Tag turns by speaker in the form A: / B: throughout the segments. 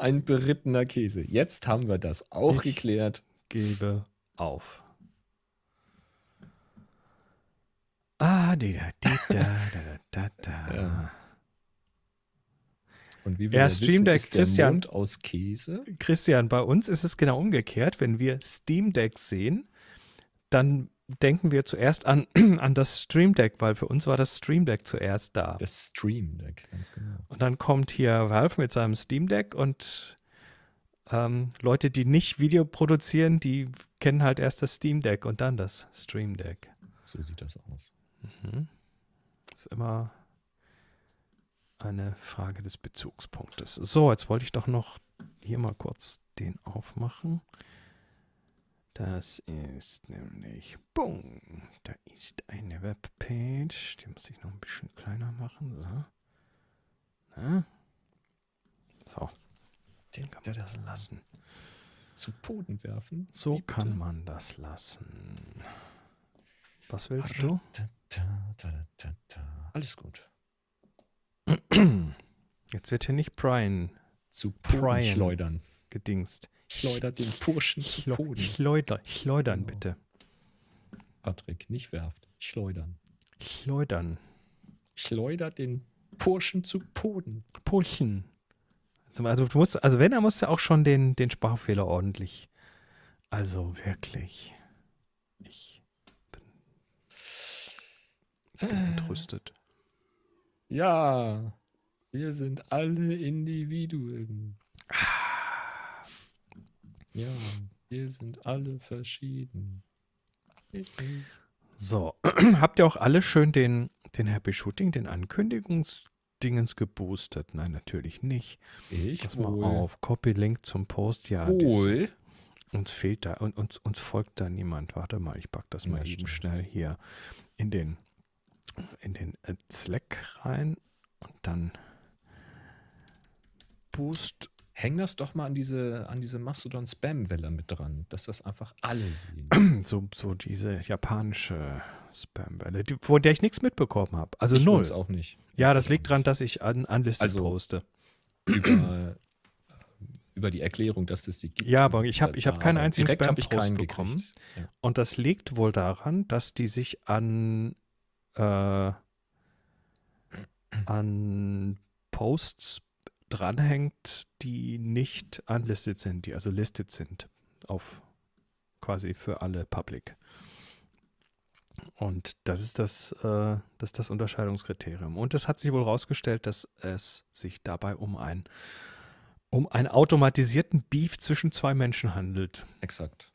A: ein berittener Käse. Jetzt haben wir das auch ich geklärt. Gebe auf. Ah, di da,
B: di da, da, da, da, ja.
A: Und wie wir ja, streamt ist Christian der aus Käse.
B: Christian, bei uns ist es genau umgekehrt. Wenn wir Steam Decks sehen, dann denken wir zuerst an, an das Stream Deck, weil für uns war das Stream Deck zuerst da. Das Stream Deck, ganz genau. Und dann kommt hier Valve mit seinem Steam Deck und ähm, Leute, die nicht Video produzieren, die kennen halt erst das Steam Deck und dann das Stream Deck. So sieht das aus. Mhm. Ist immer eine Frage des Bezugspunktes. So, jetzt wollte ich doch noch hier mal kurz den aufmachen. Das ist nämlich, boom, da ist eine Webpage. Die muss ich noch ein bisschen kleiner machen. So. Na? So. Den kann man das lassen. Zu Boden werfen? So Wie kann bitte? man das lassen. Was willst du? Alles gut. Jetzt wird hier nicht Brian zu Brian schleudern gedingst.
A: Schleudert den Burschen Schlo zu Boden. Schleuder, schleudern genau. bitte. Patrick, nicht werft. Schleudern. Schleudern. Schleudert den Burschen zu Boden. Burschen.
B: Also, also, du musst, also wenn, dann musst du auch schon den, den Sprachfehler ordentlich. Also
A: wirklich. Ich bin, ich bin äh. entrüstet. Ja, wir sind alle Individuen. Ah. Ja, wir sind alle verschieden.
B: So, habt ihr auch alle schön den, den Happy Shooting, den Ankündigungsdingens geboostet? Nein, natürlich nicht. Ich Jetzt wohl. mal auf, Copy Link zum Post, ja. Wohl. Das, uns fehlt da, und uns, uns folgt da niemand. Warte mal, ich pack das ja, mal stimmt. eben schnell hier in den,
A: in den äh, Slack rein und dann Boost häng das doch mal an diese, an diese Mastodon-Spam-Welle mit dran, dass das einfach alle sehen. So, so diese japanische Spam-Welle, von der ich nichts
B: mitbekommen habe. Also ich null. auch nicht. Ja, das ich liegt daran, dass ich an, an Liste also, poste. Über,
A: über die Erklärung, dass das die gibt. Ja, aber ich habe hab äh, keinen einzigen Spam-Post
B: bekommen. Ja. Und das liegt wohl daran, dass die sich an, äh, an Posts dranhängt, die nicht unlisted sind, die also listed sind auf quasi für alle public. Und das ist das, äh, das, ist das Unterscheidungskriterium. Und es hat sich wohl herausgestellt, dass es sich dabei um, ein, um einen automatisierten Beef zwischen zwei Menschen handelt. Exakt.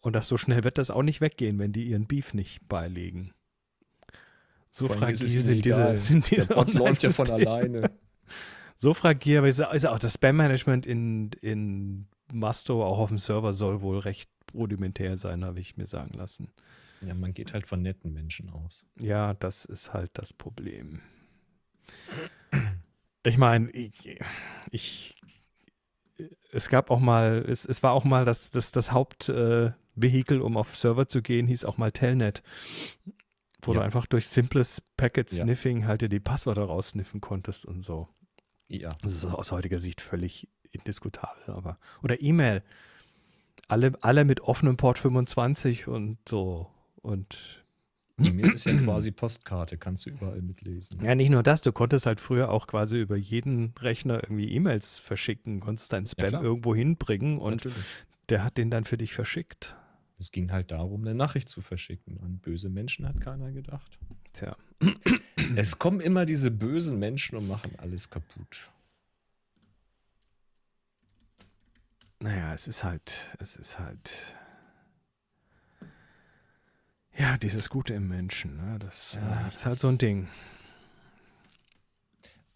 B: Und das so schnell wird das auch nicht weggehen, wenn die ihren Beef nicht beilegen. So fragil sind egal. diese, sind diese Der Bot läuft ja von alleine. so fragil, aber ist, ist auch das Spam-Management in, in Masto, auch auf dem Server, soll wohl recht rudimentär sein, habe ich mir sagen lassen. Ja, man geht halt von netten Menschen aus. Ja, das ist halt das Problem. Ich meine, ich, ich, es gab auch mal, es, es war auch mal das, das, das Hauptvehikel, äh, um auf Server zu gehen, hieß auch mal Telnet wo ja. du einfach durch simples Packet-Sniffing ja. halt dir die Passwörter raussniffen konntest und so. Ja. Das ist aus heutiger Sicht völlig indiskutabel, aber. Oder E-Mail. Alle, alle mit offenem Port 25 und so. Und.
A: E-Mail ist ja quasi Postkarte, kannst du überall mitlesen. Ja,
B: nicht nur das, du konntest halt früher auch quasi über jeden Rechner irgendwie E-Mails verschicken, konntest deinen Spam ja, irgendwo hinbringen und Natürlich. der hat den dann
A: für dich verschickt. Es ging halt darum, eine Nachricht zu verschicken. An böse Menschen hat keiner gedacht. Tja. Es kommen immer diese bösen Menschen und machen alles kaputt. Naja, es ist halt, es ist
B: halt. Ja, dieses Gute im Menschen, ne?
A: das, ja, äh, das ist halt so ein Ding.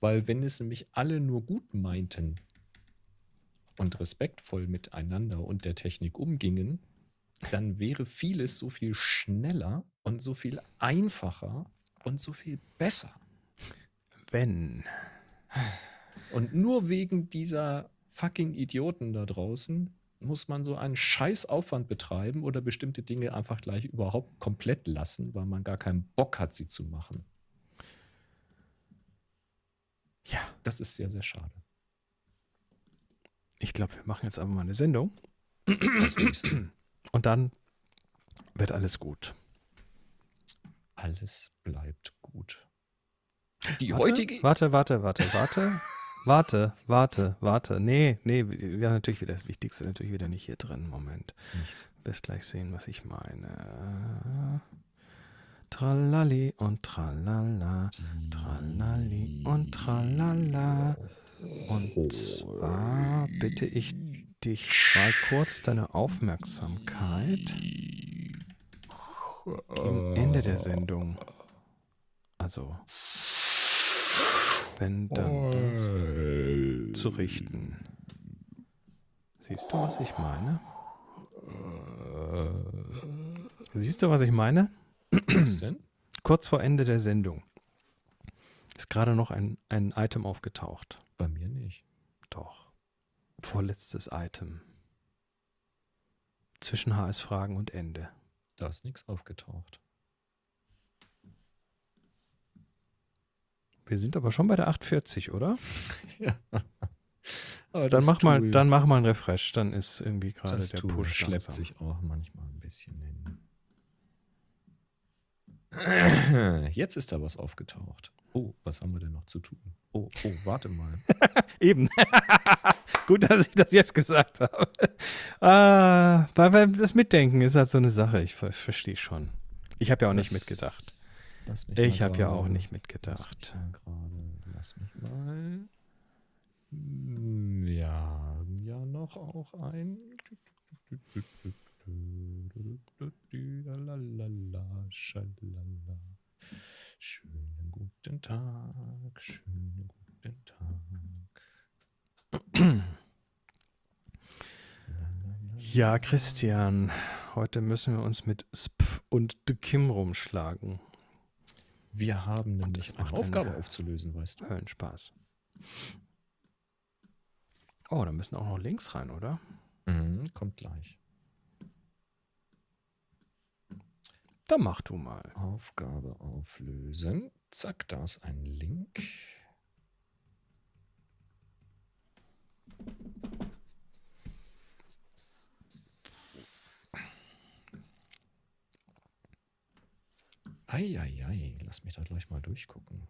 A: Weil wenn es nämlich alle nur gut meinten und respektvoll miteinander und der Technik umgingen, dann wäre vieles so viel schneller und so viel einfacher und so viel besser. Wenn. Und nur wegen dieser fucking Idioten da draußen muss man so einen Scheißaufwand betreiben oder bestimmte Dinge einfach gleich überhaupt komplett lassen, weil man gar keinen Bock hat, sie zu machen. Ja. Das ist sehr, sehr schade. Ich glaube, wir machen jetzt einfach mal eine Sendung. Das
B: und dann wird alles gut. Alles bleibt gut. Die warte, heutige. Warte, warte, warte, warte. Warte, warte, warte. Nee, nee, wir haben natürlich wieder das Wichtigste natürlich wieder nicht hier drin. Moment. Bis gleich sehen, was ich meine. Tralali und tralala. Tralali und tralala. Und zwar bitte ich dich mal kurz deine Aufmerksamkeit gegen Ende der Sendung. Also, wenn dann das zu richten. Siehst du, was ich meine? Siehst du, was ich meine? Was denn? Kurz vor Ende der Sendung ist gerade noch ein, ein Item aufgetaucht. Bei mir nicht. Doch. Vorletztes Item. Zwischen HS-Fragen und Ende. Da ist nichts aufgetaucht. Wir sind aber schon bei der 840, oder? ja. Aber dann mach, mal, dann mach mal einen Refresh, dann ist irgendwie gerade der Tool Push. schleppt langsam.
A: sich auch manchmal ein bisschen hin. Jetzt ist da was aufgetaucht. Oh, was haben wir denn noch zu tun? Oh, oh, warte mal. Eben. Gut, dass ich das jetzt gesagt habe. Ah,
B: weil das Mitdenken ist halt so eine Sache. Ich verstehe schon. Ich habe ja auch das, nicht mitgedacht. ich habe ja auch nicht mitgedacht.
A: Lass mich mal. Ja, ja, noch auch ein. Schalalala. Schönen guten Tag, schönen guten Tag. Ja,
B: Christian, heute müssen wir uns mit Spf und De Kim rumschlagen.
A: Wir haben nämlich eine Aufgabe aufzulösen, weißt du. Höllenspaß. Oh, da müssen auch noch Links rein, oder? Mhm, kommt gleich. Dann mach du mal. Aufgabe auflösen. Zack, da ist ein Link. Eieiei, lass mich da gleich mal durchgucken.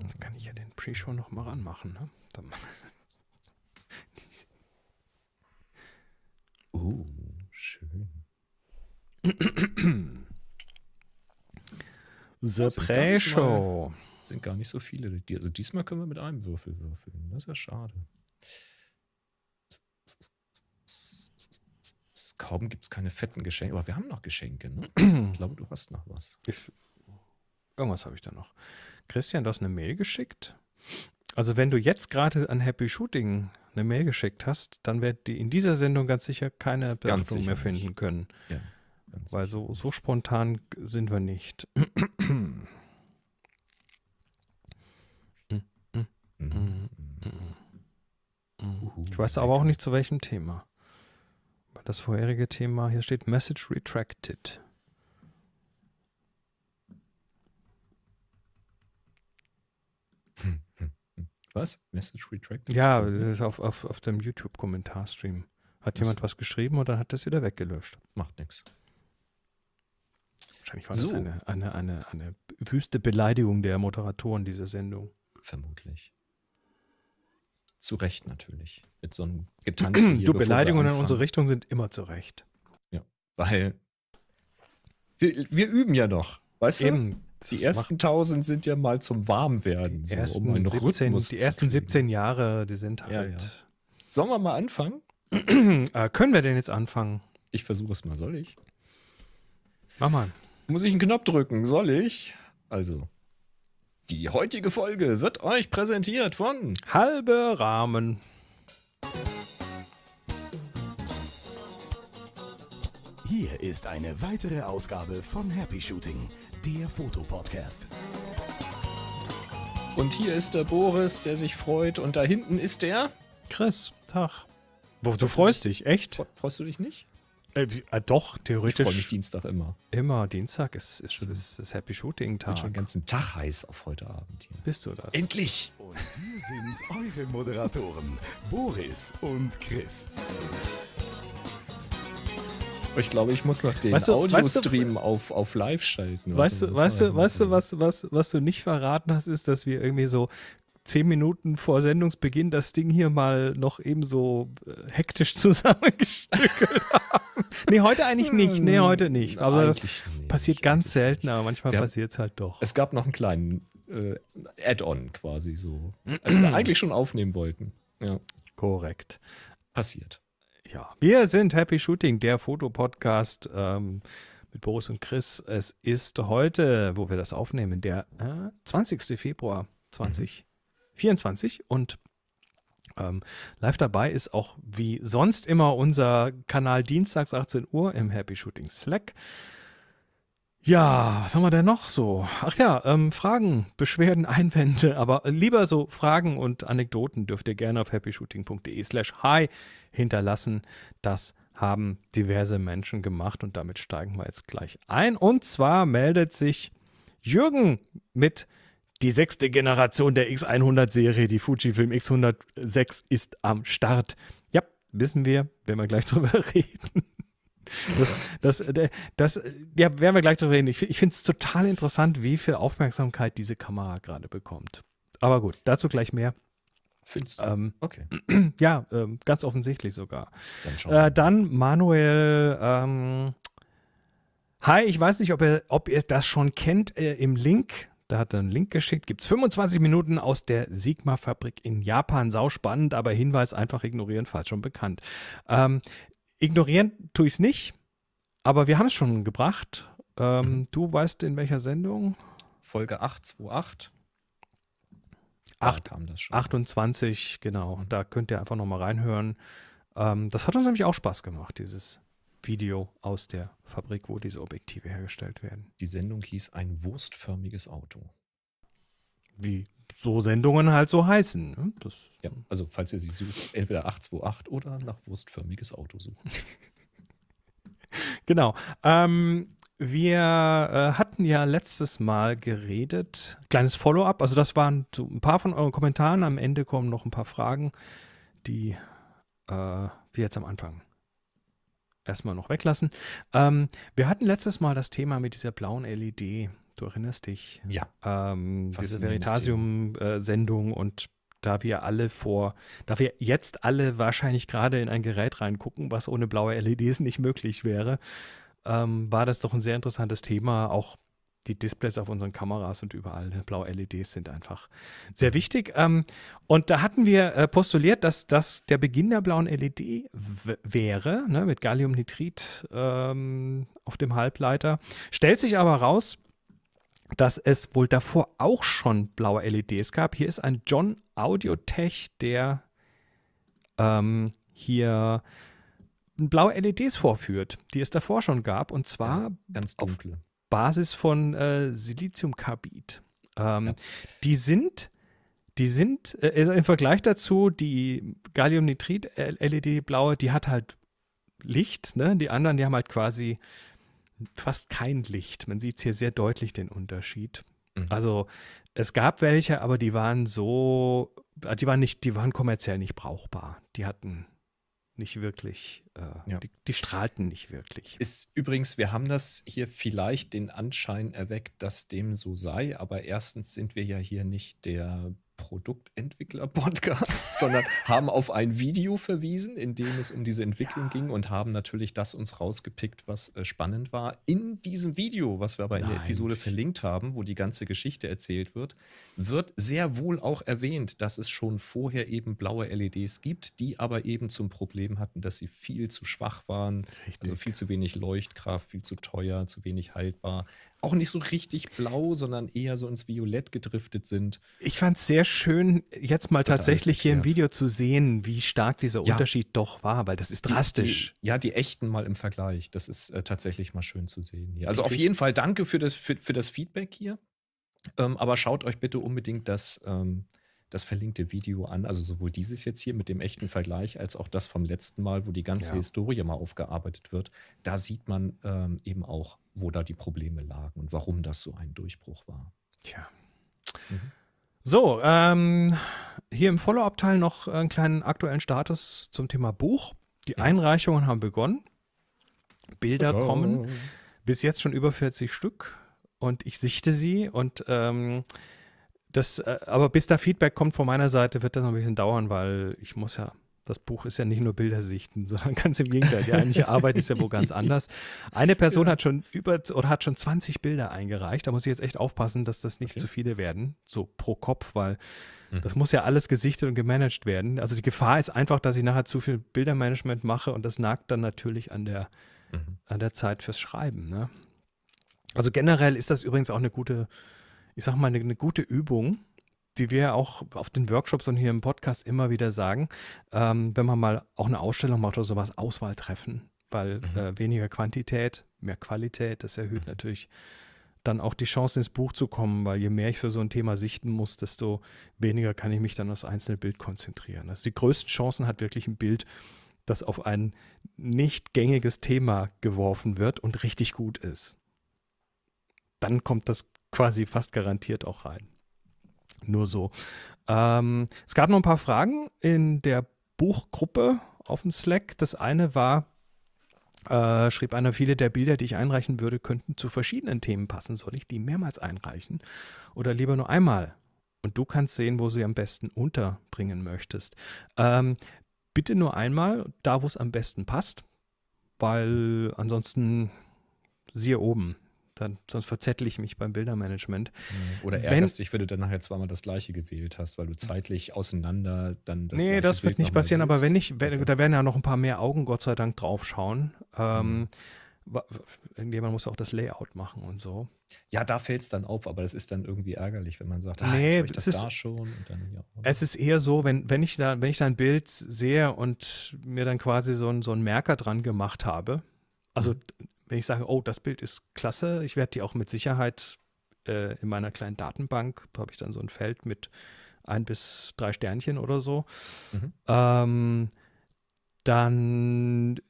B: Dann kann ich ja den Pre-Show nochmal ranmachen, ne? Oh, schön.
A: The ja, Pre-Show. Sind gar nicht so viele. Also diesmal können wir mit einem Würfel würfeln. Das ist ja schade. Kaum gibt es keine fetten Geschenke. Aber wir haben noch Geschenke, ne? Ich glaube, du hast noch was. Ich, irgendwas habe ich da noch.
B: Christian, du hast eine Mail geschickt. Also wenn du jetzt gerade an Happy Shooting eine Mail geschickt hast, dann wird die in dieser Sendung ganz sicher keine Beachtung mehr finden nicht. können. Ja, Weil so, so spontan sind wir nicht. ich weiß aber auch nicht zu welchem Thema. Das vorherige Thema, hier steht Message Retracted.
A: Was? Message retracted? Ja, das ist
B: auf, auf, auf dem YouTube-Kommentarstream. Hat was? jemand was geschrieben und dann hat das wieder weggelöscht? Macht nichts. Wahrscheinlich war so. das eine, eine, eine, eine wüste Beleidigung der Moderatoren
A: dieser Sendung. Vermutlich. Zu Recht natürlich. Mit so einem Getanz. du, Beleidigungen in unsere
B: Richtung sind immer zu Recht.
A: Ja, weil wir, wir üben ja noch, weißt Eben. du? die ersten 1000 sind ja mal zum Warmwerden, die so, um einen 17, Rhythmus Die ersten
B: 17 Jahre, die sind halt. Ja, ja. Halt Sollen
A: wir mal anfangen? äh, können wir denn jetzt anfangen? Ich versuche es mal, soll ich? Mach mal. Muss ich einen Knopf drücken, soll ich? Also. Die heutige Folge wird euch präsentiert von Halbe Rahmen. Hier ist eine weitere Ausgabe von Happy Shooting der Fotopodcast. Und hier ist der Boris, der sich freut. Und da hinten ist der. Chris, Tag. Du freust, freust dich, echt? Freust du dich nicht? Äh, äh, doch, theoretisch. Ich freue mich
B: Dienstag immer. Immer, Dienstag ist, ist, ist, ist das Happy Shooting Tag. Ich bin schon den ganzen Tag heiß auf heute Abend
A: hier. Bist du das? Endlich! Und hier sind eure Moderatoren, Boris und Chris. Ich glaube, ich muss noch den weißt du, Audio-Stream weißt du, auf, auf live schalten. Weißt du, weißt
B: weißt du was, was, was du nicht verraten hast, ist, dass wir irgendwie so zehn Minuten vor Sendungsbeginn das Ding hier mal noch eben so äh, hektisch zusammengestückelt haben. Nee, heute eigentlich nicht. Nee, hm, heute nicht.
A: Aber das passiert ganz selten, aber manchmal passiert es halt doch. Es gab noch einen kleinen äh, Add-on quasi so. Als wir eigentlich schon aufnehmen wollten. Ja. Korrekt.
B: Passiert. Ja, wir sind Happy Shooting, der Fotopodcast ähm, mit Boris und Chris. Es ist heute, wo wir das aufnehmen, der äh, 20. Februar 2024 mhm. und ähm, live dabei ist auch wie sonst immer unser Kanal dienstags 18 Uhr im Happy Shooting Slack. Ja, was haben wir denn noch so? Ach ja, ähm, Fragen, Beschwerden, Einwände, aber lieber so Fragen und Anekdoten dürft ihr gerne auf happyshooting.de slash hi hinterlassen. Das haben diverse Menschen gemacht und damit steigen wir jetzt gleich ein. Und zwar meldet sich Jürgen mit die sechste Generation der X100-Serie, die Fujifilm X106 ist am Start. Ja, wissen wir, werden wir gleich drüber reden. Das, das, das, äh, äh, ja, werden wir gleich drüber reden. Ich, ich finde es total interessant, wie viel Aufmerksamkeit diese Kamera gerade bekommt. Aber gut, dazu gleich mehr. Findest du? Ähm, okay. Ja, ähm, ganz offensichtlich sogar. Dann, äh, dann Manuel. Ähm, hi, ich weiß nicht, ob ihr, ob ihr das schon kennt äh, im Link. Da hat er einen Link geschickt. Gibt es 25 Minuten aus der Sigma-Fabrik in Japan. Sau spannend, aber Hinweis einfach ignorieren, falls schon bekannt. Ähm, ignorieren tue ich es nicht, aber wir haben es schon gebracht. Ähm, du weißt in welcher Sendung? Folge 828. 8, 28, genau. Da könnt ihr einfach nochmal reinhören. Ähm, das hat uns nämlich auch Spaß gemacht, dieses Video aus der Fabrik, wo diese
A: Objektive hergestellt werden. Die Sendung hieß ein wurstförmiges Auto wie so Sendungen halt so heißen. Ne? Das ja, also falls ihr sie sucht, entweder 828 oder nach wurstförmiges Auto suchen. genau. Ähm,
B: wir äh, hatten ja letztes Mal geredet, kleines Follow-up, also das waren so ein paar von euren Kommentaren, am Ende kommen noch ein paar Fragen, die äh, wir jetzt am Anfang erstmal noch weglassen. Ähm, wir hatten letztes Mal das Thema mit dieser blauen LED, Du erinnerst dich. Ja. Ähm, diese Veritasium-Sendung äh, und da wir alle vor, da wir jetzt alle wahrscheinlich gerade in ein Gerät reingucken, was ohne blaue LEDs nicht möglich wäre, ähm, war das doch ein sehr interessantes Thema. Auch die Displays auf unseren Kameras und überall ne? blaue LEDs sind einfach sehr mhm. wichtig. Ähm, und da hatten wir äh, postuliert, dass das der Beginn der blauen LED wäre, ne, mit Galliumnitrit ähm, auf dem Halbleiter. Stellt sich aber raus, dass es wohl davor auch schon blaue LEDs gab. Hier ist ein John Audiotech, der ähm, hier blaue LEDs vorführt, die es davor schon gab. Und zwar ja, auf Basis von äh, Siliziumkarbid. Ähm, ja. Die sind, die sind äh, also im Vergleich dazu, die Galliumnitrid-LED-blaue, die hat halt Licht. Ne? Die anderen, die haben halt quasi fast kein Licht. Man sieht es hier sehr deutlich den Unterschied. Mhm. Also es gab welche, aber die waren so, äh, die waren nicht, die waren kommerziell nicht brauchbar. Die hatten
A: nicht wirklich, äh, ja. die, die, strahlten nicht wirklich. Ist übrigens, wir haben das hier vielleicht den Anschein erweckt, dass dem so sei, aber erstens sind wir ja hier nicht der Produktentwickler-Podcast, sondern haben auf ein Video verwiesen, in dem es um diese Entwicklung ja. ging und haben natürlich das uns rausgepickt, was äh, spannend war. In diesem Video, was wir aber Nein. in der Episode verlinkt haben, wo die ganze Geschichte erzählt wird, wird sehr wohl auch erwähnt, dass es schon vorher eben blaue LEDs gibt, die aber eben zum Problem hatten, dass sie viel zu schwach waren, also Richtig. also viel zu wenig Leuchtkraft, viel zu teuer, zu wenig haltbar auch nicht so richtig blau, sondern eher so ins Violett gedriftet sind.
B: Ich fand es sehr schön, jetzt mal tatsächlich hier im Video zu sehen, wie stark dieser ja. Unterschied
A: doch war, weil das ist die, drastisch. Die, ja, die echten mal im Vergleich. Das ist äh, tatsächlich mal schön zu sehen. Hier. Also ich auf jeden Fall danke für das, für, für das Feedback hier. Ähm, aber schaut euch bitte unbedingt das ähm, das verlinkte Video an. Also sowohl dieses jetzt hier mit dem echten Vergleich als auch das vom letzten Mal, wo die ganze ja. Historie mal aufgearbeitet wird. Da sieht man ähm, eben auch, wo da die Probleme lagen und warum das so ein Durchbruch war. Tja. Mhm. So, ähm, hier im Follow-up-Teil noch einen kleinen aktuellen Status zum
B: Thema Buch. Die ja. Einreichungen haben begonnen. Bilder oh. kommen. Bis jetzt schon über 40 Stück. Und ich sichte sie und ähm, das, äh, aber bis da Feedback kommt von meiner Seite, wird das noch ein bisschen dauern, weil ich muss ja, das Buch ist ja nicht nur Bilder sichten, sondern ganz im Gegenteil. Die eigentliche Arbeit ist ja wo ganz anders. Eine Person ja. hat schon über oder hat schon 20 Bilder eingereicht. Da muss ich jetzt echt aufpassen, dass das nicht okay. zu viele werden, so pro Kopf, weil mhm. das muss ja alles gesichtet und gemanagt werden. Also die Gefahr ist einfach, dass ich nachher zu viel Bildermanagement mache und das nagt dann natürlich an der, mhm. an der Zeit fürs Schreiben. Ne? Also generell ist das übrigens auch eine gute ich sag mal, eine, eine gute Übung, die wir auch auf den Workshops und hier im Podcast immer wieder sagen, ähm, wenn man mal auch eine Ausstellung macht oder sowas, Auswahl treffen, weil mhm. äh, weniger Quantität, mehr Qualität, das erhöht mhm. natürlich dann auch die Chance ins Buch zu kommen, weil je mehr ich für so ein Thema sichten muss, desto weniger kann ich mich dann aufs einzelne Bild konzentrieren. Also die größten Chancen hat wirklich ein Bild, das auf ein nicht gängiges Thema geworfen wird und richtig gut ist. Dann kommt das quasi fast garantiert auch rein. Nur so. Ähm, es gab noch ein paar Fragen in der Buchgruppe auf dem Slack. Das eine war, äh, schrieb einer, viele der Bilder, die ich einreichen würde, könnten zu verschiedenen Themen passen. Soll ich die mehrmals einreichen oder lieber nur einmal? Und du kannst sehen, wo sie am besten unterbringen möchtest. Ähm, bitte nur einmal, da wo es am besten passt, weil ansonsten siehe
A: oben. Dann, sonst verzettel ich mich beim Bildermanagement. Mhm. Oder ärgerst Wenn, dich, wenn du dann nachher zweimal das gleiche gewählt hast, weil du zeitlich auseinander dann das Nee, das Bild wird nicht passieren, willst.
B: aber wenn ich, wenn, okay. da werden ja noch ein paar mehr Augen, Gott sei Dank, draufschauen. Ähm, mhm. Ähm, irgendjemand muss auch das
A: Layout machen und so. Ja, da fällt es dann auf, aber das ist dann irgendwie ärgerlich, wenn man sagt, ah, nee, das ist, da schon. Dann, ja.
B: Es ist eher so, wenn, wenn, ich da, wenn ich da ein Bild sehe und mir dann quasi so, ein, so einen Merker dran gemacht habe, also mhm wenn ich sage, oh, das Bild ist klasse, ich werde die auch mit Sicherheit äh, in meiner kleinen Datenbank, da habe ich dann so ein Feld mit ein bis drei Sternchen oder so, mhm. ähm, dann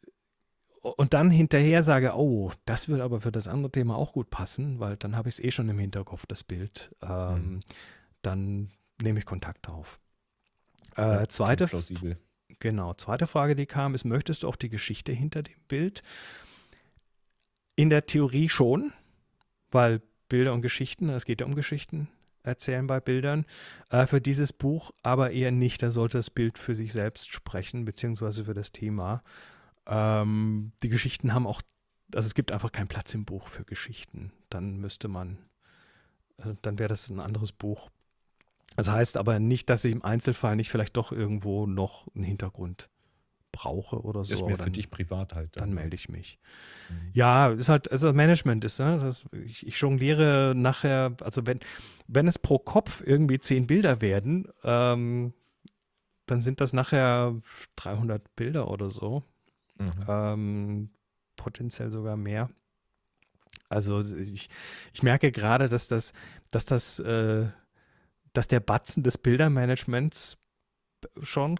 B: und dann hinterher sage, oh, das wird aber für das andere Thema auch gut passen, weil dann habe ich es eh schon im Hinterkopf, das Bild. Ähm, mhm. Dann nehme ich Kontakt auf. Äh, ja, plausibel. Genau, zweite Frage, die kam, ist, möchtest du auch die Geschichte hinter dem Bild? In der Theorie schon, weil Bilder und Geschichten, es geht ja um Geschichten, erzählen bei Bildern. Äh, für dieses Buch aber eher nicht. Da sollte das Bild für sich selbst sprechen, beziehungsweise für das Thema. Ähm, die Geschichten haben auch, also es gibt einfach keinen Platz im Buch für Geschichten. Dann müsste man, äh, dann wäre das ein anderes Buch. Das heißt aber nicht, dass ich im Einzelfall nicht vielleicht doch irgendwo noch einen Hintergrund brauche oder so. Ist mir dann, für dich privat halt. Dann, dann ne? melde ich mich. Mhm. Ja, ist halt, also Management ist, ne? Das, ich, ich, jongliere nachher, also wenn, wenn es pro Kopf irgendwie zehn Bilder werden, ähm, dann sind das nachher 300 Bilder oder so. Mhm. Ähm, potenziell sogar mehr. Also ich, ich merke gerade, dass das, dass das, äh, dass der Batzen des Bildermanagements schon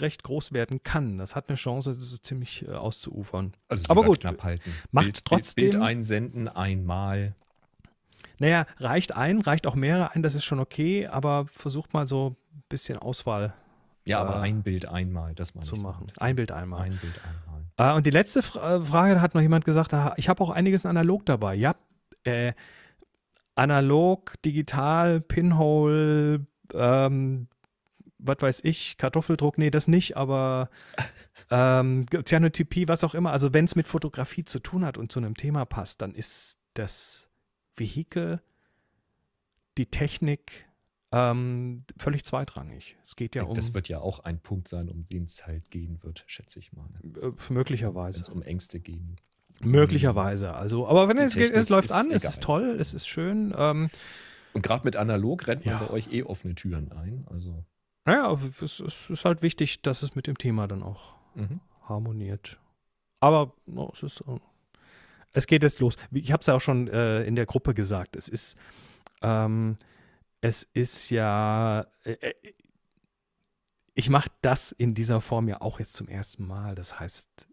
B: recht groß werden kann. Das
A: hat eine Chance, das ist ziemlich äh, auszuufern. Also Aber gut, knapp halten. macht Bild, trotzdem. Bild einsenden einmal.
B: Naja, reicht ein, reicht auch mehrere ein, das ist schon okay, aber versucht mal so ein bisschen Auswahl. Ja, äh, aber ein Bild einmal, das mal zu machen. Damit. Ein Bild einmal. Ein Bild einmal. Äh, und die letzte Fra äh, Frage, da hat noch jemand gesagt, ich habe auch einiges analog dabei. Ja, äh, analog, digital, Pinhole, ähm, was weiß ich, Kartoffeldruck, nee, das nicht, aber ähm, Cyanotypie, was auch immer. Also wenn es mit Fotografie zu tun hat und zu einem Thema passt, dann ist das Vehikel, die Technik ähm, völlig zweitrangig. Es geht ja denke, um. Das wird
A: ja auch ein Punkt sein, um den es halt gehen wird,
B: schätze ich mal. Ne? Äh, möglicherweise. Wenn es um Ängste geht. Möglicherweise. Also, aber wenn es, geht, es läuft an, es ist
A: toll, es ist schön. Ähm, und gerade mit analog rennt man ja. bei euch eh offene Türen ein. Also.
B: Naja, es, es ist halt wichtig, dass es mit dem Thema dann auch mhm. harmoniert. Aber no, es ist. Ähm, es geht jetzt los. Ich habe es ja auch schon äh, in der Gruppe gesagt. Es ist, ähm, es ist ja, äh, äh ich mache das in dieser Form ja auch jetzt zum ersten Mal. Das heißt,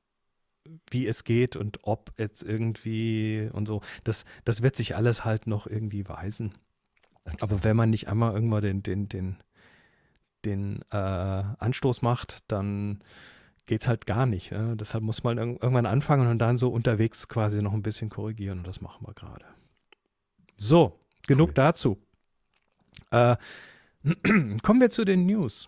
B: wie es geht und ob jetzt irgendwie und so, das, das wird sich alles halt noch irgendwie weisen. Aber wenn man nicht einmal irgendwann den, den, den, den äh, Anstoß macht, dann geht es halt gar nicht. Ne? Deshalb muss man irgendwann anfangen und dann so unterwegs quasi noch ein bisschen korrigieren und das machen wir gerade. So, genug cool. dazu. Äh, kommen wir zu den News.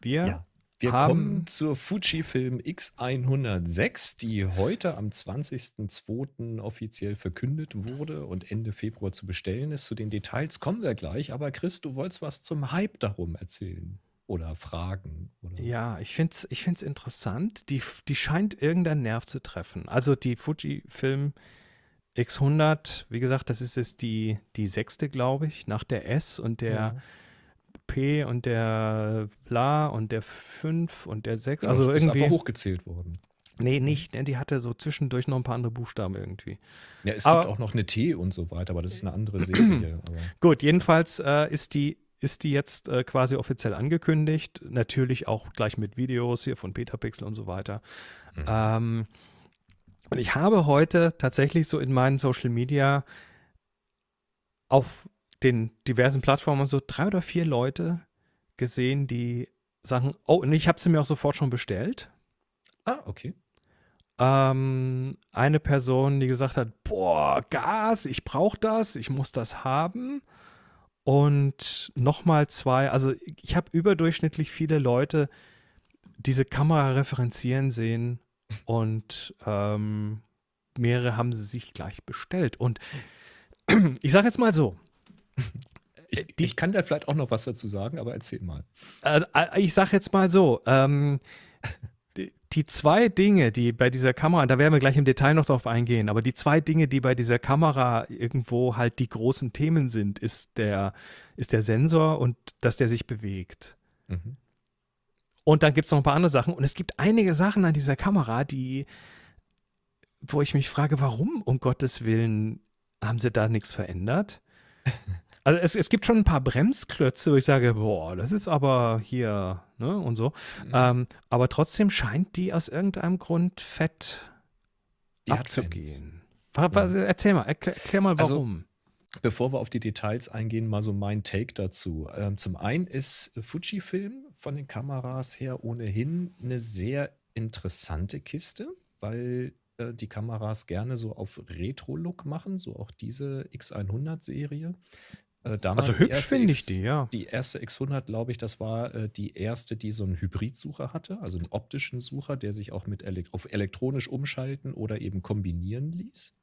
A: Wir, ja, wir kommen zur Fujifilm X106, die heute am 20.02. offiziell verkündet wurde und Ende Februar zu bestellen ist. Zu den Details kommen wir gleich, aber Chris, du wolltest was zum Hype darum erzählen oder Fragen.
B: Oder? Ja, ich finde es ich find's interessant. Die, die scheint irgendeinen Nerv zu treffen. Also die Fuji-Film X100, wie gesagt, das ist jetzt die, die sechste, glaube ich, nach der S und der ja. P und der La und der 5 und der 6. Ja, genau, also ist irgendwie. einfach
A: hochgezählt worden.
B: Nee, nicht. Ne? Die hatte so zwischendurch noch ein paar andere Buchstaben irgendwie. Ja, es aber, gibt auch noch
A: eine T und so weiter, aber das ist eine andere Serie.
B: Gut, jedenfalls äh, ist die ist die jetzt äh, quasi offiziell angekündigt. Natürlich auch gleich mit Videos hier von Petapixel und so weiter. Mhm. Ähm, und ich habe heute tatsächlich so in meinen Social Media auf den diversen Plattformen so drei oder vier Leute gesehen, die sagen, oh, und ich habe sie mir auch sofort schon bestellt. Ah, okay. Ähm, eine Person, die gesagt hat, boah, Gas, ich brauche das, ich muss das haben. Und nochmal zwei, also ich habe überdurchschnittlich viele Leute diese Kamera referenzieren sehen und ähm, mehrere haben sie sich gleich bestellt. Und ich sage jetzt mal so. Ich, die, ich, kann da vielleicht auch noch was dazu sagen, aber erzähl mal. Also, äh, ich sage jetzt mal so. Ähm, die zwei Dinge, die bei dieser Kamera, da werden wir gleich im Detail noch drauf eingehen, aber die zwei Dinge, die bei dieser Kamera irgendwo halt die großen Themen sind, ist der, ist der Sensor und dass der sich bewegt. Mhm. Und dann gibt es noch ein paar andere Sachen. Und es gibt einige Sachen an dieser Kamera, die, wo ich mich frage, warum um Gottes Willen haben sie da nichts verändert? Also es, es gibt schon ein paar Bremsklötze, wo ich sage, boah, das ist aber hier, ne, und so. Mhm. Ähm, aber trotzdem scheint die aus irgendeinem Grund fett
A: die abzugehen. War, war, ja. Erzähl mal, erklär, erklär mal also, warum. Also, bevor wir auf die Details eingehen, mal so mein Take dazu. Ähm, zum einen ist Fujifilm von den Kameras her ohnehin eine sehr interessante Kiste, weil äh, die Kameras gerne so auf Retro-Look machen, so auch diese X100-Serie. Äh, damals also hübsch finde ich die, ja. Die erste X100, glaube ich, das war äh, die erste, die so einen Hybridsucher hatte, also einen optischen Sucher, der sich auch mit elekt auf elektronisch umschalten oder eben kombinieren ließ.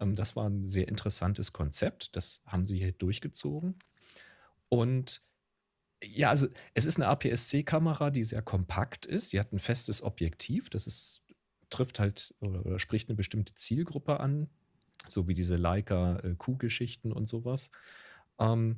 A: Ähm, das war ein sehr interessantes Konzept. Das haben sie hier durchgezogen. Und ja, also es ist eine APS-C-Kamera, die sehr kompakt ist. Sie hat ein festes Objektiv. Das ist, trifft halt oder, oder spricht eine bestimmte Zielgruppe an, so wie diese Leica-Q-Geschichten äh, und sowas. Ähm,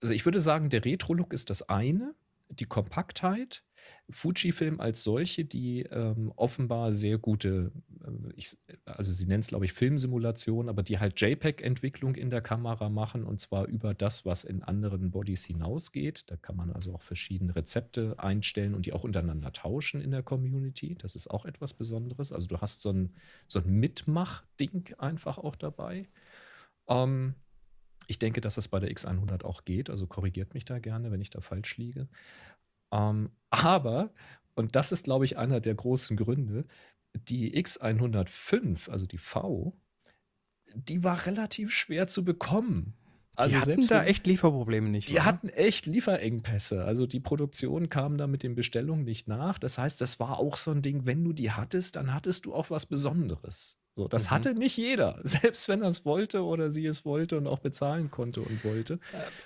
A: also ich würde sagen, der Retro-Look ist das eine, die Kompaktheit. Fujifilm als solche, die ähm, offenbar sehr gute, äh, ich, also sie nennen es glaube ich Filmsimulation, aber die halt JPEG-Entwicklung in der Kamera machen und zwar über das, was in anderen Bodies hinausgeht. Da kann man also auch verschiedene Rezepte einstellen und die auch untereinander tauschen in der Community. Das ist auch etwas Besonderes. Also du hast so ein, so ein Mitmach-Ding einfach auch dabei. Ähm, ich denke, dass das bei der X100 auch geht, also korrigiert mich da gerne, wenn ich da falsch liege. Ähm, aber, und das ist, glaube ich, einer der großen Gründe, die X105, also die V, die war relativ schwer zu bekommen. Also die hatten da echt Lieferprobleme nicht. Die oder? hatten echt Lieferengpässe. Also die Produktion kam da mit den Bestellungen nicht nach. Das heißt, das war auch so ein Ding, wenn du die hattest, dann hattest du auch was Besonderes. So, das mhm. hatte nicht jeder, selbst wenn er es wollte oder sie es wollte und auch bezahlen konnte und wollte.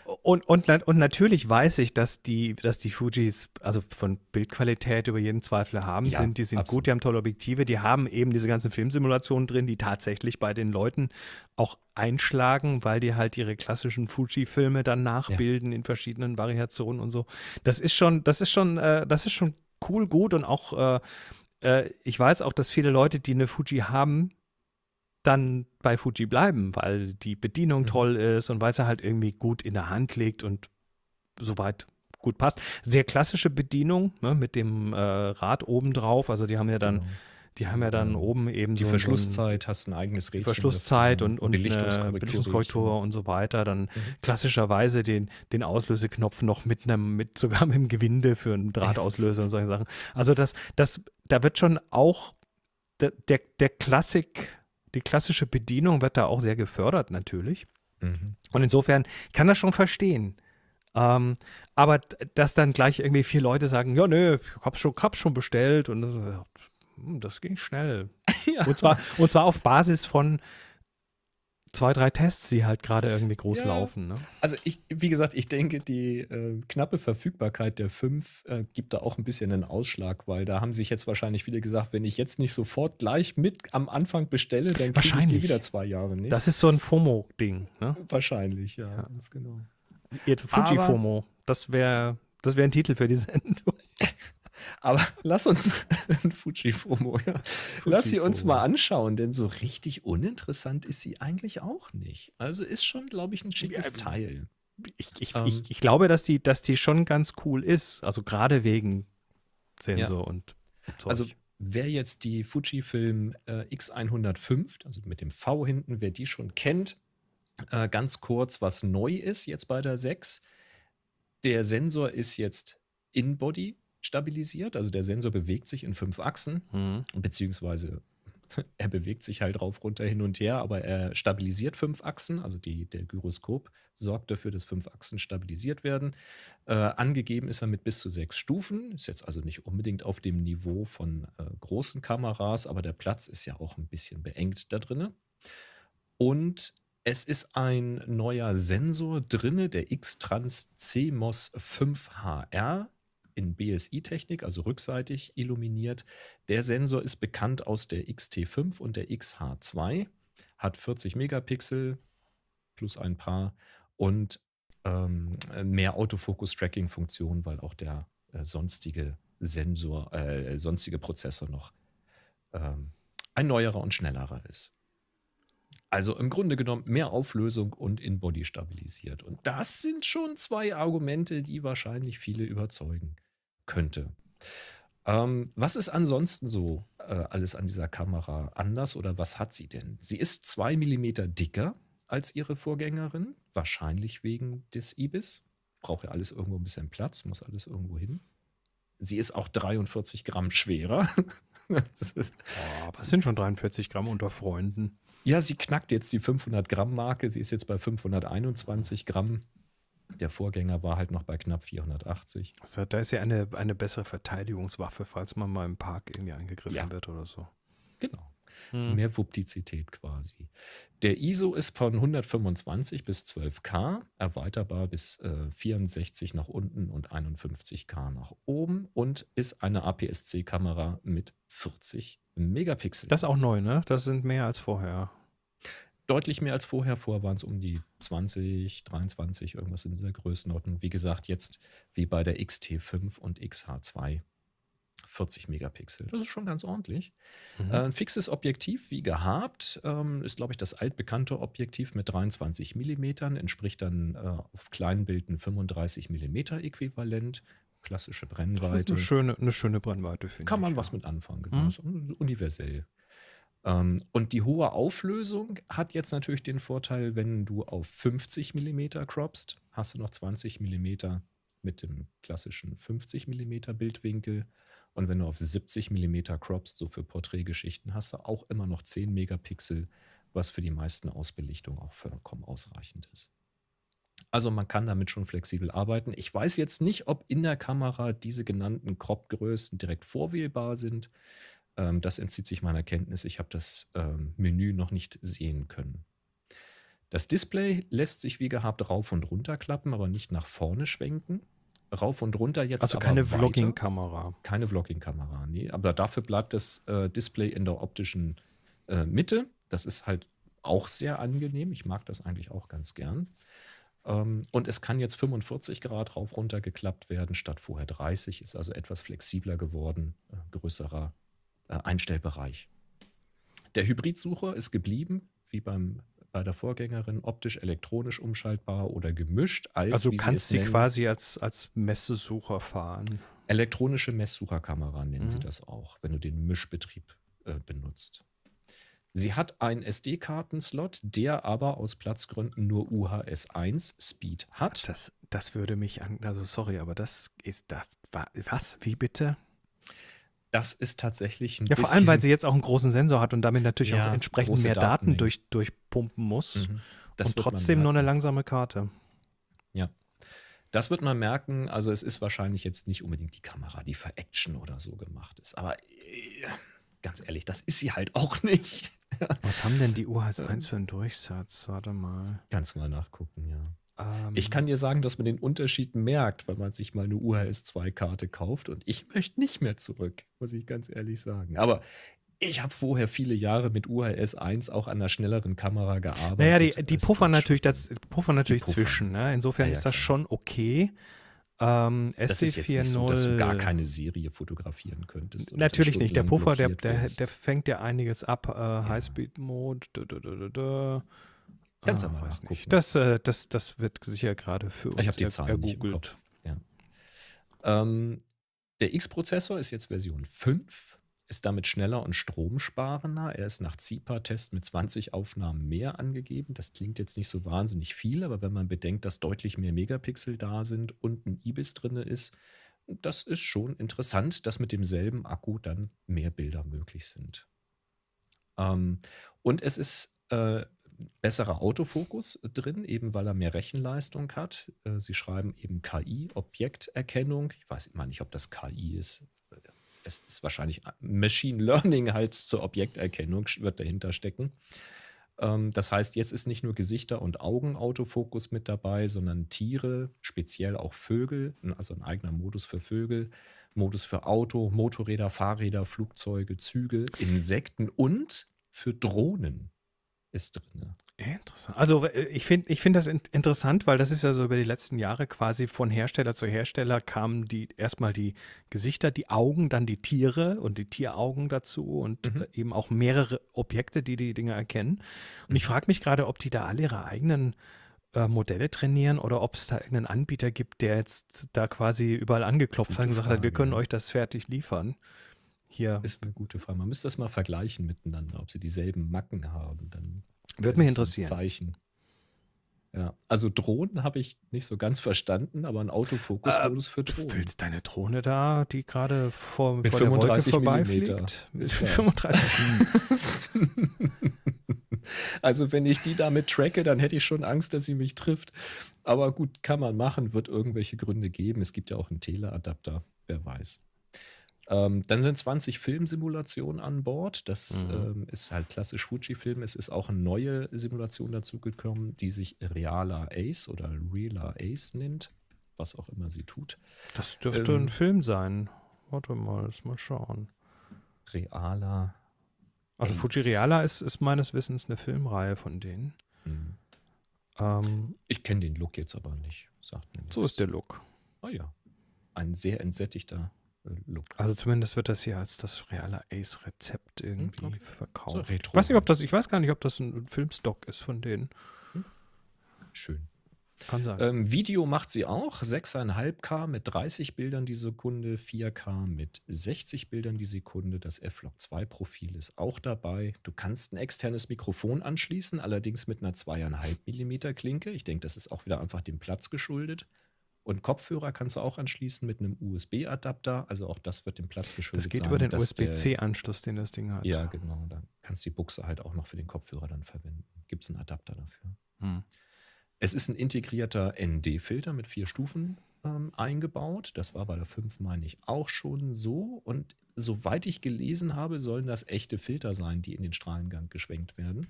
A: Äh, und, und, und
B: natürlich weiß ich, dass die, dass die Fujis also von Bildqualität über jeden Zweifel haben ja, sind. Die sind absolut. gut, die haben tolle Objektive, die haben eben diese ganzen Filmsimulationen drin, die tatsächlich bei den Leuten auch einschlagen, weil die halt ihre klassischen Fuji-Filme dann nachbilden ja. in verschiedenen Variationen und so. Das ist schon, das ist schon, äh, das ist schon cool, gut und auch äh, äh ich weiß auch, dass viele Leute, die eine Fuji haben, dann bei Fuji bleiben, weil die Bedienung mhm. toll ist und weil es halt irgendwie gut in der Hand liegt und soweit gut passt. Sehr klassische Bedienung ne, mit dem äh, Rad oben drauf. Also die haben ja dann, genau. die haben ja dann ja. Genau. oben eben die so Verschlusszeit,
A: ein, hast ein eigenes Rädchen. Verschlusszeit und, und Belichtungskorrektur
B: und so weiter. Dann mhm. klassischerweise den, den Auslöseknopf noch mit einem, mit sogar mit einem Gewinde für einen Drahtauslöser und solche Sachen. Also das, das, da wird schon auch der, der, der Klassik die klassische Bedienung wird da auch sehr gefördert natürlich. Mhm. Und insofern kann das schon verstehen. Ähm, aber dass dann gleich irgendwie vier Leute sagen, ja, nö, ich hab's schon, hab's schon bestellt und das, hm,
A: das ging schnell.
B: ja. und, zwar, und zwar auf Basis von zwei, drei Tests, die halt gerade irgendwie groß ja. laufen. Ne?
A: Also ich, wie gesagt, ich denke, die äh, knappe Verfügbarkeit der fünf äh, gibt da auch ein bisschen einen Ausschlag, weil da haben sich jetzt wahrscheinlich viele gesagt, wenn ich jetzt nicht sofort gleich mit am Anfang bestelle, dann kriege ich die wieder zwei Jahre nicht. Das ist so ein
B: FOMO-Ding.
A: Ne? Wahrscheinlich, ja, ja. genau. Fuji-FOMO, das wäre das wär ein Titel für die Sendung. Aber lass uns ein Fuji-FOMO, ja. Fuji lass sie uns mal anschauen, denn so richtig uninteressant ist sie eigentlich auch nicht. Also ist schon, glaube ich, ein schickes ja, Teil. Ich, ich, ähm, ich, ich, glaube, dass die, dass die schon ganz cool ist. Also gerade wegen Sensor ja. und Zeug. Also wer jetzt die Fujifilm äh, X105, also mit dem V hinten, wer die schon kennt, äh, ganz kurz, was neu ist jetzt bei der 6. Der Sensor ist jetzt in-body stabilisiert. Also der Sensor bewegt sich in fünf Achsen, mhm. beziehungsweise er bewegt sich halt rauf, runter, hin und her, aber er stabilisiert fünf Achsen. Also die, der Gyroskop sorgt dafür, dass fünf Achsen stabilisiert werden. Äh, angegeben ist er mit bis zu sechs Stufen. Ist jetzt also nicht unbedingt auf dem Niveau von äh, großen Kameras, aber der Platz ist ja auch ein bisschen beengt da drin. Und es ist ein neuer Sensor drinne, der X-Trans CMOS 5HR in BSI-Technik, also rückseitig illuminiert. Der Sensor ist bekannt aus der XT5 und der XH2, hat 40 Megapixel plus ein paar und ähm, mehr Autofokus-Tracking-Funktionen, weil auch der äh, sonstige Sensor, äh, sonstige Prozessor noch ähm, ein neuerer und schnellerer ist. Also im Grunde genommen mehr Auflösung und in Body stabilisiert. Und das sind schon zwei Argumente, die wahrscheinlich viele überzeugen könnte. Ähm, was ist ansonsten so äh, alles an dieser Kamera anders oder was hat sie denn? Sie ist 2 mm dicker als ihre Vorgängerin, wahrscheinlich wegen des IBIS. Braucht ja alles irgendwo ein bisschen Platz, muss alles irgendwo hin. Sie ist auch 43 Gramm schwerer. das, ist, oh, das sind schon 43 Gramm unter Freunden. Ja, sie knackt jetzt die 500 Gramm Marke. Sie ist jetzt bei 521 Gramm. Der Vorgänger war halt noch bei knapp 480.
B: Also da ist ja eine, eine bessere Verteidigungswaffe, falls man mal im Park
A: irgendwie angegriffen ja. wird oder so. Genau. Hm. Mehr Wupptizität quasi. Der ISO ist von 125 bis 12K, erweiterbar bis äh, 64 nach unten und 51K nach oben und ist eine APS-C-Kamera mit 40 Megapixel. Das ist auch neu, ne? Das sind mehr als vorher deutlich mehr als vorher. Vorher waren es um die 20, 23, irgendwas in dieser Größenordnung. Wie gesagt, jetzt wie bei der XT5 und XH2 40 Megapixel. Das ist schon ganz ordentlich. Mhm. Äh, ein fixes Objektiv, wie gehabt, ähm, ist, glaube ich, das altbekannte Objektiv mit 23 Millimetern, entspricht dann äh, auf kleinen Bildern 35 Millimeter äquivalent. Klassische Brennweite. Das ist eine schöne, eine schöne Brennweite, finde ich. Kann man was mit anfangen, mhm. genau. Mhm. Universell. Ähm, und die hohe Auflösung hat jetzt natürlich den Vorteil, wenn du auf 50 mm croppst, hast du noch 20 mm mit dem klassischen 50 mm Bildwinkel. Und wenn du auf 70 mm croppst, so für Porträtgeschichten, hast du auch immer noch 10 Megapixel, was für die meisten Ausbelichtungen auch vollkommen ausreichend ist. Also man kann damit schon flexibel arbeiten. Ich weiß jetzt nicht, ob in der Kamera diese genannten Crop-Größen direkt vorwählbar sind. Ähm, das entzieht sich meiner Kenntnis. Ich habe das ähm, Menü noch nicht sehen können. Das Display lässt sich wie gehabt rauf und runter klappen, aber nicht nach vorne schwenken. Rauf und runter jetzt. Also keine Vlogging-Kamera. Keine Vlogging-Kamera, nee. Aber dafür bleibt das äh, Display in der optischen äh, Mitte. Das ist halt auch sehr angenehm. Ich mag das eigentlich auch ganz gern. Ähm, und es kann jetzt 45 Grad rauf runter geklappt werden, statt vorher 30. Ist also etwas flexibler geworden, äh, größerer äh, Einstellbereich. Der Hybridsucher ist geblieben, wie beim, bei der Vorgängerin, optisch, elektronisch umschaltbar oder gemischt. Als, also kannst sie, sie quasi als, als Messesucher fahren. Elektronische Messsucherkamera nennen mhm. sie das auch, wenn du den Mischbetrieb äh, benutzt. Sie hat einen sd kartenslot der aber aus Platzgründen nur UHS-1-Speed hat. Das, das würde mich an, also sorry, aber das ist da, was, wie bitte? Das ist tatsächlich ein Ja, vor allem, weil sie
B: jetzt auch einen großen Sensor hat und damit natürlich ja, auch entsprechend mehr Daten, durch, durchpumpen muss. Mhm. und trotzdem nur eine langsame Karte.
A: Ja. Das wird man merken. Also, es ist wahrscheinlich jetzt nicht unbedingt die Kamera, die für Action oder so gemacht ist. Aber äh, ganz ehrlich, das ist sie halt auch nicht. Was haben denn die UHS 1 ähm. für einen Durchsatz? Warte mal. Ganz mal nachgucken, ja. Ähm, ich kann dir sagen, dass man den Unterschied merkt, wenn man sich mal eine UHS-2-Karte kauft. Und ich möchte nicht mehr zurück, muss ich ganz ehrlich sagen. Aber ich habe vorher viele Jahre mit UHS 1 auch an einer schnelleren Kamera gearbeitet.
B: Naja, die, die puffern natürlich, das, puffern natürlich puffern. zwischen. Ne? Insofern ja, ja, ist das klar. schon okay.
A: Ähm, das ist jetzt nicht so, dass du gar keine Serie fotografieren könntest. Natürlich nicht. Der Puffer, der, der,
B: der, fängt ja einiges ab. Äh, ja. Highspeed-Mode.
A: Ganz ah, am meisten nicht. Das, äh, das, das wird sicher gerade für uns ich habe die Zahlen ergoogelt. Ja. Ähm, der X-Prozessor ist jetzt Version 5, ist damit schneller und stromsparender. Er ist nach ZIPA-Test mit 20 Aufnahmen mehr angegeben. Das klingt jetzt nicht so wahnsinnig viel, aber wenn man bedenkt, dass deutlich mehr Megapixel da sind und ein IBIS drin ist, das ist schon interessant, dass mit demselben Akku dann mehr Bilder möglich sind. Ähm, und es ist äh, besserer Autofokus drin, eben weil er mehr Rechenleistung hat. Äh, sie schreiben eben KI, Objekterkennung. Ich weiß immer nicht, ob das KI ist. Äh, es ist wahrscheinlich Machine Learning halt zur Objekterkennung, wird dahinter stecken. Ähm, das heißt, jetzt ist nicht nur Gesichter- und Augen-Autofokus mit dabei, sondern Tiere, speziell auch Vögel, also ein eigener Modus für Vögel, Modus für Auto, Motorräder, Fahrräder, Flugzeuge, Züge, Insekten und für Drohnen ist drin.
B: Interessant. Also äh, ich finde ich find das in interessant, weil das ist ja so über die letzten Jahre quasi von Hersteller zu Hersteller kamen die erstmal die Gesichter, die Augen, dann die Tiere und die Tieraugen dazu und mhm. Äh, eben auch mehrere Objekte, die die Dinge erkennen. Und ich mhm. frage mich gerade, ob die da alle ihre eigenen äh, Modelle trainieren oder ob es da irgendeinen Anbieter gibt, der jetzt da quasi überall angeklopft hat und gesagt hat, wir können euch das fertig liefern
A: hier. Ist eine gute Frage. Man müsste das mal vergleichen miteinander, ob sie dieselben Macken haben. Dann
B: Würde mich interessieren.
A: Zeichen. Ja, also Drohnen habe ich nicht so ganz verstanden, aber ein Autofokus-Modus äh, für Drohnen. Du willst deine Drohne
B: da, die gerade vor, mit vor 35 der Wolke vorbeifliegt? Mit 35
A: Also wenn ich die damit tracke, dann hätte ich schon Angst, dass sie mich trifft. Aber gut, kann man machen, wird irgendwelche Gründe geben. Es gibt ja auch einen Teleadapter, wer weiß. Ähm, dann sind 20 Filmsimulationen an Bord. Das mhm. ähm, ist halt klassisch Fuji-Film. Es ist auch eine neue Simulation dazugekommen, die sich Reala Ace oder Reala Ace nennt, was auch immer sie tut. Das dürfte ähm, ein Film sein.
B: Warte mal, lass mal schauen. Reala. Also Fuji Reala ist, ist meines Wissens eine Filmreihe von denen.
A: Mhm. Ähm, ich kenne den Look jetzt aber nicht. Sagt mir So ist der Look. Ah oh ja. Ein sehr entsättigter Look. Also zumindest wird das hier als das
B: reale Ace-Rezept irgendwie hm, okay. verkauft. So Ich weiß nicht, ob das, ich weiß gar nicht, ob das ein Filmstock ist
A: von denen. Hm. Schön. Kann sein. Ähm, Video macht sie auch. 6,5K mit 30 Bildern die Sekunde, 4K mit 60 Bildern die Sekunde. Das F-Log 2-Profil ist auch dabei. Du kannst ein externes Mikrofon anschließen, allerdings mit einer 2,5 mm Klinke. Ich denke, das ist auch wieder einfach dem Platz geschuldet. Und Kopfhörer kannst du auch anschließen mit einem USB-Adapter. Also auch das wird dem Platz geschuldet. Das geht sein, über den USB-C-Anschluss, den das Ding hat. Ja, genau. Dann kannst du die Buchse halt auch noch für den Kopfhörer dann verwenden. Gibt es einen Adapter dafür. Hm. Es ist ein integrierter ND-Filter mit vier Stufen ähm, eingebaut. Das war bei der 5, meine ich, auch schon so. Und soweit ich gelesen habe, sollen das echte Filter sein, die in den Strahlengang geschwenkt werden.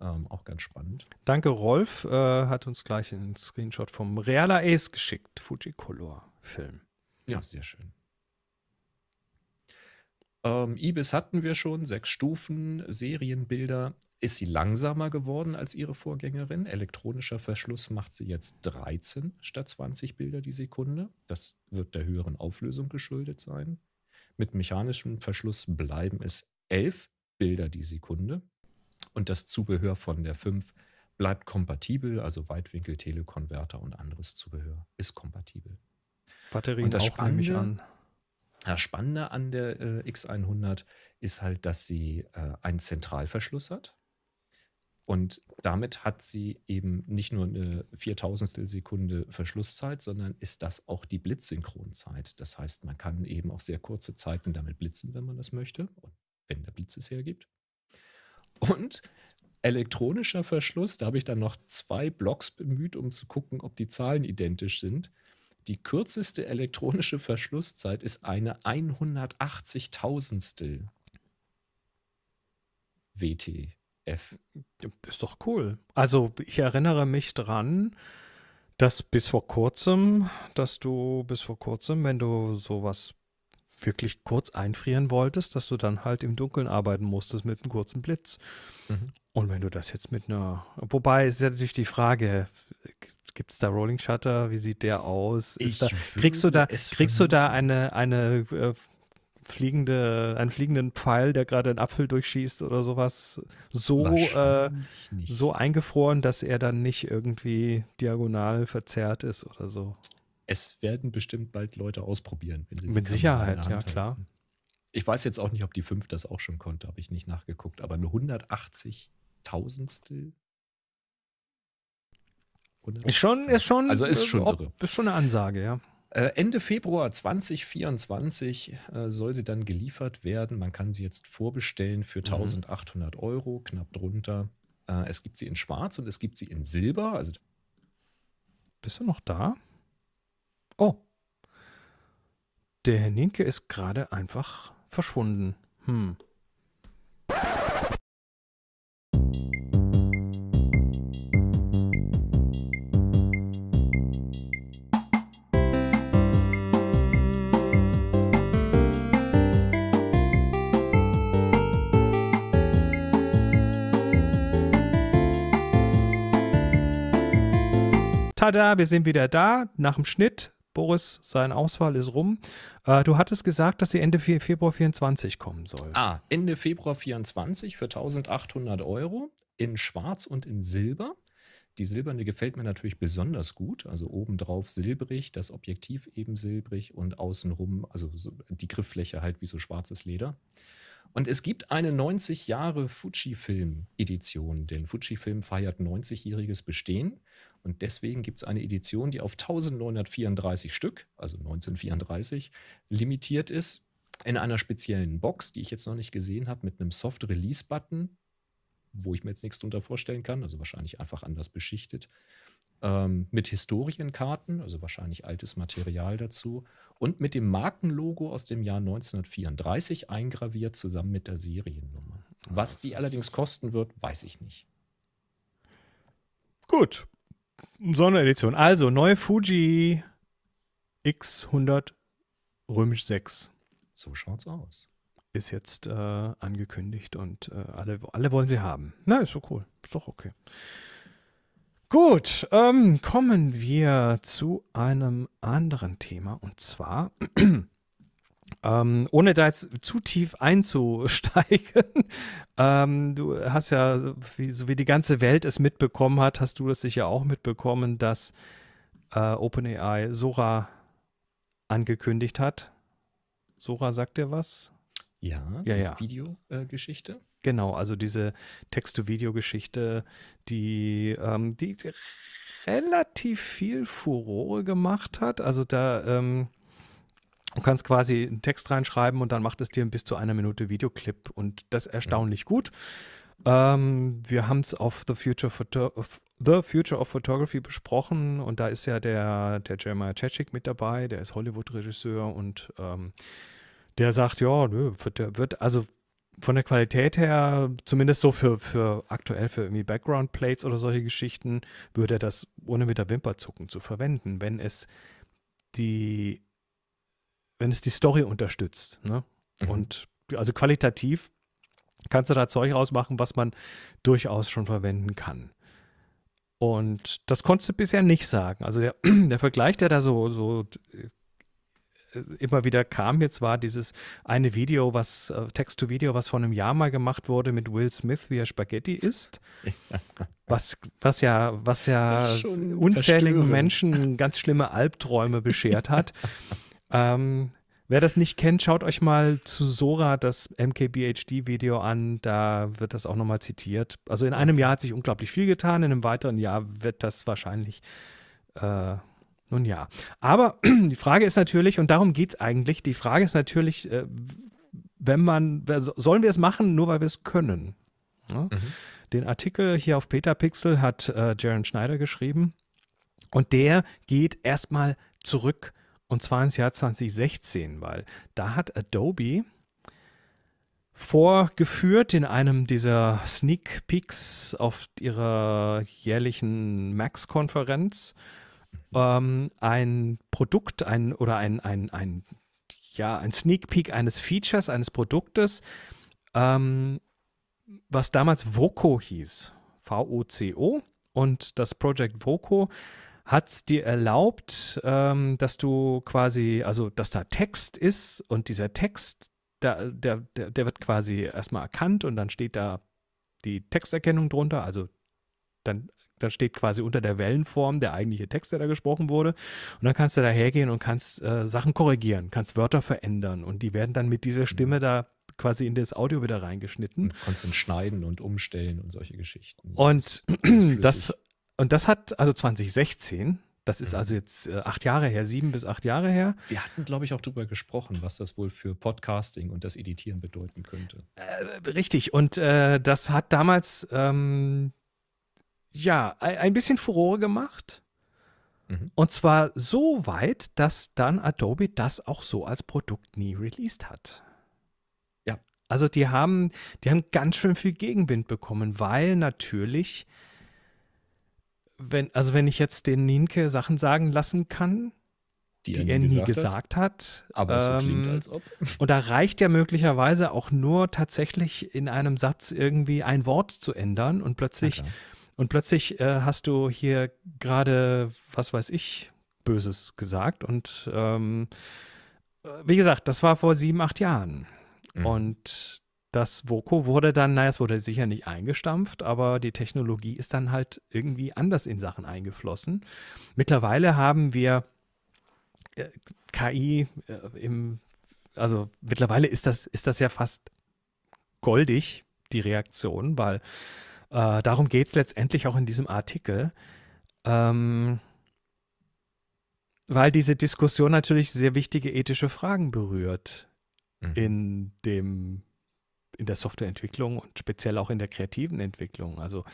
A: Ähm, auch ganz spannend. Danke, Rolf. Äh, hat uns gleich einen Screenshot vom Reala Ace geschickt. Fujicolor-Film. Ja, sehr schön. Ähm, Ibis hatten wir schon, sechs Stufen, Serienbilder. Ist sie langsamer geworden als ihre Vorgängerin? Elektronischer Verschluss macht sie jetzt 13 statt 20 Bilder die Sekunde. Das wird der höheren Auflösung geschuldet sein. Mit mechanischem Verschluss bleiben es 11 Bilder die Sekunde und das Zubehör von der 5 bleibt kompatibel, also Weitwinkel, Telekonverter und anderes Zubehör ist kompatibel.
B: Batterien und das auch Spannende, nehme an.
A: Das Spannende an der äh, X100 ist halt, dass sie äh, einen Zentralverschluss hat. Und damit hat sie eben nicht nur eine Viertausendstel Sekunde Verschlusszeit, sondern ist das auch die Blitzsynchronzeit. Das heißt, man kann eben auch sehr kurze Zeiten damit blitzen, wenn man das möchte und wenn der Blitz es hergibt. Und elektronischer Verschluss, da habe ich dann noch zwei Blocks bemüht, um zu gucken, ob die Zahlen identisch sind. Die kürzeste elektronische Verschlusszeit ist eine 180.000stel WTF.
B: ist doch cool. Also ich erinnere mich dran, dass bis vor kurzem, dass du bis vor kurzem, wenn du sowas wirklich kurz einfrieren wolltest, dass du dann halt im Dunkeln arbeiten musstest mit einem kurzen Blitz. Mhm. Und wenn du das jetzt mit einer. Wobei ist ja natürlich die Frage, gibt es da Rolling Shutter? Wie sieht der aus? Da, kriegst du da, kriegst du da eine, eine äh, fliegende, einen fliegenden Pfeil, der gerade einen Apfel durchschießt oder sowas, so, äh, so eingefroren, dass er dann nicht irgendwie diagonal verzerrt ist oder so
A: es werden bestimmt bald Leute ausprobieren. Wenn sie Mit Sicherheit, ja klar. Ich weiß jetzt auch nicht, ob die 5 das auch schon konnte, habe ich nicht nachgeguckt, aber eine 180 Tausendstel Ist schon, ist schon, also ist schon, äh, ob, ist schon eine Ansage, ja. Äh, Ende Februar 2024 äh, soll sie dann geliefert werden. Man kann sie jetzt vorbestellen für 1800 mhm. Euro, knapp drunter. es gibt sie in Schwarz und es gibt sie in Silber. Also Bist du noch da? Oh, der Herr Nienke ist gerade einfach
B: verschwunden. Hm. Tada, wir sind wieder da nach dem Schnitt Boris, sein Auswahl ist rum. Äh, du hattest gesagt, dass sie Ende Februar
A: 24 kommen soll. Ah, Ende Februar 24 für 1800 Euro in Schwarz und in Silber. Die silberne gefällt mir natürlich besonders gut. Also obendrauf silbrig, das Objektiv eben silbrig und außenrum, also so die Grifffläche halt wie so schwarzes Leder. Und es gibt eine 90 Jahre Fujifilm-Edition, denn Fujifilm feiert 90-jähriges Bestehen. Und deswegen gibt es eine Edition, die auf 1934 Stück, also 1934, limitiert ist, in einer speziellen Box, die ich jetzt noch nicht gesehen habe, mit einem Soft-Release-Button, wo ich mir jetzt nichts drunter vorstellen kann, also wahrscheinlich einfach anders beschichtet ähm, mit Historienkarten, also wahrscheinlich altes Material dazu, und mit dem Markenlogo aus dem Jahr 1934 eingraviert, zusammen mit der Seriennummer. Ah, Was die allerdings kosten wird, weiß ich nicht.
B: Gut. Sonderedition. Also, neue Fuji X100 römisch 6.
A: So schaut's aus.
B: Ist jetzt äh, angekündigt und äh, alle, alle wollen sie haben. Na, ist doch cool. Ist doch okay. Gut, ähm, kommen wir zu einem anderen Thema und zwar, ähm, ohne da jetzt zu tief einzusteigen, ähm, du hast ja, wie, so wie die ganze Welt es mitbekommen hat, hast du das sicher auch mitbekommen, dass äh, OpenAI Sora angekündigt hat. Sora sagt dir was?
A: Ja, ja, ja. Videogeschichte. Äh,
B: Genau, also diese Text-to-Video-Geschichte, die, ähm, die relativ viel Furore gemacht hat. Also da, ähm, du kannst quasi einen Text reinschreiben und dann macht es dir bis zu einer Minute Videoclip und das erstaunlich gut. Ähm, wir haben es auf The Future, The Future of Photography besprochen und da ist ja der, der Jeremiah Chechik mit dabei, der ist Hollywood-Regisseur und ähm, der sagt, ja, nö, wird, wird also von der Qualität her, zumindest so für, für aktuell für irgendwie Background Plates oder solche Geschichten, würde er das ohne mit der Wimper zucken zu verwenden, wenn es die, wenn es die Story unterstützt. Ne? Mhm. Und also qualitativ kannst du da Zeug rausmachen, was man durchaus schon verwenden kann. Und das konntest du bisher nicht sagen. Also der, der Vergleich, der da so, so äh, immer wieder kam jetzt war dieses eine Video, was äh, Text-to-Video, was vor einem Jahr mal gemacht wurde mit Will Smith, wie er Spaghetti isst. Was, was ja, was ja unzähligen Menschen ganz schlimme Albträume beschert hat. ähm, Wer das nicht kennt, schaut euch mal zu Sora das MKBHD-Video an. Da wird das auch nochmal zitiert. Also in einem Jahr hat sich unglaublich viel getan. In einem weiteren Jahr wird das wahrscheinlich äh, nun ja. Aber die Frage ist natürlich, und darum geht es eigentlich, die Frage ist natürlich, äh, wenn man, sollen wir es machen, nur weil wir es können? Ja? Mhm. Den Artikel hier auf Petapixel hat äh, Jaron Schneider geschrieben und der geht erstmal zurück und zwar ins Jahr 2016, weil da hat Adobe vorgeführt in einem dieser Sneak Peeks auf ihrer jährlichen Max-Konferenz, ähm, ein Produkt ein, oder ein, ein, ein, ja, ein Sneak Peek eines Features, eines Produktes, ähm, was damals Voco hieß. V-O-C-O. Und das Project Voco hat es dir erlaubt, ähm, dass du quasi, also dass da Text ist und dieser Text, da, der, der, der wird quasi erstmal erkannt und dann steht da die Texterkennung drunter, also dann da steht quasi unter der Wellenform der eigentliche Text, der da gesprochen wurde. Und dann kannst du da hergehen und kannst äh, Sachen korrigieren, kannst Wörter verändern und die werden dann mit dieser mhm. Stimme da quasi in das Audio wieder reingeschnitten.
A: Und kannst dann schneiden und umstellen und solche Geschichten.
B: Und das, das und das hat also 2016 das ist mhm. also jetzt äh, acht
A: Jahre her, sieben bis acht Jahre her. Wir hatten, glaube ich, auch darüber gesprochen, was das wohl für Podcasting und das Editieren bedeuten könnte.
B: Äh, richtig. Und äh, das hat damals ähm, ja, ein bisschen Furore gemacht. Mhm. Und zwar so weit, dass dann Adobe das auch so als Produkt nie released hat. Ja. Also die haben, die haben ganz schön viel Gegenwind bekommen, weil natürlich, wenn, also wenn ich jetzt den Nienke Sachen sagen lassen kann, die, die er, nie, gesagt, gesagt hat. hat. Aber ähm, so klingt, ähm, als ob. Und da reicht ja möglicherweise auch nur tatsächlich in einem Satz irgendwie ein Wort zu ändern und plötzlich ja, und plötzlich äh, hast du hier gerade, was weiß ich, Böses gesagt. Und ähm, äh, wie gesagt, das war vor sieben, acht Jahren. Mhm. Und das Voko wurde dann, naja, es wurde sicher nicht eingestampft, aber die Technologie ist dann halt irgendwie anders in Sachen eingeflossen. Mittlerweile haben wir äh, KI äh, im, also mittlerweile ist das, ist das ja fast goldig, die Reaktion, weil äh, darum geht es letztendlich auch in diesem Artikel. Ähm, weil diese Diskussion natürlich sehr wichtige ethische Fragen berührt mhm. in dem in der Softwareentwicklung und speziell auch in der kreativen Entwicklung. Also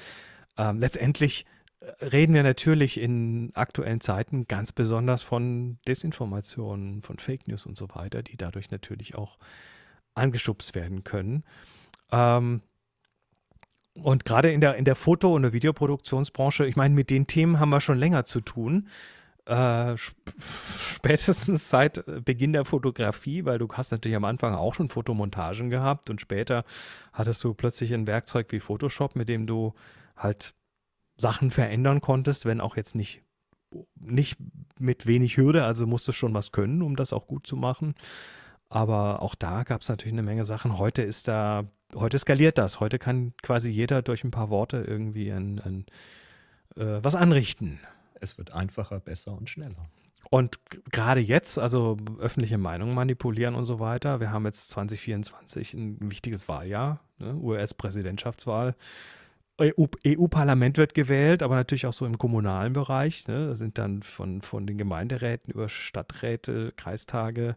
B: ähm, letztendlich äh, reden wir natürlich in aktuellen Zeiten ganz besonders von Desinformationen, von Fake News und so weiter, die dadurch natürlich auch angeschubst werden können. Ähm, und gerade in der, in der Foto- und der Videoproduktionsbranche, ich meine, mit den Themen haben wir schon länger zu tun. Äh, spätestens seit Beginn der Fotografie, weil du hast natürlich am Anfang auch schon Fotomontagen gehabt und später hattest du plötzlich ein Werkzeug wie Photoshop, mit dem du halt Sachen verändern konntest, wenn auch jetzt nicht, nicht mit wenig Hürde, also musstest schon was können, um das auch gut zu machen. Aber auch da gab es natürlich eine Menge Sachen. Heute ist da, heute skaliert das. Heute kann quasi jeder durch ein paar Worte irgendwie
A: ein, ein, äh, was anrichten. Es wird einfacher, besser und schneller.
B: Und gerade jetzt, also öffentliche Meinung manipulieren und so weiter. Wir haben jetzt 2024 ein wichtiges Wahljahr, ne? US-Präsidentschaftswahl. EU-Parlament e wird gewählt, aber natürlich auch so im kommunalen Bereich. Ne? Da sind dann von, von den Gemeinderäten über Stadträte, Kreistage,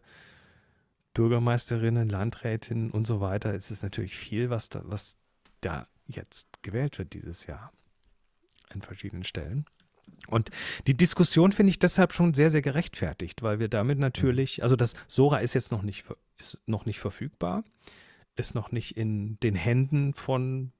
B: Bürgermeisterinnen, Landrätinnen und so weiter, ist es natürlich viel, was da, was da jetzt gewählt wird dieses Jahr an verschiedenen Stellen. Und die Diskussion finde ich deshalb schon sehr, sehr gerechtfertigt, weil wir damit mhm. natürlich, also das Sora ist jetzt noch nicht, ist noch nicht verfügbar, ist noch nicht in den Händen von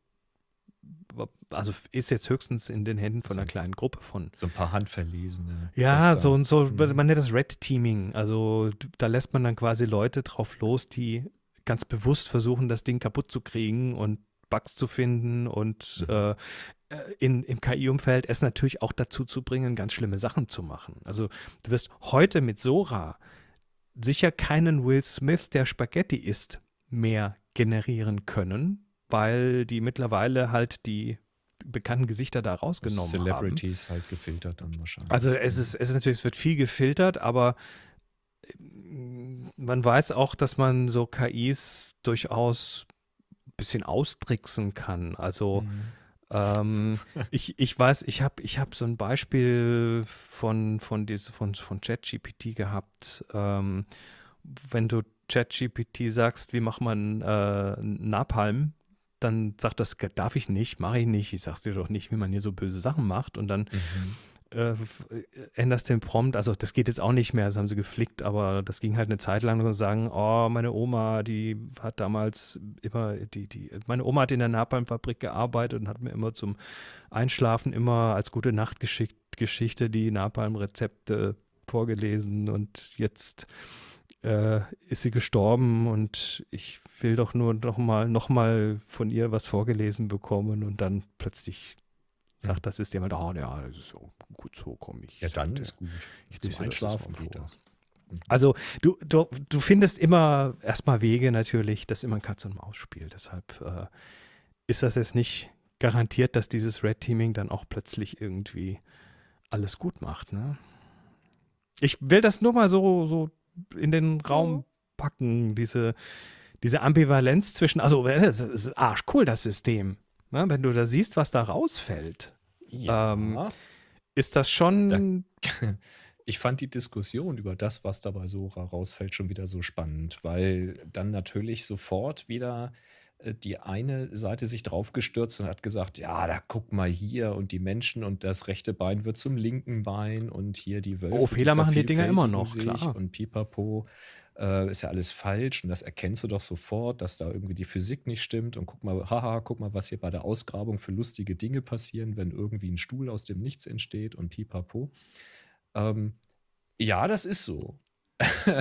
B: also ist jetzt höchstens in den Händen von so, einer kleinen Gruppe von. So ein paar handverlesene. Ja, so und so, mhm. man nennt das Red Teaming. Also da lässt man dann quasi Leute drauf los, die ganz bewusst versuchen, das Ding kaputt zu kriegen und Bugs zu finden und mhm. äh, äh in, im KI-Umfeld es natürlich auch dazu zu bringen, ganz schlimme Sachen zu machen. Also du wirst heute mit Sora sicher keinen Will Smith, der Spaghetti isst, mehr generieren können, weil die mittlerweile halt die bekannten Gesichter da rausgenommen Celebrities haben.
A: Celebrities halt gefiltert dann wahrscheinlich. Also es
B: ist, es ist natürlich, es wird viel gefiltert, aber mm, man weiß auch, dass man so KIs durchaus ein bisschen austricksen kann. Also mhm. ähm, ich, ich weiß, ich habe ich hab so ein Beispiel von, von, von, von ChatGPT gehabt. Ähm, wenn du ChatGPT sagst, wie macht man äh, Napalm, dann sagt das, darf ich nicht, mache ich nicht, ich sag's dir doch nicht, wie man hier so böse Sachen macht. Und dann mhm. äh, äh änderst den Prompt, also das geht jetzt auch nicht mehr, das haben sie geflickt, aber das ging halt eine Zeit lang und sagen, oh, meine Oma, die hat damals immer, die, die, meine Oma hat in der Napalmfabrik gearbeitet und hat mir immer zum Einschlafen immer als gute Nachtgeschichte die Napalm-Rezepte vorgelesen und jetzt äh, ist sie gestorben und ich will doch nur nochmal noch mal von ihr was vorgelesen bekommen und dann plötzlich sagt das System halt, oh ja, das ist gut so, komm ich. Ja, dann ist gut. Ich zum Einschlafen geht das. Also du, du, du findest immer erstmal Wege natürlich, dass immer ein Katz und Maus spiel Deshalb äh, ist das jetzt nicht garantiert, dass dieses Red Teaming dann auch plötzlich irgendwie alles gut macht. Ne? Ich will das nur mal so, so in den Raum packen, diese, diese Ambivalenz zwischen, also äh, das ist arschcool, das System. Ne? Wenn du da siehst, was da rausfällt,
A: ja. ähm, ist das
B: schon.
A: Da, ich fand die Diskussion über das, was dabei so rausfällt, schon wieder so spannend, weil dann natürlich sofort wieder äh, die eine Seite sich draufgestürzt und hat gesagt, ja, da guck mal hier und die Menschen und das rechte Bein wird zum linken Bein und hier die Wölfe. Oh, Fehler machen die Dinger immer noch, klar. Und pipapo. Äh, ist ja alles falsch und das erkennst du doch sofort, dass da irgendwie die Physik nicht stimmt und guck mal, haha, guck mal, was hier bei der Ausgrabung für lustige Dinge passieren, wenn irgendwie ein Stuhl aus dem Nichts entsteht und pipapo. Ähm, ja, das ist so.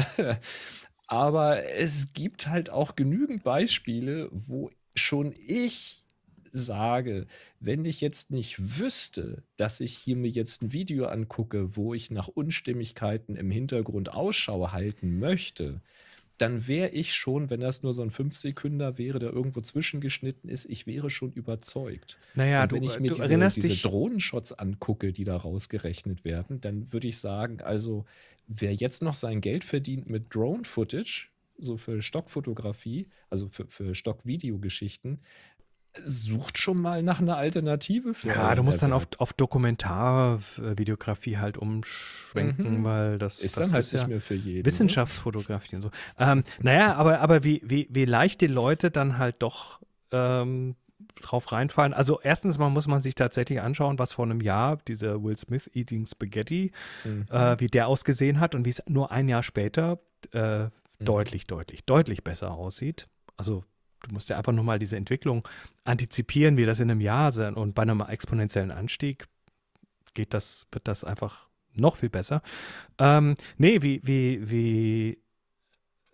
A: Aber es gibt halt auch genügend Beispiele, wo schon ich sage, wenn ich jetzt nicht wüsste, dass ich hier mir jetzt ein Video angucke, wo ich nach Unstimmigkeiten im Hintergrund Ausschau halten möchte, dann wäre ich schon, wenn das nur so ein 5-Sekünder wäre, der irgendwo zwischengeschnitten ist, ich wäre schon überzeugt.
B: Naja, Und wenn du, ich mir du diese, diese
A: Drohnenshots angucke, die da rausgerechnet werden, dann würde ich sagen, also wer jetzt noch sein Geld verdient mit Drone-Footage, so für Stockfotografie, also für, für Stockvideogeschichten, sucht schon mal nach einer Alternative für. Ja, du musst dann auf,
B: auf Dokumentarvideografie halt umschwenken, mhm. weil das ist das dann halt ist nicht ja mehr für jeden. Ne? Wissenschaftsfotografie und so. Ähm, naja, aber, aber wie, wie, wie leicht die Leute dann halt doch ähm, drauf reinfallen. Also erstens mal muss man sich tatsächlich anschauen, was vor einem Jahr dieser Will Smith Eating Spaghetti, mhm. äh, wie der ausgesehen hat und wie es nur ein Jahr später äh, mhm. deutlich, deutlich, deutlich besser aussieht. Also du musst ja einfach nur mal diese Entwicklung antizipieren, wie das in einem Jahr sein und bei einem exponentiellen Anstieg geht das, wird das einfach noch viel besser. Ähm, nee, wie, wie, wie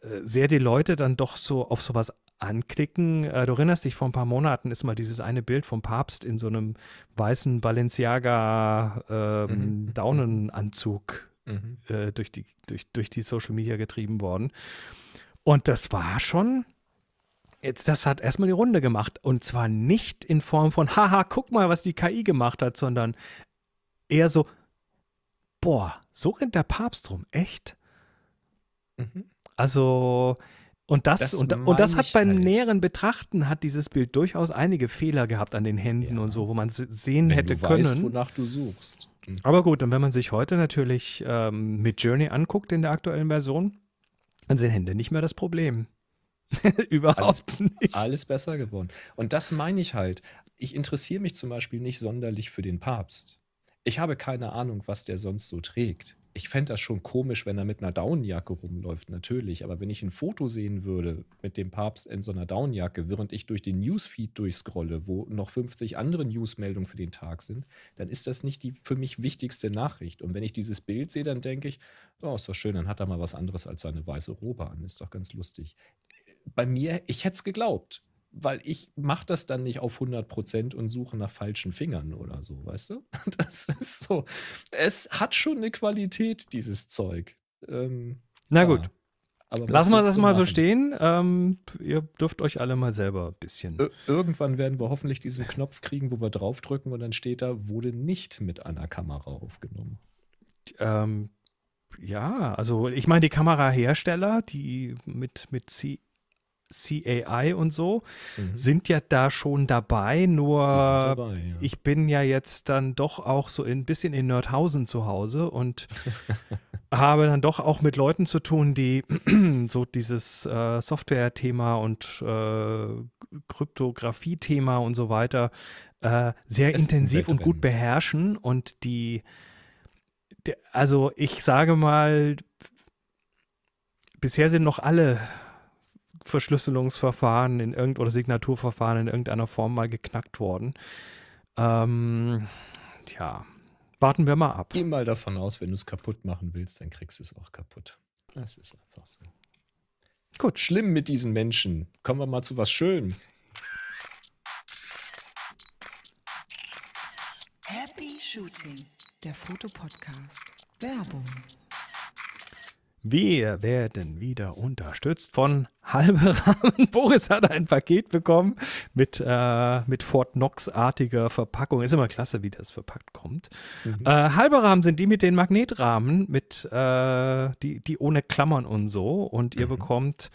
B: äh, sehr die Leute dann doch so auf sowas anklicken. Äh, du erinnerst dich, vor ein paar Monaten ist mal dieses eine Bild vom Papst in so einem weißen Balenciaga ähm, mhm. Daunenanzug mhm. äh, durch, die, durch, durch die Social Media getrieben worden. Und das war schon, das hat erstmal die Runde gemacht. Und zwar nicht in Form von, haha, guck mal, was die KI gemacht hat, sondern eher so, boah, so rennt der Papst rum, echt? Mhm. Also, und das, das und, und, das hat beim halt. näheren Betrachten hat dieses Bild durchaus einige Fehler gehabt an den Händen ja. und so, wo man sehen wenn hätte du können. Weißt,
A: wonach du suchst. Hm. Aber
B: gut, und wenn man sich heute natürlich ähm, mit Journey
A: anguckt in der aktuellen Version,
B: dann sind Hände nicht mehr das Problem.
A: Überhaupt alles, nicht. Alles besser geworden. Und das meine ich halt. Ich interessiere mich zum Beispiel nicht sonderlich für den Papst. Ich habe keine Ahnung, was der sonst so trägt ich fände das schon komisch, wenn er mit einer Downjacke rumläuft, natürlich. Aber wenn ich ein Foto sehen würde mit dem Papst in so einer Downjacke, während ich durch den Newsfeed durchscrolle, wo noch 50 andere Newsmeldungen für den Tag sind, dann ist das nicht die für mich wichtigste Nachricht. Und wenn ich dieses Bild sehe, dann denke ich, oh, ist doch schön, dann hat er mal was anderes als seine weiße Robe an. Ist doch ganz lustig. Bei mir, ich hätte es geglaubt weil ich mache das dann nicht auf 100% und suche nach falschen Fingern oder so, weißt du? Das ist so. Es hat schon eine Qualität, dieses Zeug. Ähm, Na gut. Ja. Aber Lassen wir das mal so stehen. Ähm, ihr dürft euch alle mal selber ein bisschen. Ir irgendwann werden wir hoffentlich diesen Knopf kriegen, wo wir draufdrücken und dann steht da, wurde nicht mit einer Kamera aufgenommen. Ähm,
B: ja, also ich meine, die Kamerahersteller, die mit, mit C CAI und so mhm. sind ja da schon dabei, nur dabei, ja. ich bin ja jetzt dann doch auch so ein bisschen in Nerdhausen zu Hause und habe dann doch auch mit Leuten zu tun, die so dieses äh, Software-Thema und äh, Kryptographie-Thema und so weiter äh, sehr es intensiv und gut beherrschen und die, die also ich sage mal, bisher sind noch alle Verschlüsselungsverfahren in irgend oder Signaturverfahren in irgendeiner Form mal geknackt worden. Ähm,
A: tja, warten wir mal ab. Geh mal davon aus, wenn du es kaputt machen willst, dann kriegst du es auch kaputt. Das ist einfach so. Gut. Schlimm mit diesen Menschen. Kommen wir mal zu was Schönem. Happy Shooting, der Fotopodcast. Werbung.
B: Wir werden wieder unterstützt von halbe Rahmen. Boris hat ein Paket bekommen mit, äh, mit Fort Knox-artiger Verpackung. Ist immer klasse, wie das verpackt kommt. Mhm. Äh, halbe Rahmen sind die mit den Magnetrahmen, mit, äh, die, die ohne Klammern und so. Und ihr mhm. bekommt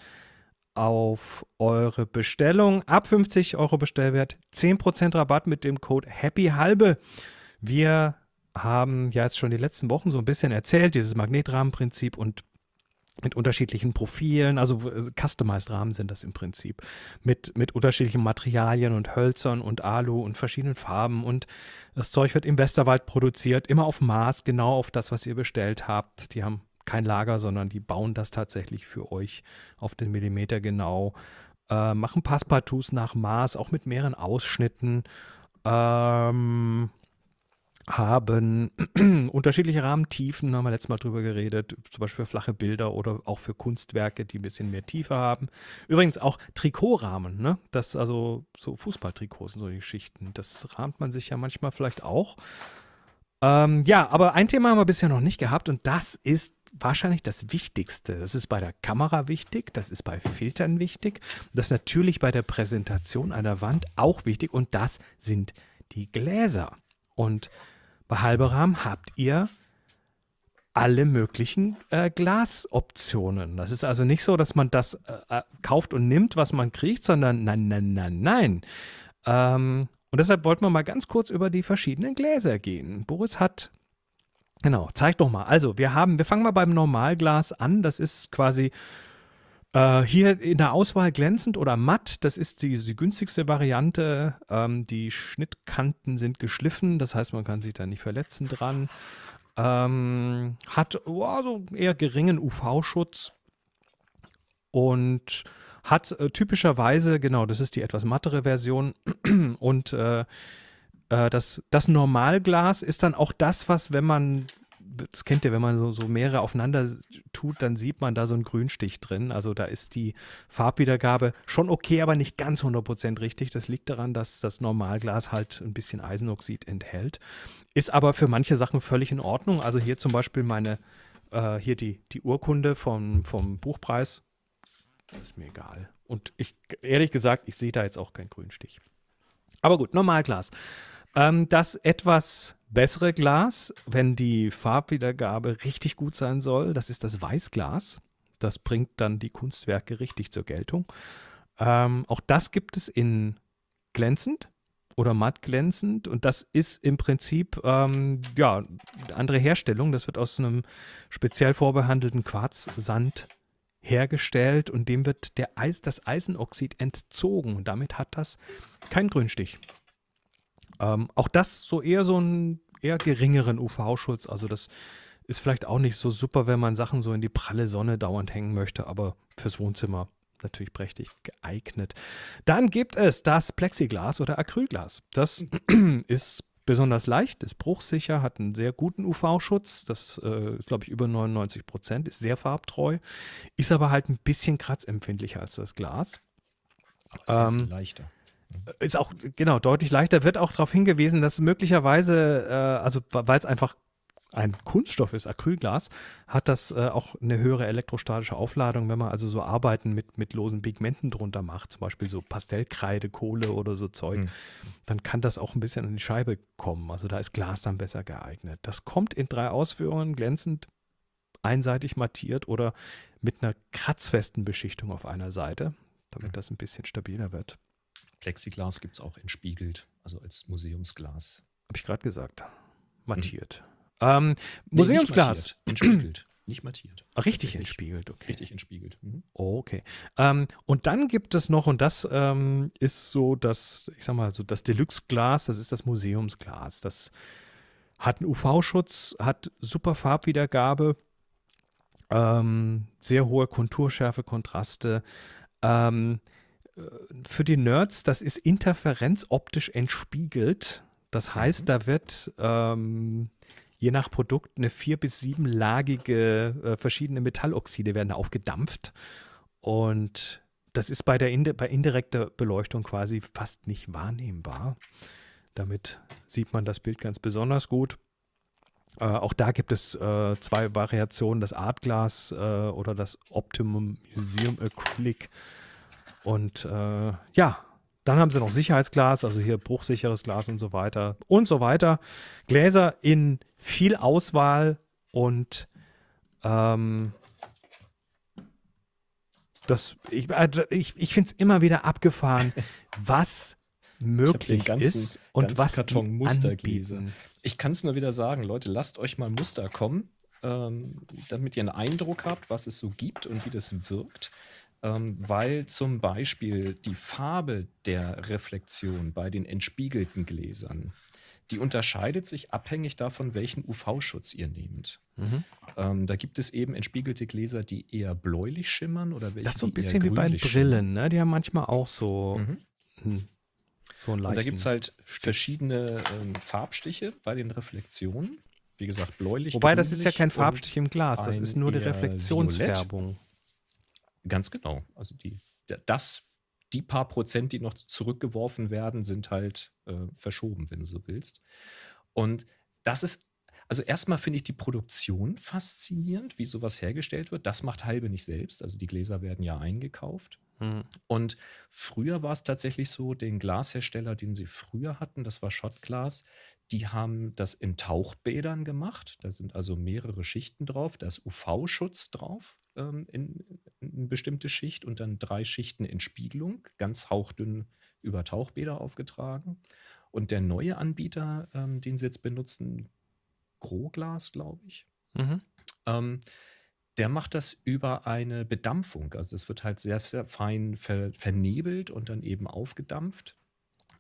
B: auf eure Bestellung ab 50 Euro Bestellwert 10% Rabatt mit dem Code HAPPYHALBE. Wir haben ja jetzt schon die letzten Wochen so ein bisschen erzählt, dieses Magnetrahmenprinzip und mit unterschiedlichen Profilen, also äh, customized Rahmen sind das im Prinzip, mit, mit unterschiedlichen Materialien und Hölzern und Alu und verschiedenen Farben und das Zeug wird im Westerwald produziert, immer auf Maß, genau auf das, was ihr bestellt habt. Die haben kein Lager, sondern die bauen das tatsächlich für euch auf den Millimeter genau, äh, machen Passepartouts nach Maß, auch mit mehreren Ausschnitten. Ähm, haben unterschiedliche Rahmentiefen, haben wir letztes Mal drüber geredet, zum Beispiel für flache Bilder oder auch für Kunstwerke, die ein bisschen mehr Tiefe haben. Übrigens auch Trikotrahmen, ne? Das also so Fußballtrikots und solche Geschichten, das rahmt man sich ja manchmal vielleicht auch. Ähm, ja, aber ein Thema haben wir bisher noch nicht gehabt und das ist wahrscheinlich das Wichtigste. Das ist bei der Kamera wichtig, das ist bei Filtern wichtig, das ist natürlich bei der Präsentation einer Wand auch wichtig und das sind die Gläser. Und bei Halberam habt ihr alle möglichen äh, Glasoptionen. Das ist also nicht so, dass man das äh, äh, kauft und nimmt, was man kriegt, sondern nein, nein, nein, nein. Ähm, und deshalb wollten wir mal ganz kurz über die verschiedenen Gläser gehen. Boris hat Genau, zeig doch mal. Also, wir haben, wir fangen mal beim Normalglas an. Das ist quasi äh, hier in der Auswahl glänzend oder matt, das ist die, die günstigste Variante. Ähm, die Schnittkanten sind geschliffen, das heißt, man kann sich da nicht verletzen dran. Ähm, hat oh, so also eher geringen UV-Schutz und hat äh, typischerweise, genau, das ist die etwas mattere Version und äh, äh das, das Normalglas ist dann auch das, was, wenn man das kennt ihr, wenn man so, so mehrere aufeinander tut, dann sieht man da so einen Grünstich drin. Also da ist die Farbwiedergabe schon okay, aber nicht ganz 100% richtig. Das liegt daran, dass das Normalglas halt ein bisschen Eisenoxid enthält. Ist aber für manche Sachen völlig in Ordnung. Also hier zum Beispiel meine, äh, hier die, die Urkunde vom, vom Buchpreis. Ist mir egal. Und ich, ehrlich gesagt, ich sehe da jetzt auch keinen Grünstich. Aber gut, Normalglas. Ähm, das etwas bessere Glas, wenn die Farbwiedergabe richtig gut sein soll, das ist das Weißglas. Das bringt dann die Kunstwerke richtig zur Geltung. Ähm, auch das gibt es in glänzend oder matt glänzend und das ist im Prinzip ähm, ja eine andere Herstellung. Das wird aus einem speziell vorbehandelten Quarzsand hergestellt und dem wird der Eis, das Eisenoxid entzogen. Und damit hat das keinen Grünstich. Ähm, auch das so eher so einen eher geringeren UV-Schutz. Also das ist vielleicht auch nicht so super, wenn man Sachen so in die pralle Sonne dauernd hängen möchte, aber fürs Wohnzimmer natürlich prächtig geeignet. Dann gibt es das Plexiglas oder Acrylglas. Das ist besonders leicht, ist bruchsicher, hat einen sehr guten UV-Schutz. Das äh, ist, glaube ich, über 99 Prozent, ist sehr farbtreu, ist aber halt ein bisschen kratzempfindlicher als das Glas. Das ähm, leichter. Ist auch, genau, deutlich leichter. Wird auch darauf hingewiesen, dass möglicherweise, äh, also weil es einfach ein Kunststoff ist, Acrylglas, hat das äh, auch eine höhere elektrostatische Aufladung, wenn man also so Arbeiten mit, mit losen Pigmenten drunter macht, zum Beispiel so Pastellkreide, Kohle oder so Zeug, mhm. dann kann das auch ein bisschen an die Scheibe kommen. Also da ist Glas dann besser geeignet. Das kommt in drei Ausführungen, glänzend, einseitig mattiert oder mit einer kratzfesten Beschichtung auf einer Seite, damit mhm. das ein bisschen
A: stabiler wird. Plexiglas gibt es auch entspiegelt, also als Museumsglas. Habe ich gerade gesagt. Hm. Mattiert. Hm. Ähm, nee, Museumsglas. Nicht mattiert, entspiegelt. Nicht mattiert. richtig
B: entspiegelt, okay. Richtig entspiegelt. Mhm. Okay. Ähm, und dann gibt es noch, und das ähm, ist so das, ich sag mal, so das Deluxe-Glas, das ist das Museumsglas. Das hat einen UV-Schutz, hat super Farbwiedergabe, ähm, sehr hohe Konturschärfe, Kontraste. Ähm, für die Nerds, das ist interferenzoptisch entspiegelt. Das mhm. heißt, mhm. da wird ähm, je nach Produkt eine vier- bis siebenlagige äh, verschiedene Metalloxide werden aufgedampft. Und das ist bei der Indi bei indirekter Beleuchtung quasi fast nicht wahrnehmbar. Damit sieht man das Bild ganz besonders gut. Äh, auch da gibt es äh, zwei Variationen, das Artglas äh, oder das Optimum Museum Acrylic. Und äh, ja, dann haben sie noch Sicherheitsglas, also hier bruchsicheres Glas und so weiter und so weiter. Gläser in viel Auswahl und ähm, das, ich, also ich, ich finde es immer wieder abgefahren, was möglich ganzen, ist und was Karton Mustergläser.
A: Ich kann es nur wieder sagen, Leute, lasst euch mal Muster kommen, ähm, damit ihr einen Eindruck habt, was es so gibt und wie das wirkt ähm, weil zum Beispiel die Farbe der Reflexion bei den entspiegelten Gläsern, die unterscheidet sich abhängig davon, welchen UV-Schutz ihr nehmt. Mhm. Ähm, da gibt es eben entspiegelte Gläser, die eher bläulich schimmern oder welche Das ist so ein bisschen wie bei
B: Brillen, ne? die haben manchmal auch so. Mhm. Hm, so Und da gibt
A: es halt verschiedene ähm, Farbstiche bei den Reflexionen. Wie gesagt, bläulich. Wobei das ist ja kein Farbstich im Glas, das ist nur die Reflexionsfärbung. Violett. Ganz genau. Also die, das, die paar Prozent, die noch zurückgeworfen werden, sind halt äh, verschoben, wenn du so willst. Und das ist, also erstmal finde ich die Produktion faszinierend, wie sowas hergestellt wird. Das macht Halbe nicht selbst. Also die Gläser werden ja eingekauft. Hm. Und früher war es tatsächlich so, den Glashersteller, den sie früher hatten, das war Schottglas, die haben das in Tauchbädern gemacht. Da sind also mehrere Schichten drauf. Da ist UV-Schutz drauf ähm, in, in eine bestimmte Schicht und dann drei Schichten in Spiegelung, ganz hauchdünn über Tauchbäder aufgetragen. Und der neue Anbieter, ähm, den sie jetzt benutzen, Groglas, glaube ich, mhm. ähm, der macht das über eine Bedampfung. Also es wird halt sehr, sehr fein ver vernebelt und dann eben aufgedampft.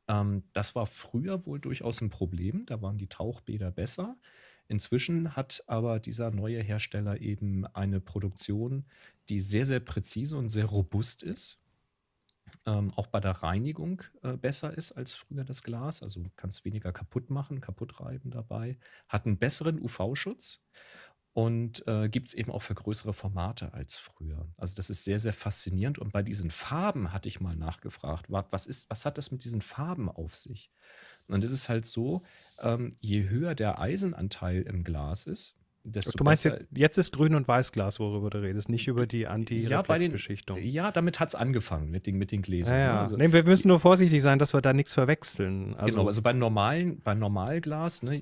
A: Ähm, das war früher wohl durchaus ein Problem. Da waren die Tauchbäder besser. Inzwischen hat aber dieser neue Hersteller eben eine Produktion, die sehr, sehr präzise und sehr robust ist. Ähm, auch bei der Reinigung äh, besser ist als früher das Glas. Also kann es weniger kaputt machen, kaputt reiben dabei. Hat einen besseren UV-Schutz und äh, gibt es eben auch für größere Formate als früher. Also das ist sehr, sehr faszinierend. Und bei diesen Farben hatte ich mal nachgefragt, was, ist, was hat das mit diesen Farben auf sich? Und es ist halt so, ähm, je höher der Eisenanteil im Glas ist, Desto du meinst, jetzt, jetzt ist Grün- und Weißglas, worüber du redest, nicht
B: über die Anti-Reflexbeschichtung.
A: Ja, ja, damit hat es angefangen mit den, mit den Gläsern. Ja, ja. Ne? Also, nee,
B: wir müssen nur vorsichtig sein, dass wir da nichts verwechseln. Also, genau, also beim
A: normalen, beim Normalglas, ne,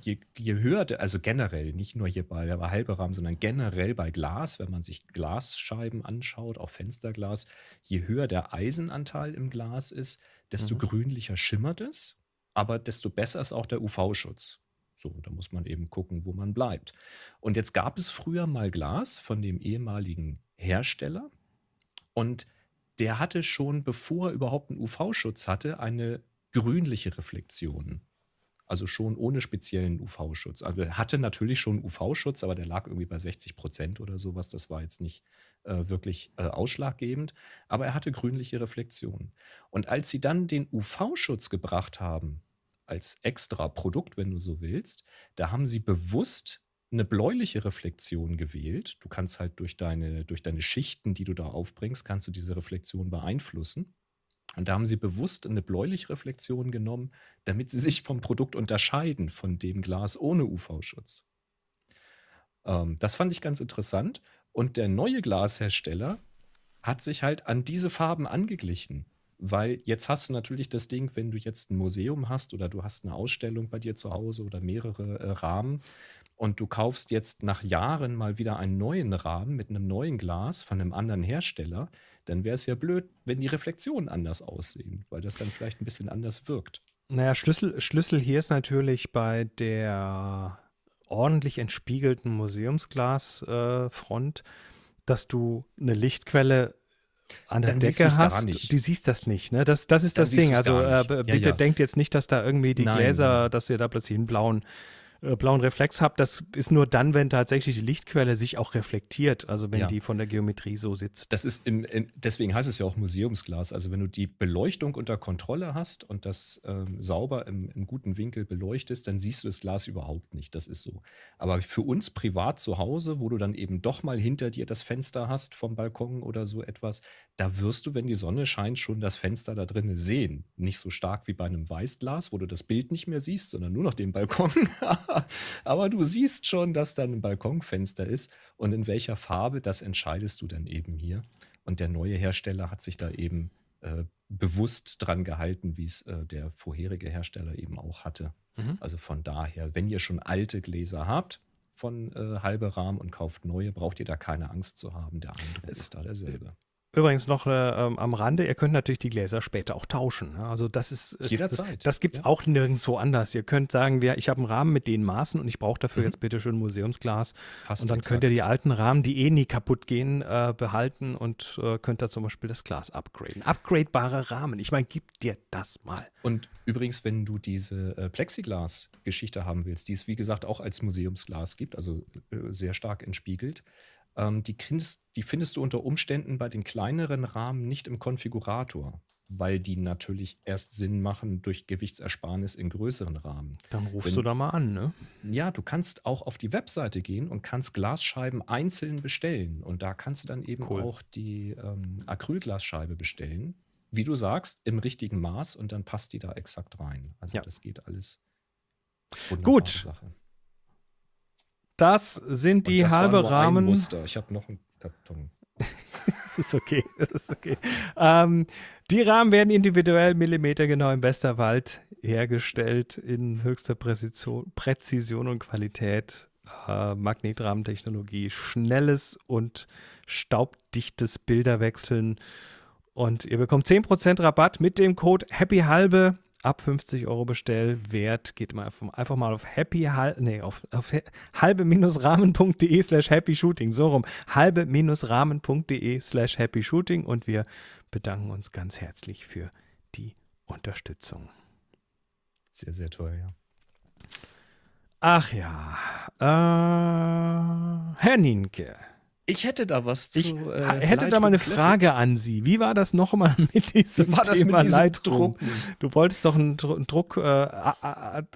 A: je, je, höher, also generell, nicht nur hier bei der Halberahmen, sondern generell bei Glas, wenn man sich Glasscheiben anschaut, auch Fensterglas, je höher der Eisenanteil im Glas ist, desto mhm. grünlicher schimmert es aber desto besser ist auch der UV-Schutz. So, da muss man eben gucken, wo man bleibt. Und jetzt gab es früher mal Glas von dem ehemaligen Hersteller und der hatte schon, bevor er überhaupt einen UV-Schutz hatte, eine grünliche Reflexion. Also schon ohne speziellen UV-Schutz. Also er hatte natürlich schon UV-Schutz, aber der lag irgendwie bei 60 Prozent oder sowas. Das war jetzt nicht äh, wirklich äh, ausschlaggebend. Aber er hatte grünliche Reflexion. Und als sie dann den UV-Schutz gebracht haben, als extra Produkt, wenn du so willst. Da haben sie bewusst eine bläuliche Reflexion gewählt. Du kannst halt durch deine, durch deine Schichten, die du da aufbringst, kannst du diese Reflexion beeinflussen. Und da haben sie bewusst eine bläuliche Reflexion genommen, damit sie sich vom Produkt unterscheiden, von dem Glas ohne UV-Schutz. Ähm, das fand ich ganz interessant. Und der neue Glashersteller hat sich halt an diese Farben angeglichen. Weil jetzt hast du natürlich das Ding, wenn du jetzt ein Museum hast oder du hast eine Ausstellung bei dir zu Hause oder mehrere äh, Rahmen und du kaufst jetzt nach Jahren mal wieder einen neuen Rahmen mit einem neuen Glas von einem anderen Hersteller, dann wäre es ja blöd, wenn die Reflexionen anders aussehen, weil das dann vielleicht ein bisschen anders wirkt.
B: Naja, Schlüssel, Schlüssel hier ist natürlich bei der ordentlich entspiegelten Museumsglasfront, äh, dass du eine Lichtquelle an der dann Decke hast, du siehst das nicht. Ne? Das, das ist dann das Ding. Also äh, bitte ja, ja. denkt jetzt nicht, dass da irgendwie die Nein. Gläser, dass ihr da plötzlich einen blauen äh, blauen Reflex habe, das ist nur dann, wenn tatsächlich die Lichtquelle sich auch
A: reflektiert, also wenn ja. die von der Geometrie so sitzt. Das ist im, im, deswegen heißt es ja auch Museumsglas. Also wenn du die Beleuchtung unter Kontrolle hast und das ähm, sauber im, im, guten Winkel beleuchtest, dann siehst du das Glas überhaupt nicht. Das ist so. Aber für uns privat zu Hause, wo du dann eben doch mal hinter dir das Fenster hast vom Balkon oder so etwas, da wirst du, wenn die Sonne scheint, schon das Fenster da drin sehen. Nicht so stark wie bei einem Weißglas, wo du das Bild nicht mehr siehst, sondern nur noch den Balkon. Aber du siehst schon, dass da ein Balkonfenster ist und in welcher Farbe, das entscheidest du dann eben hier. Und der neue Hersteller hat sich da eben äh, bewusst dran gehalten, wie es äh, der vorherige Hersteller eben auch hatte. Mhm. Also von daher, wenn ihr schon alte Gläser habt, von äh, halbe Rahm und kauft neue, braucht ihr da keine Angst zu haben. Der andere es, ist da derselbe.
B: Übrigens noch äh, ähm, am Rande, ihr könnt natürlich die Gläser später auch tauschen. Ne? Also das ist äh, Jederzeit. Das, das gibt es ja. auch nirgendwo anders. Ihr könnt sagen, wir, ich habe einen Rahmen mit den Maßen und ich brauche dafür mhm. jetzt bitte schön Museumsglas. Hast und dann könnt ihr die alten Rahmen, die eh nie kaputt gehen, äh, behalten und äh, könnt da zum Beispiel das Glas upgraden. Upgradebare
A: Rahmen. Ich meine, gib dir das mal. Und übrigens, wenn du diese äh, Plexiglas-Geschichte haben willst, die es wie gesagt auch als Museumsglas gibt, also äh, sehr stark entspiegelt, ähm, die, findest, die findest du unter Umständen bei den kleineren Rahmen nicht im Konfigurator, weil die natürlich erst Sinn machen durch Gewichtsersparnis in größeren Rahmen. Dann rufst Wenn, du da mal an, ne? Ja, du kannst auch auf die Webseite gehen und kannst Glasscheiben einzeln bestellen. Und da kannst du dann eben cool. auch die ähm, Acrylglasscheibe bestellen. Wie du sagst, im richtigen Maß und dann passt die da exakt rein. Also ja. das geht alles. Gut. Sache. Das sind die das halbe Rahmen. Muster. Ich habe noch einen Karton.
B: das ist okay, das ist okay. Ähm, die Rahmen werden individuell millimetergenau im Westerwald hergestellt in höchster Präzision, Präzision und Qualität. Äh, Magnetrahmentechnologie, schnelles und staubdichtes Bilderwechseln. Und ihr bekommt 10% Rabatt mit dem Code HAPPYHALBE ab 50 Euro Bestellwert geht mal einfach mal auf happy nee, auf, auf halbe-rahmen.de slash happy shooting. So rum. halbe-rahmen.de slash happy shooting und wir bedanken uns ganz herzlich für die Unterstützung. Sehr, sehr toll, ja. Ach ja. Äh, Herr Nienke.
A: Ich hätte da was zu. Ich äh, hätte Lightroom da mal eine Classic. Frage
B: an Sie. Wie war das nochmal mit diesem Wie war das Thema mit diesem Lightroom? Druck? Du wolltest doch einen, Druck äh,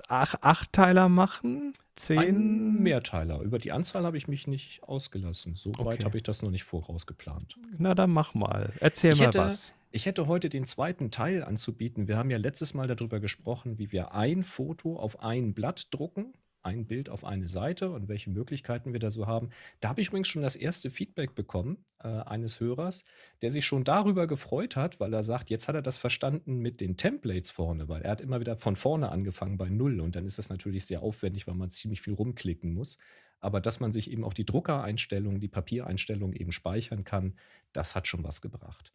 B: Achtteiler
A: machen? Zehn? Ein Mehrteiler. Über die Anzahl habe ich mich nicht ausgelassen. So okay. weit habe ich das noch nicht vorausgeplant. Na, dann mach
B: mal. Erzähl ich mal hätte, was.
A: Ich hätte heute den zweiten Teil anzubieten. Wir haben ja letztes Mal darüber gesprochen, wie wir ein Foto auf ein Blatt drucken ein Bild auf eine Seite und welche Möglichkeiten wir da so haben. Da habe ich übrigens schon das erste Feedback bekommen äh, eines Hörers, der sich schon darüber gefreut hat, weil er sagt, jetzt hat er das verstanden mit den Templates vorne, weil er hat immer wieder von vorne angefangen bei Null und dann ist das natürlich sehr aufwendig, weil man ziemlich viel rumklicken muss. Aber dass man sich eben auch die Druckereinstellungen, die Papiereinstellungen eben speichern kann, das hat schon was gebracht.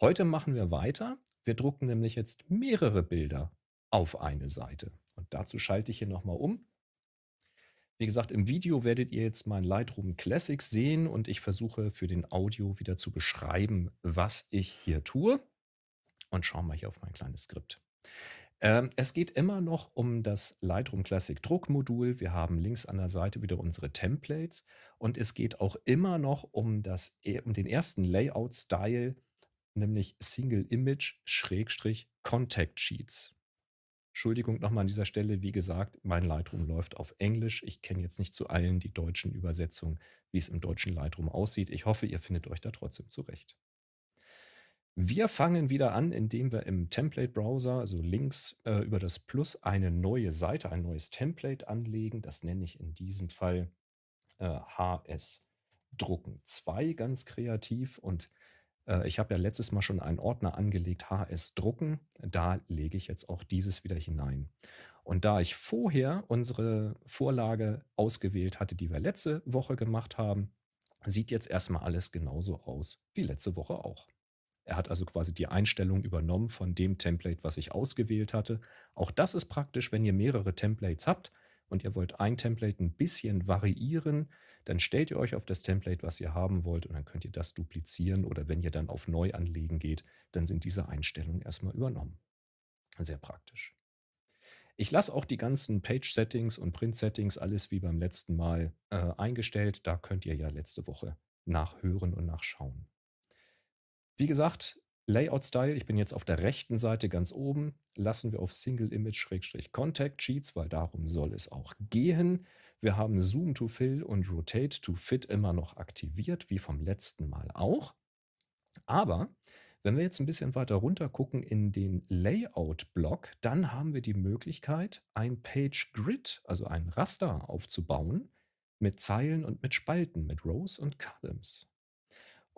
A: Heute machen wir weiter. Wir drucken nämlich jetzt mehrere Bilder auf eine Seite. Und dazu schalte ich hier nochmal um wie gesagt, im Video werdet ihr jetzt mein Lightroom Classic sehen und ich versuche für den Audio wieder zu beschreiben, was ich hier tue. Und schauen wir hier auf mein kleines Skript. Ähm, es geht immer noch um das Lightroom Classic Druckmodul. Wir haben links an der Seite wieder unsere Templates und es geht auch immer noch um, das, äh, um den ersten Layout-Style, nämlich Single Image Contact Sheets. Entschuldigung nochmal an dieser Stelle, wie gesagt, mein Lightroom läuft auf Englisch. Ich kenne jetzt nicht zu allen die deutschen Übersetzungen, wie es im deutschen Lightroom aussieht. Ich hoffe, ihr findet euch da trotzdem zurecht. Wir fangen wieder an, indem wir im Template-Browser, also links äh, über das Plus, eine neue Seite, ein neues Template anlegen. Das nenne ich in diesem Fall äh, HS Drucken 2 ganz kreativ und äh, ich habe ja letztes Mal schon einen Ordner angelegt, HS Drucken. Da lege ich jetzt auch dieses wieder hinein. Und da ich vorher unsere Vorlage ausgewählt hatte, die wir letzte Woche gemacht haben, sieht jetzt erstmal alles genauso aus wie letzte Woche auch. Er hat also quasi die Einstellung übernommen von dem Template, was ich ausgewählt hatte. Auch das ist praktisch, wenn ihr mehrere Templates habt, und ihr wollt ein Template ein bisschen variieren, dann stellt ihr euch auf das Template, was ihr haben wollt und dann könnt ihr das duplizieren oder wenn ihr dann auf Neu anlegen geht, dann sind diese Einstellungen erstmal übernommen. Sehr praktisch. Ich lasse auch die ganzen Page-Settings und Print-Settings alles wie beim letzten Mal äh, eingestellt. Da könnt ihr ja letzte Woche nachhören und nachschauen. Wie gesagt, Layout-Style, ich bin jetzt auf der rechten Seite ganz oben, lassen wir auf Single Image-Contact Sheets, weil darum soll es auch gehen. Wir haben Zoom to Fill und Rotate to Fit immer noch aktiviert, wie vom letzten Mal auch. Aber wenn wir jetzt ein bisschen weiter runter gucken in den Layout-Block, dann haben wir die Möglichkeit, ein Page Grid, also ein Raster aufzubauen, mit Zeilen und mit Spalten, mit Rows und Columns.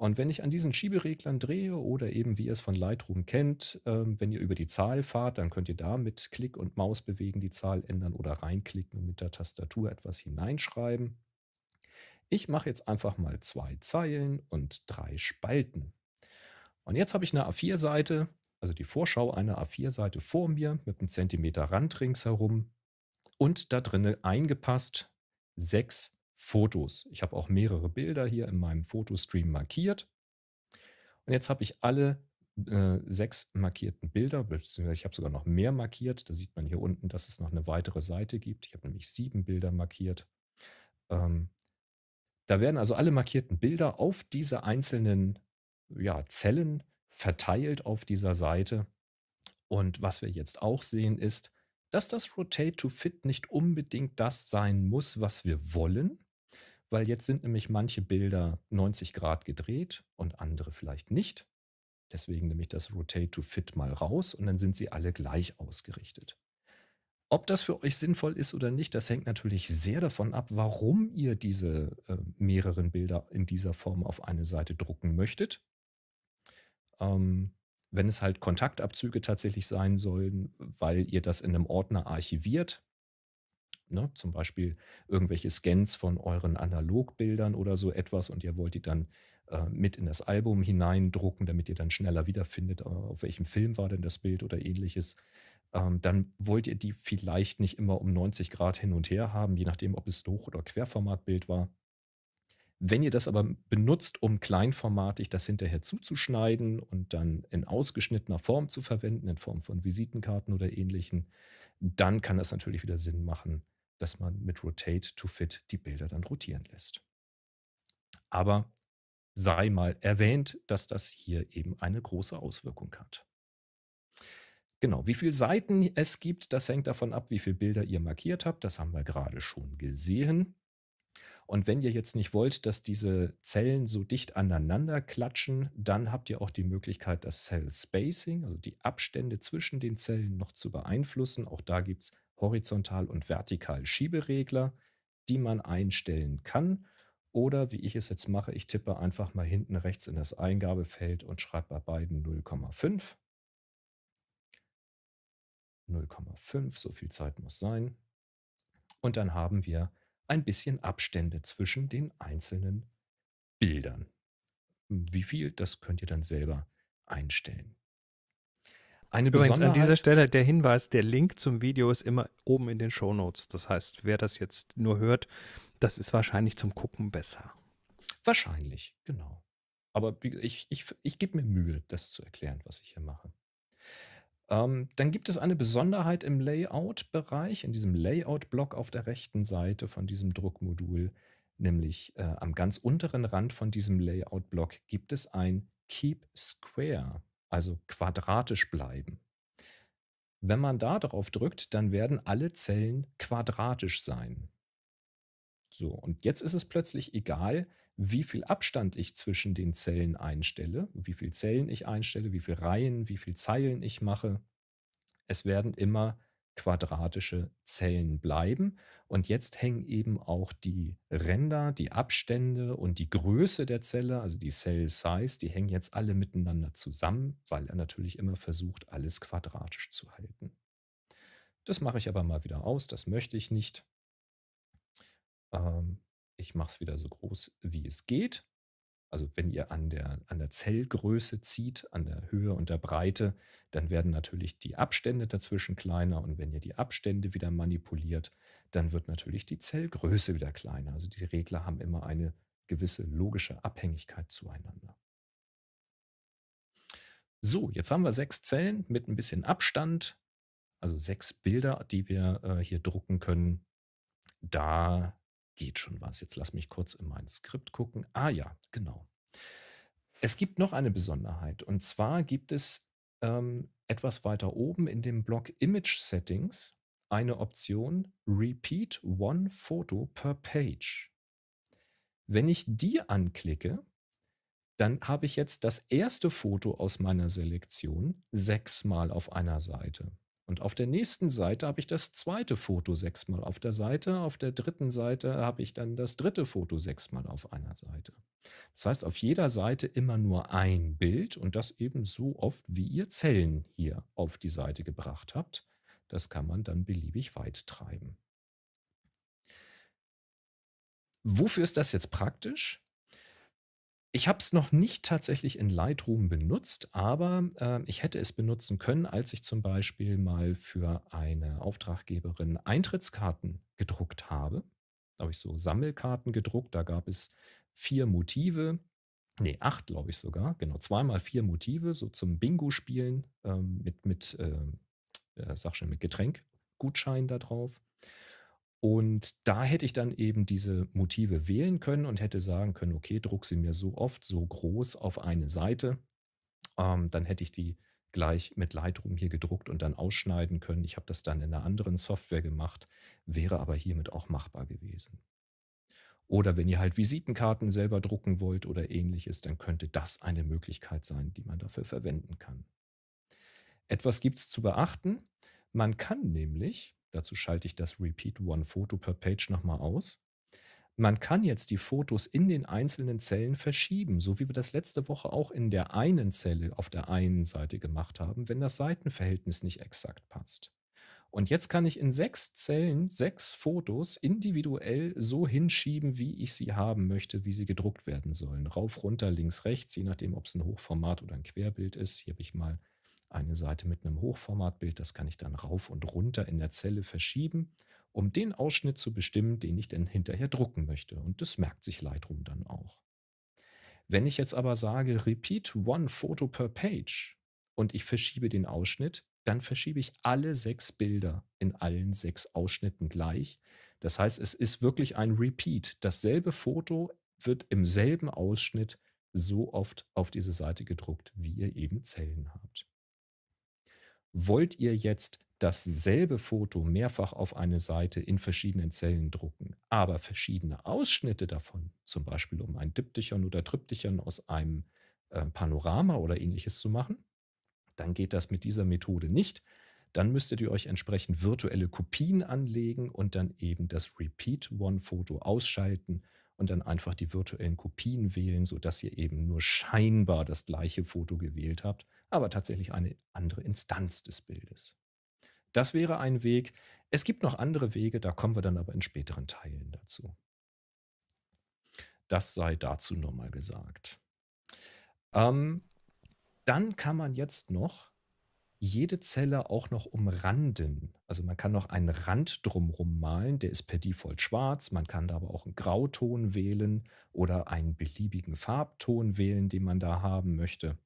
A: Und wenn ich an diesen Schiebereglern drehe oder eben, wie ihr es von Lightroom kennt, ähm, wenn ihr über die Zahl fahrt, dann könnt ihr da mit Klick und Maus bewegen die Zahl ändern oder reinklicken und mit der Tastatur etwas hineinschreiben. Ich mache jetzt einfach mal zwei Zeilen und drei Spalten. Und jetzt habe ich eine A4-Seite, also die Vorschau einer A4-Seite vor mir mit einem Zentimeter Rand ringsherum und da drin eingepasst sechs Fotos. Ich habe auch mehrere Bilder hier in meinem Fotostream markiert. Und jetzt habe ich alle äh, sechs markierten Bilder, beziehungsweise ich habe sogar noch mehr markiert. Da sieht man hier unten, dass es noch eine weitere Seite gibt. Ich habe nämlich sieben Bilder markiert. Ähm, da werden also alle markierten Bilder auf diese einzelnen ja, Zellen verteilt auf dieser Seite. Und was wir jetzt auch sehen ist, dass das Rotate to Fit nicht unbedingt das sein muss, was wir wollen weil jetzt sind nämlich manche Bilder 90 Grad gedreht und andere vielleicht nicht. Deswegen nehme ich das Rotate to Fit mal raus und dann sind sie alle gleich ausgerichtet. Ob das für euch sinnvoll ist oder nicht, das hängt natürlich sehr davon ab, warum ihr diese äh, mehreren Bilder in dieser Form auf eine Seite drucken möchtet. Ähm, wenn es halt Kontaktabzüge tatsächlich sein sollen, weil ihr das in einem Ordner archiviert, ne, zum Beispiel irgendwelche Scans von euren Analogbildern oder so etwas und ihr wollt die dann äh, mit in das Album hineindrucken, damit ihr dann schneller wiederfindet, äh, auf welchem Film war denn das Bild oder ähnliches. Ähm, dann wollt ihr die vielleicht nicht immer um 90 Grad hin und her haben, je nachdem, ob es Hoch- oder Querformatbild war. Wenn ihr das aber benutzt, um kleinformatig das hinterher zuzuschneiden und dann in ausgeschnittener Form zu verwenden, in Form von Visitenkarten oder ähnlichen, dann kann das natürlich wieder Sinn machen, dass man mit Rotate to Fit die Bilder dann rotieren lässt. Aber sei mal erwähnt, dass das hier eben eine große Auswirkung hat. Genau, wie viele Seiten es gibt, das hängt davon ab, wie viele Bilder ihr markiert habt. Das haben wir gerade schon gesehen. Und wenn ihr jetzt nicht wollt, dass diese Zellen so dicht aneinander klatschen, dann habt ihr auch die Möglichkeit, das Cell Spacing, also die Abstände zwischen den Zellen noch zu beeinflussen. Auch da gibt es horizontal und vertikal Schieberegler, die man einstellen kann. Oder wie ich es jetzt mache, ich tippe einfach mal hinten rechts in das Eingabefeld und schreibe bei beiden 0,5. 0,5, so viel Zeit muss sein. Und dann haben wir ein bisschen Abstände zwischen den einzelnen Bildern. Wie viel, das könnt ihr dann selber einstellen. Eine Übrigens an dieser
B: Stelle der Hinweis, der Link zum Video ist immer oben in den Show Notes. Das heißt, wer das jetzt nur hört, das ist wahrscheinlich zum Gucken besser.
A: Wahrscheinlich, genau. Aber ich, ich, ich gebe mir Mühe, das zu erklären, was ich hier mache. Ähm, dann gibt es eine Besonderheit im Layout-Bereich, in diesem Layout-Block auf der rechten Seite von diesem Druckmodul, nämlich äh, am ganz unteren Rand von diesem Layout-Block gibt es ein Keep Square also quadratisch bleiben. Wenn man da drauf drückt, dann werden alle Zellen quadratisch sein. So, und jetzt ist es plötzlich egal, wie viel Abstand ich zwischen den Zellen einstelle, wie viele Zellen ich einstelle, wie viele Reihen, wie viele Zeilen ich mache. Es werden immer quadratische Zellen bleiben. Und jetzt hängen eben auch die Ränder, die Abstände und die Größe der Zelle, also die Cell Size, die hängen jetzt alle miteinander zusammen, weil er natürlich immer versucht, alles quadratisch zu halten. Das mache ich aber mal wieder aus, das möchte ich nicht. Ähm, ich mache es wieder so groß, wie es geht. Also wenn ihr an der, an der Zellgröße zieht, an der Höhe und der Breite, dann werden natürlich die Abstände dazwischen kleiner. Und wenn ihr die Abstände wieder manipuliert, dann wird natürlich die Zellgröße wieder kleiner. Also die Regler haben immer eine gewisse logische Abhängigkeit zueinander. So, jetzt haben wir sechs Zellen mit ein bisschen Abstand, also sechs Bilder, die wir äh, hier drucken können. Da geht schon was. Jetzt lass mich kurz in mein Skript gucken. Ah ja, genau. Es gibt noch eine Besonderheit. Und zwar gibt es ähm, etwas weiter oben in dem Block Image Settings eine Option Repeat One Photo per Page. Wenn ich die anklicke, dann habe ich jetzt das erste Foto aus meiner Selektion sechsmal auf einer Seite. Und auf der nächsten Seite habe ich das zweite Foto sechsmal auf der Seite. Auf der dritten Seite habe ich dann das dritte Foto sechsmal auf einer Seite. Das heißt, auf jeder Seite immer nur ein Bild und das eben so oft, wie ihr Zellen hier auf die Seite gebracht habt. Das kann man dann beliebig weit treiben. Wofür ist das jetzt praktisch? Ich habe es noch nicht tatsächlich in Lightroom benutzt, aber äh, ich hätte es benutzen können, als ich zum Beispiel mal für eine Auftraggeberin Eintrittskarten gedruckt habe. Da habe ich so Sammelkarten gedruckt, da gab es vier Motive, nee, acht glaube ich sogar, genau, zweimal vier Motive, so zum Bingo-Spielen ähm, mit, mit, äh, äh, sag schon, mit Getränkgutschein da drauf. Und da hätte ich dann eben diese Motive wählen können und hätte sagen können, okay, druck sie mir so oft, so groß auf eine Seite. Ähm, dann hätte ich die gleich mit Lightroom hier gedruckt und dann ausschneiden können. Ich habe das dann in einer anderen Software gemacht, wäre aber hiermit auch machbar gewesen. Oder wenn ihr halt Visitenkarten selber drucken wollt oder ähnliches, dann könnte das eine Möglichkeit sein, die man dafür verwenden kann. Etwas gibt es zu beachten. Man kann nämlich Dazu schalte ich das Repeat One Photo per Page nochmal aus. Man kann jetzt die Fotos in den einzelnen Zellen verschieben, so wie wir das letzte Woche auch in der einen Zelle auf der einen Seite gemacht haben, wenn das Seitenverhältnis nicht exakt passt. Und jetzt kann ich in sechs Zellen sechs Fotos individuell so hinschieben, wie ich sie haben möchte, wie sie gedruckt werden sollen. Rauf, runter, links, rechts, je nachdem, ob es ein Hochformat oder ein Querbild ist. Hier habe ich mal eine Seite mit einem Hochformatbild, das kann ich dann rauf und runter in der Zelle verschieben, um den Ausschnitt zu bestimmen, den ich dann hinterher drucken möchte. Und das merkt sich Lightroom dann auch. Wenn ich jetzt aber sage, repeat one photo per page und ich verschiebe den Ausschnitt, dann verschiebe ich alle sechs Bilder in allen sechs Ausschnitten gleich. Das heißt, es ist wirklich ein Repeat. Dasselbe Foto wird im selben Ausschnitt so oft auf diese Seite gedruckt, wie ihr eben Zellen habt. Wollt ihr jetzt dasselbe Foto mehrfach auf eine Seite in verschiedenen Zellen drucken, aber verschiedene Ausschnitte davon, zum Beispiel um ein Diptychon oder Triptychon aus einem äh, Panorama oder ähnliches zu machen, dann geht das mit dieser Methode nicht. Dann müsstet ihr euch entsprechend virtuelle Kopien anlegen und dann eben das Repeat One Foto ausschalten und dann einfach die virtuellen Kopien wählen, sodass ihr eben nur scheinbar das gleiche Foto gewählt habt aber tatsächlich eine andere Instanz des Bildes. Das wäre ein Weg. Es gibt noch andere Wege, da kommen wir dann aber in späteren Teilen dazu. Das sei dazu nur mal gesagt. Ähm, dann kann man jetzt noch jede Zelle auch noch umranden. Also man kann noch einen Rand drumherum malen, der ist per Default schwarz. Man kann da aber auch einen Grauton wählen oder einen beliebigen Farbton wählen, den man da haben möchte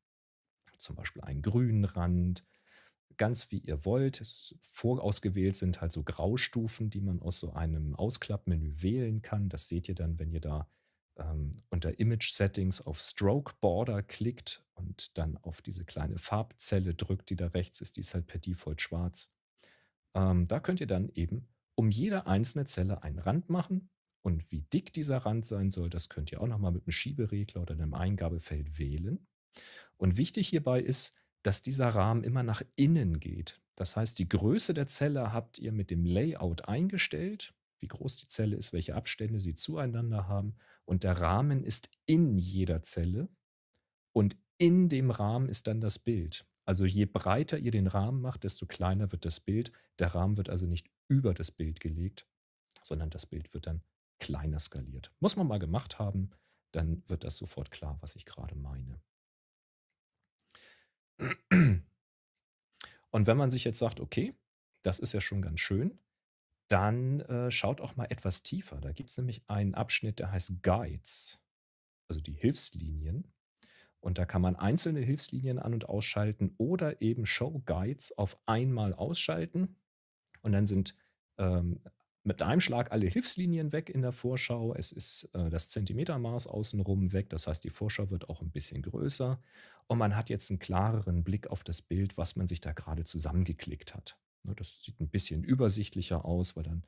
A: zum Beispiel einen grünen Rand, ganz wie ihr wollt. Vorausgewählt sind halt so Graustufen, die man aus so einem Ausklappmenü wählen kann. Das seht ihr dann, wenn ihr da ähm, unter Image Settings auf Stroke Border klickt und dann auf diese kleine Farbzelle drückt, die da rechts ist. Die ist halt per Default schwarz. Ähm, da könnt ihr dann eben um jede einzelne Zelle einen Rand machen. Und wie dick dieser Rand sein soll, das könnt ihr auch nochmal mit einem Schieberegler oder einem Eingabefeld wählen. Und wichtig hierbei ist, dass dieser Rahmen immer nach innen geht. Das heißt, die Größe der Zelle habt ihr mit dem Layout eingestellt, wie groß die Zelle ist, welche Abstände sie zueinander haben. Und der Rahmen ist in jeder Zelle und in dem Rahmen ist dann das Bild. Also je breiter ihr den Rahmen macht, desto kleiner wird das Bild. Der Rahmen wird also nicht über das Bild gelegt, sondern das Bild wird dann kleiner skaliert. Muss man mal gemacht haben, dann wird das sofort klar, was ich gerade meine. Und wenn man sich jetzt sagt, okay, das ist ja schon ganz schön, dann äh, schaut auch mal etwas tiefer. Da gibt es nämlich einen Abschnitt, der heißt Guides, also die Hilfslinien. Und da kann man einzelne Hilfslinien an- und ausschalten oder eben Show Guides auf einmal ausschalten. Und dann sind ähm, mit einem Schlag alle Hilfslinien weg in der Vorschau. Es ist äh, das Zentimetermaß außenrum weg. Das heißt, die Vorschau wird auch ein bisschen größer und man hat jetzt einen klareren Blick auf das Bild, was man sich da gerade zusammengeklickt hat. Ne, das sieht ein bisschen übersichtlicher aus, weil dann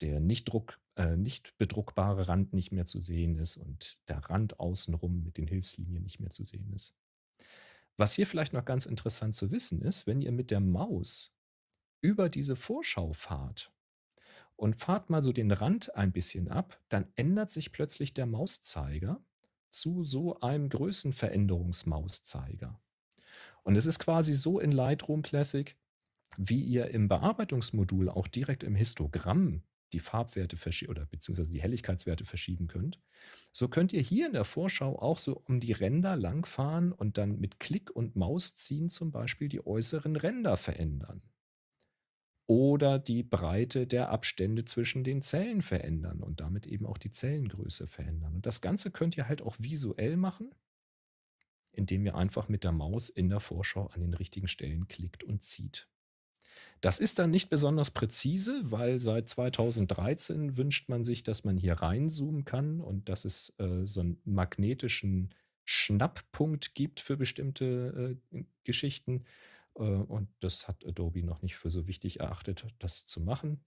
A: der nicht, Druck, äh, nicht bedruckbare Rand nicht mehr zu sehen ist und der Rand außenrum mit den Hilfslinien nicht mehr zu sehen ist. Was hier vielleicht noch ganz interessant zu wissen ist, wenn ihr mit der Maus über diese Vorschau fahrt und fahrt mal so den Rand ein bisschen ab, dann ändert sich plötzlich der Mauszeiger zu so einem Größenveränderungsmauszeiger. Und es ist quasi so in Lightroom Classic, wie ihr im Bearbeitungsmodul auch direkt im Histogramm die Farbwerte oder beziehungsweise die Helligkeitswerte verschieben könnt. So könnt ihr hier in der Vorschau auch so um die Ränder langfahren und dann mit Klick und Maus ziehen zum Beispiel die äußeren Ränder verändern oder die Breite der Abstände zwischen den Zellen verändern und damit eben auch die Zellengröße verändern. Und das Ganze könnt ihr halt auch visuell machen, indem ihr einfach mit der Maus in der Vorschau an den richtigen Stellen klickt und zieht. Das ist dann nicht besonders präzise, weil seit 2013 wünscht man sich, dass man hier reinzoomen kann und dass es äh, so einen magnetischen Schnapppunkt gibt für bestimmte äh, Geschichten. Äh, und das hat Adobe noch nicht für so wichtig erachtet, das zu machen.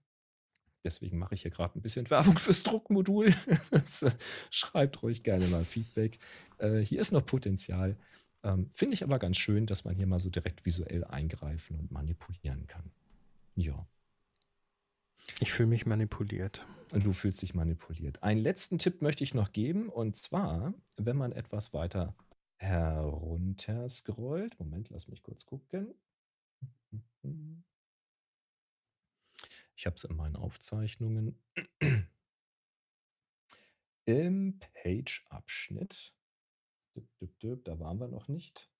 A: Deswegen mache ich hier gerade ein bisschen Werbung fürs Druckmodul. Äh, schreibt ruhig gerne mal Feedback. Äh, hier ist noch Potenzial. Ähm, finde ich aber ganz schön, dass man hier mal so direkt visuell eingreifen und manipulieren kann. Ja. Ich fühle mich manipuliert. Du fühlst dich manipuliert. Einen letzten Tipp möchte ich noch geben. Und zwar, wenn man etwas weiter herunterscrollt. Moment, lass mich kurz gucken. Ich habe es in meinen Aufzeichnungen. Im Page-Abschnitt, da waren wir noch nicht.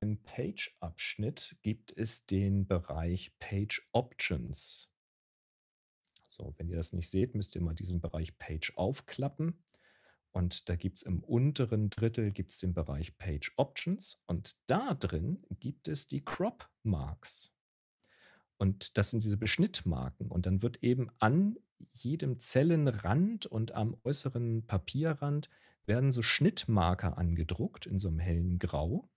A: Im Page-Abschnitt gibt es den Bereich Page Options. So, wenn ihr das nicht seht, müsst ihr mal diesen Bereich Page aufklappen. Und da gibt es im unteren Drittel gibt's den Bereich Page Options und da drin gibt es die Crop Marks. Und das sind diese Beschnittmarken. Und dann wird eben an jedem Zellenrand und am äußeren Papierrand werden so Schnittmarker angedruckt in so einem hellen Grau.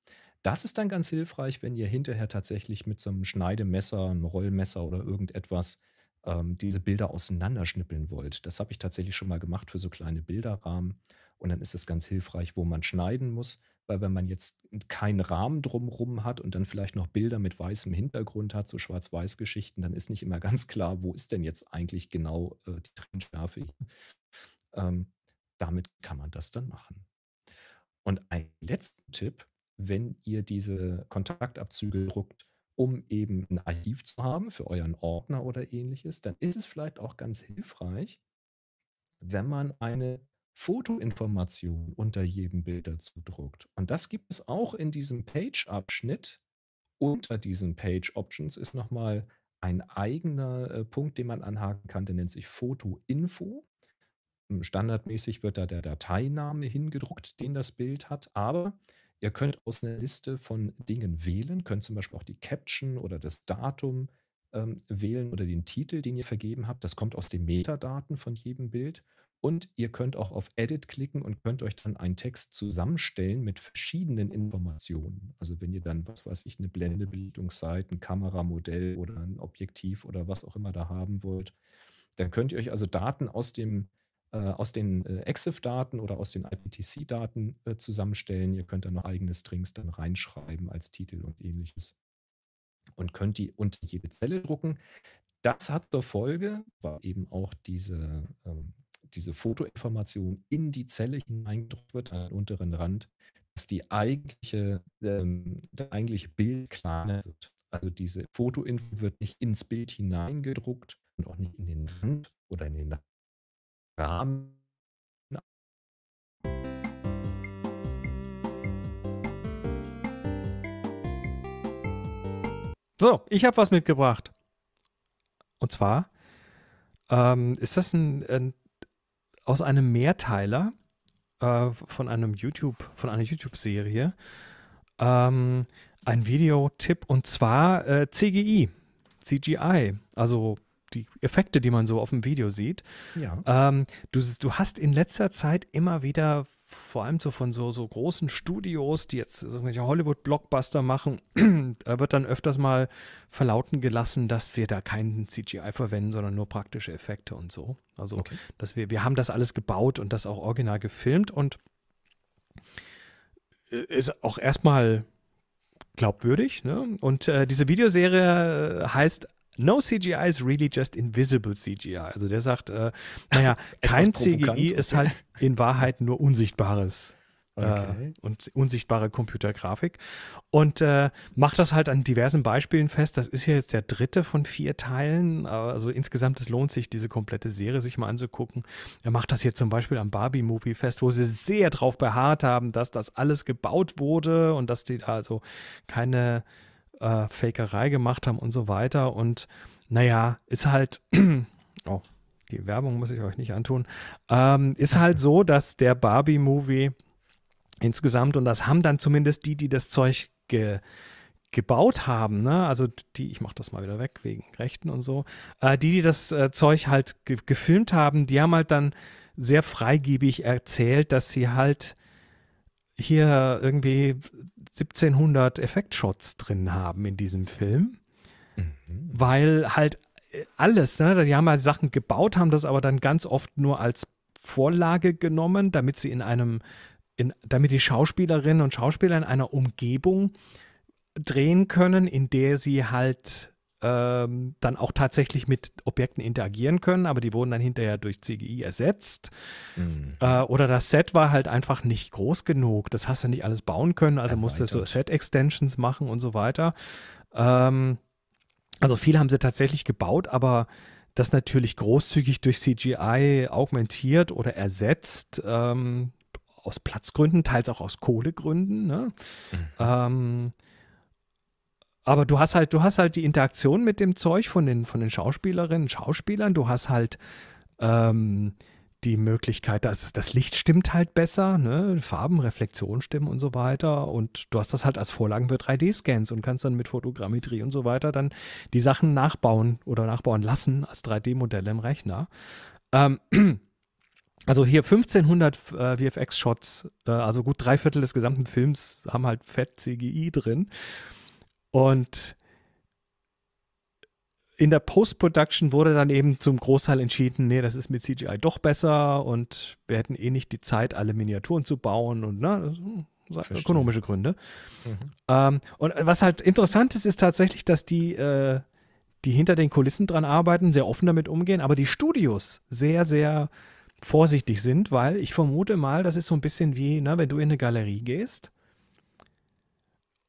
A: Das ist dann ganz hilfreich, wenn ihr hinterher tatsächlich mit so einem Schneidemesser, einem Rollmesser oder irgendetwas ähm, diese Bilder auseinanderschnippeln wollt. Das habe ich tatsächlich schon mal gemacht für so kleine Bilderrahmen. Und dann ist es ganz hilfreich, wo man schneiden muss, weil wenn man jetzt keinen Rahmen drumherum hat und dann vielleicht noch Bilder mit weißem Hintergrund hat, so Schwarz-Weiß-Geschichten, dann ist nicht immer ganz klar, wo ist denn jetzt eigentlich genau äh, die Trennschärfe. Ähm, damit kann man das dann machen. Und ein letzter Tipp, wenn ihr diese Kontaktabzüge druckt, um eben ein Archiv zu haben für euren Ordner oder ähnliches, dann ist es vielleicht auch ganz hilfreich, wenn man eine Fotoinformation unter jedem Bild dazu druckt. Und das gibt es auch in diesem Page-Abschnitt. Unter diesen Page-Options ist nochmal ein eigener äh, Punkt, den man anhaken kann, der nennt sich Foto-Info. Standardmäßig wird da der Dateiname hingedruckt, den das Bild hat, aber Ihr könnt aus einer Liste von Dingen wählen, könnt zum Beispiel auch die Caption oder das Datum ähm, wählen oder den Titel, den ihr vergeben habt. Das kommt aus den Metadaten von jedem Bild. Und ihr könnt auch auf Edit klicken und könnt euch dann einen Text zusammenstellen mit verschiedenen Informationen. Also wenn ihr dann, was weiß ich, eine Blende, ein Kameramodell oder ein Objektiv oder was auch immer da haben wollt, dann könnt ihr euch also Daten aus dem äh, aus den äh, EXIF-Daten oder aus den IPTC-Daten äh, zusammenstellen. Ihr könnt dann noch eigene Strings dann reinschreiben als Titel und ähnliches und könnt die unter jede Zelle drucken. Das hat zur Folge, weil eben auch diese, ähm, diese Fotoinformation in die Zelle hineingedruckt wird, an den unteren Rand, dass die eigentliche, ähm, das eigentliche Bild kleiner wird. Also diese Fotoinfo wird nicht ins Bild hineingedruckt und auch nicht in den Rand oder in den Rahmen
B: So, ich habe was mitgebracht. Und zwar ähm, ist das ein, ein, aus einem Mehrteiler äh, von einem YouTube, von einer YouTube-Serie ähm, ein Videotipp und zwar äh, CGI, CGI, also die Effekte, die man so auf dem Video sieht. Ja. Ähm, du, du hast in letzter Zeit immer wieder vor allem so von so, so großen Studios, die jetzt irgendwelche Hollywood-Blockbuster machen, wird dann öfters mal verlauten gelassen, dass wir da keinen CGI verwenden, sondern nur praktische Effekte und so. Also, okay. dass wir, wir haben das alles gebaut und das auch original gefilmt und äh, ist auch erstmal glaubwürdig. Ne? Und äh, diese Videoserie heißt No CGI is really just invisible CGI. Also der sagt, äh, naja, kein CGI ist halt in Wahrheit nur unsichtbares äh, Okay. und unsichtbare Computergrafik. Und äh, macht das halt an diversen Beispielen fest. Das ist ja jetzt der dritte von vier Teilen. Also insgesamt, es lohnt sich, diese komplette Serie sich mal anzugucken. Er macht das jetzt zum Beispiel am Barbie-Movie fest, wo sie sehr drauf beharrt haben, dass das alles gebaut wurde und dass die da also keine äh, Fakerei gemacht haben und so weiter. Und naja, ist halt, oh, die Werbung muss ich euch nicht antun, ähm, ist halt so, dass der Barbie-Movie insgesamt, und das haben dann zumindest die, die das Zeug ge gebaut haben, ne? also die, ich mache das mal wieder weg wegen Rechten und so, äh, die, die das äh, Zeug halt ge gefilmt haben, die haben halt dann sehr freigebig erzählt, dass sie halt hier irgendwie 1700 Effektshots drin haben in diesem Film, mhm. weil halt äh, alles, ne? die haben halt Sachen gebaut, haben das aber dann ganz oft nur als Vorlage genommen, damit sie in einem, in, damit die Schauspielerinnen und Schauspieler in einer Umgebung drehen können, in der sie halt ähm, dann auch tatsächlich mit Objekten interagieren können, aber die wurden dann hinterher durch CGI ersetzt. Mhm. Äh, oder das Set war halt einfach nicht groß genug. Das hast du nicht alles bauen können, also Erweitert. musste so Set-Extensions machen und so weiter. Ähm, also viel haben sie tatsächlich gebaut, aber das natürlich großzügig durch CGI augmentiert oder ersetzt, ähm, aus Platzgründen, teils auch aus Kohlegründen. Ne? Mhm. Ähm, aber du hast halt, du hast halt die Interaktion mit dem Zeug von den, von den Schauspielerinnen, Schauspielern, du hast halt ähm, die Möglichkeit, dass das Licht stimmt halt besser, ne? Farben, Reflexion stimmen und so weiter. Und du hast das halt als Vorlagen für 3D-Scans und kannst dann mit Fotogrammetrie und so weiter dann die Sachen nachbauen oder nachbauen lassen als 3D-Modelle im Rechner. Ähm, also hier 1500 äh, VFX-Shots, äh, also gut drei Viertel des gesamten Films haben halt Fett-CGI drin. Und in der Post-Production wurde dann eben zum Großteil entschieden, nee, das ist mit CGI doch besser und wir hätten eh nicht die Zeit, alle Miniaturen zu bauen und ne, ökonomische Gründe. Mhm. Ähm, und was halt interessant ist, ist tatsächlich, dass die, äh, die hinter den Kulissen dran arbeiten, sehr offen damit umgehen, aber die Studios sehr, sehr vorsichtig sind, weil ich vermute mal, das ist so ein bisschen wie, ne, wenn du in eine Galerie gehst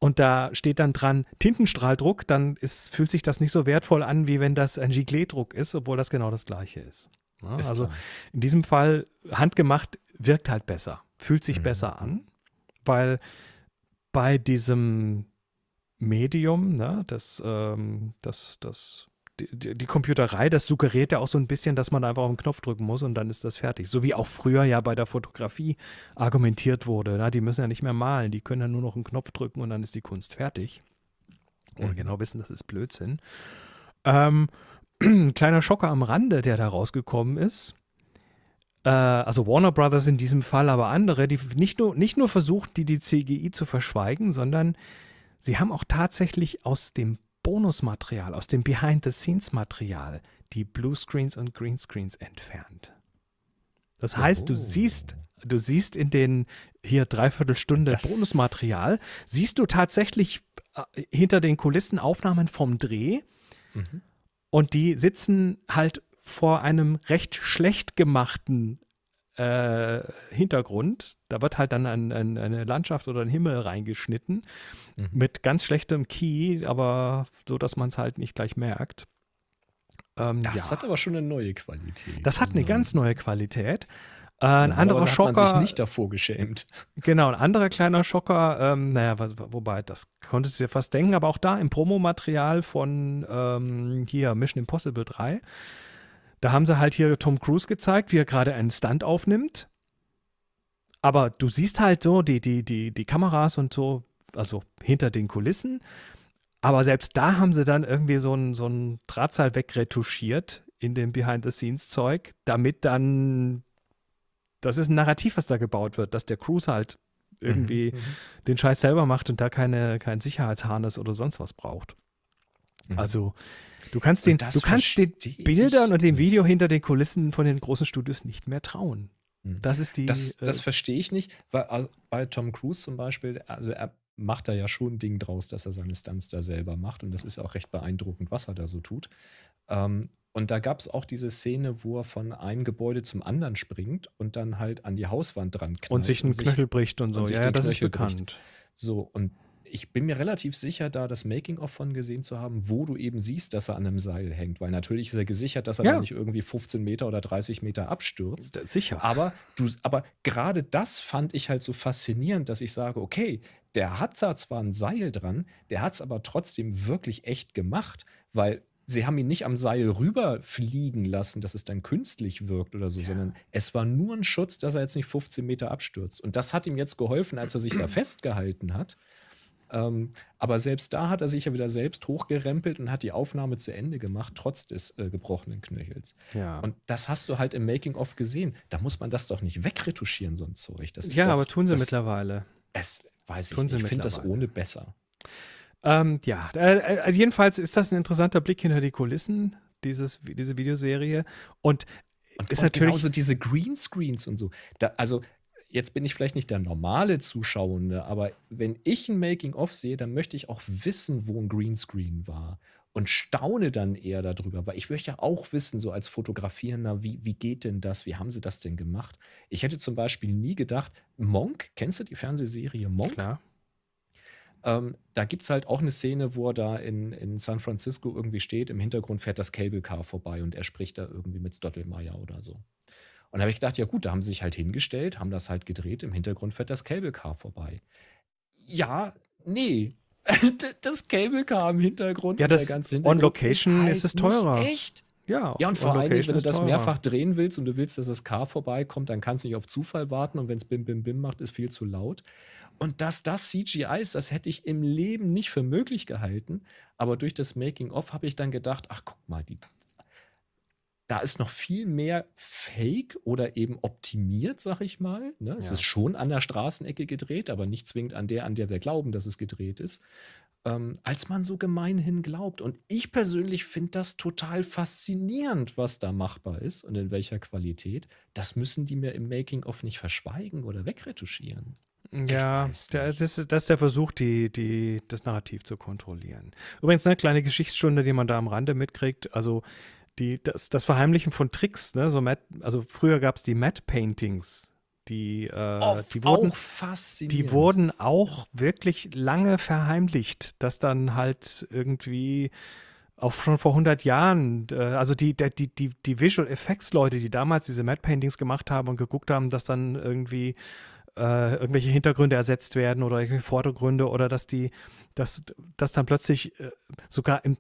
B: und da steht dann dran Tintenstrahldruck, dann ist, fühlt sich das nicht so wertvoll an, wie wenn das ein giglet ist, obwohl das genau das gleiche ist. Ja, ist also klar. in diesem Fall handgemacht wirkt halt besser, fühlt sich mhm. besser an, weil bei diesem Medium, ne, das, ähm, das, das die, die, Computerei, das suggeriert ja auch so ein bisschen, dass man einfach auf den Knopf drücken muss und dann ist das fertig. So wie auch früher ja bei der Fotografie argumentiert wurde. Na, die müssen ja nicht mehr malen, die können ja nur noch einen Knopf drücken und dann ist die Kunst fertig. Ohne mhm. genau wissen, das ist Blödsinn. Ähm, kleiner Schocker am Rande, der da rausgekommen ist äh, also Warner Brothers in diesem Fall, aber andere, die nicht nur, nicht nur versucht, die, die CGI zu verschweigen, sondern sie haben auch tatsächlich aus dem Bonusmaterial, aus dem Behind-the-Scenes-Material die Bluescreens und Greenscreens entfernt. Das heißt, du oh. siehst, du siehst in den hier Dreiviertelstunde das Bonusmaterial, siehst du tatsächlich äh, hinter den Kulissen Aufnahmen vom Dreh mhm. und die sitzen halt vor einem recht schlecht gemachten äh, Hintergrund. Da wird halt dann ein, ein, eine Landschaft oder ein Himmel reingeschnitten mhm. mit ganz schlechtem Key, aber so, dass man es halt nicht gleich merkt. Ähm, das ja.
A: hat aber schon eine neue Qualität. Das hat eine
B: ganz neue Qualität. Äh, ein anderer hat Schocker. Man sich nicht davor geschämt. Genau, ein anderer kleiner Schocker. Ähm, naja, wobei, das konntest du dir fast denken, aber auch da im Promomaterial von ähm, hier Mission Impossible 3 da haben sie halt hier Tom Cruise gezeigt, wie er gerade einen Stunt aufnimmt. Aber du siehst halt so die, die, die, die Kameras und so, also hinter den Kulissen. Aber selbst da haben sie dann irgendwie so ein, so einen Drahtseil wegretuschiert in dem Behind-the-Scenes-Zeug, damit dann, das ist ein Narrativ, was da gebaut wird, dass der Cruise halt mhm, irgendwie mhm. den Scheiß selber macht und da keine, kein Sicherheitsharness oder sonst was braucht. Mhm. Also Du kannst den, du kannst den Bildern und dem Video hinter den Kulissen von den großen Studios nicht mehr trauen. Mhm. Das ist die. Das, äh, das äh,
A: verstehe ich nicht, weil also bei Tom Cruise zum Beispiel, also er macht da ja schon ein Ding draus, dass er seine Stunts da selber macht und das ist ja auch recht beeindruckend, was er da so tut. Ähm, und da gab es auch diese Szene, wo er von einem Gebäude zum anderen springt und dann halt an die Hauswand dran knallt. Und sich einen und Knöchel bricht und so. Und ja, das Knöchel ist bekannt. Bricht. So, und ich bin mir relativ sicher, da das Making-of von gesehen zu haben, wo du eben siehst, dass er an einem Seil hängt. Weil natürlich ist er gesichert, dass er ja. da nicht irgendwie 15 Meter oder 30 Meter abstürzt. Sicher. Aber, du, aber gerade das fand ich halt so faszinierend, dass ich sage, okay, der hat da zwar ein Seil dran, der hat es aber trotzdem wirklich echt gemacht. Weil sie haben ihn nicht am Seil rüberfliegen lassen, dass es dann künstlich wirkt oder so, ja. sondern es war nur ein Schutz, dass er jetzt nicht 15 Meter abstürzt. Und das hat ihm jetzt geholfen, als er sich da festgehalten hat, ähm, aber selbst da hat er sich ja wieder selbst hochgerempelt und hat die Aufnahme zu Ende gemacht, trotz des äh, gebrochenen Knöchels. Ja. Und das hast du halt im Making-of gesehen. Da muss man das doch nicht wegretuschieren, so ein Zeug. ja, doch, aber tun sie das, mittlerweile. Es weiß tun ich nicht. Ich finde das ohne besser. Ähm,
B: ja, äh, äh, also jedenfalls ist das ein interessanter Blick hinter die Kulissen, dieses, diese Videoserie.
A: Und, und ist natürlich. Genauso diese Greenscreens und so. Da, also jetzt bin ich vielleicht nicht der normale Zuschauende, aber wenn ich ein Making-of sehe, dann möchte ich auch wissen, wo ein Greenscreen war und staune dann eher darüber, weil ich möchte ja auch wissen, so als Fotografierender, wie, wie geht denn das, wie haben sie das denn gemacht? Ich hätte zum Beispiel nie gedacht, Monk, kennst du die Fernsehserie Monk? Klar. Ähm, da gibt es halt auch eine Szene, wo er da in, in San Francisco irgendwie steht, im Hintergrund fährt das Cable Car vorbei und er spricht da irgendwie mit Stottelmeier oder so. Und da habe ich gedacht, ja gut, da haben sie sich halt hingestellt, haben das halt gedreht, im Hintergrund fährt das Cable-Car vorbei. Ja, nee. das Cable-Car im Hintergrund. Ja, das On-Location ist, es teurer. Echt? Ja, ja und vor allem, wenn du das mehrfach drehen willst und du willst, dass das Car vorbeikommt, dann kannst du nicht auf Zufall warten und wenn es Bim Bim Bim macht, ist viel zu laut. Und dass das CGI ist, das hätte ich im Leben nicht für möglich gehalten. Aber durch das Making-of habe ich dann gedacht, ach guck mal, die da ist noch viel mehr Fake oder eben optimiert, sag ich mal. Ne? Es ja. ist schon an der Straßenecke gedreht, aber nicht zwingend an der, an der wir glauben, dass es gedreht ist. Ähm, als man so gemeinhin glaubt. Und ich persönlich finde das total faszinierend, was da machbar ist und in welcher Qualität. Das müssen die mir im Making-of nicht verschweigen oder wegretuschieren.
B: Ja, das ist, das ist der Versuch, die, die, das Narrativ zu kontrollieren. Übrigens eine kleine Geschichtsstunde, die man da am Rande mitkriegt. Also die, das, das Verheimlichen von Tricks, ne? So Matt, also früher gab es die Matte Paintings. Die, äh, die wurden, auch faszinierend. die wurden auch wirklich lange verheimlicht, dass dann halt irgendwie auch schon vor 100 Jahren, äh, also die, die, die, die Visual Effects Leute, die damals diese Matte Paintings gemacht haben und geguckt haben, dass dann irgendwie äh, irgendwelche Hintergründe ersetzt werden oder irgendwelche Vordergründe oder dass die, dass, dass dann plötzlich äh, sogar im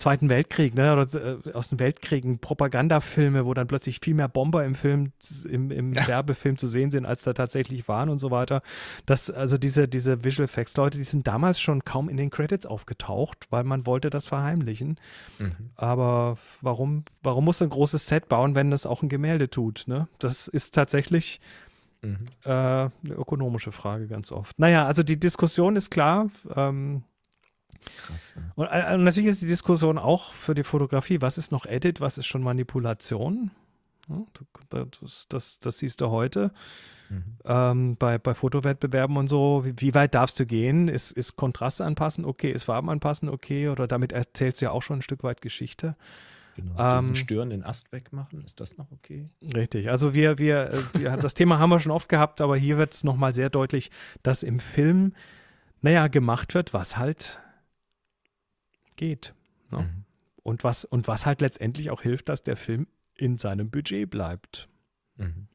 B: Zweiten Weltkrieg, ne? Oder äh, aus den Weltkriegen Propagandafilme, wo dann plötzlich viel mehr Bomber im Film, im, im ja. Werbefilm zu sehen sind, als da tatsächlich waren und so weiter. Das, also diese, diese Visual Effects Leute, die sind damals schon kaum in den Credits aufgetaucht, weil man wollte das verheimlichen. Mhm. Aber warum, warum muss ein großes Set bauen, wenn das auch ein Gemälde tut? Ne? Das ist tatsächlich mhm. äh, eine ökonomische Frage ganz oft. Naja, also die Diskussion ist klar. Ähm, Krass. Ne? Und, und äh, äh, natürlich ist die Diskussion auch für die Fotografie, was ist noch Edit, was ist schon Manipulation? Das, das, das, siehst du heute. Mhm. Ähm, bei, bei Fotowettbewerben und so, wie, wie, weit darfst du gehen? Ist, ist Kontrast anpassen okay? Ist Farben anpassen okay? Oder damit erzählst du ja auch schon ein Stück weit Geschichte. Genau, ähm, diesen
A: störenden Ast wegmachen, ist das noch okay?
B: Richtig, also wir, wir, äh, wir das Thema haben wir schon oft gehabt, aber hier wird es nochmal sehr deutlich, dass im Film, naja, gemacht wird, was halt geht. Ne? Mhm. Und, was, und was halt letztendlich auch hilft, dass der Film
A: in seinem Budget bleibt. Mhm.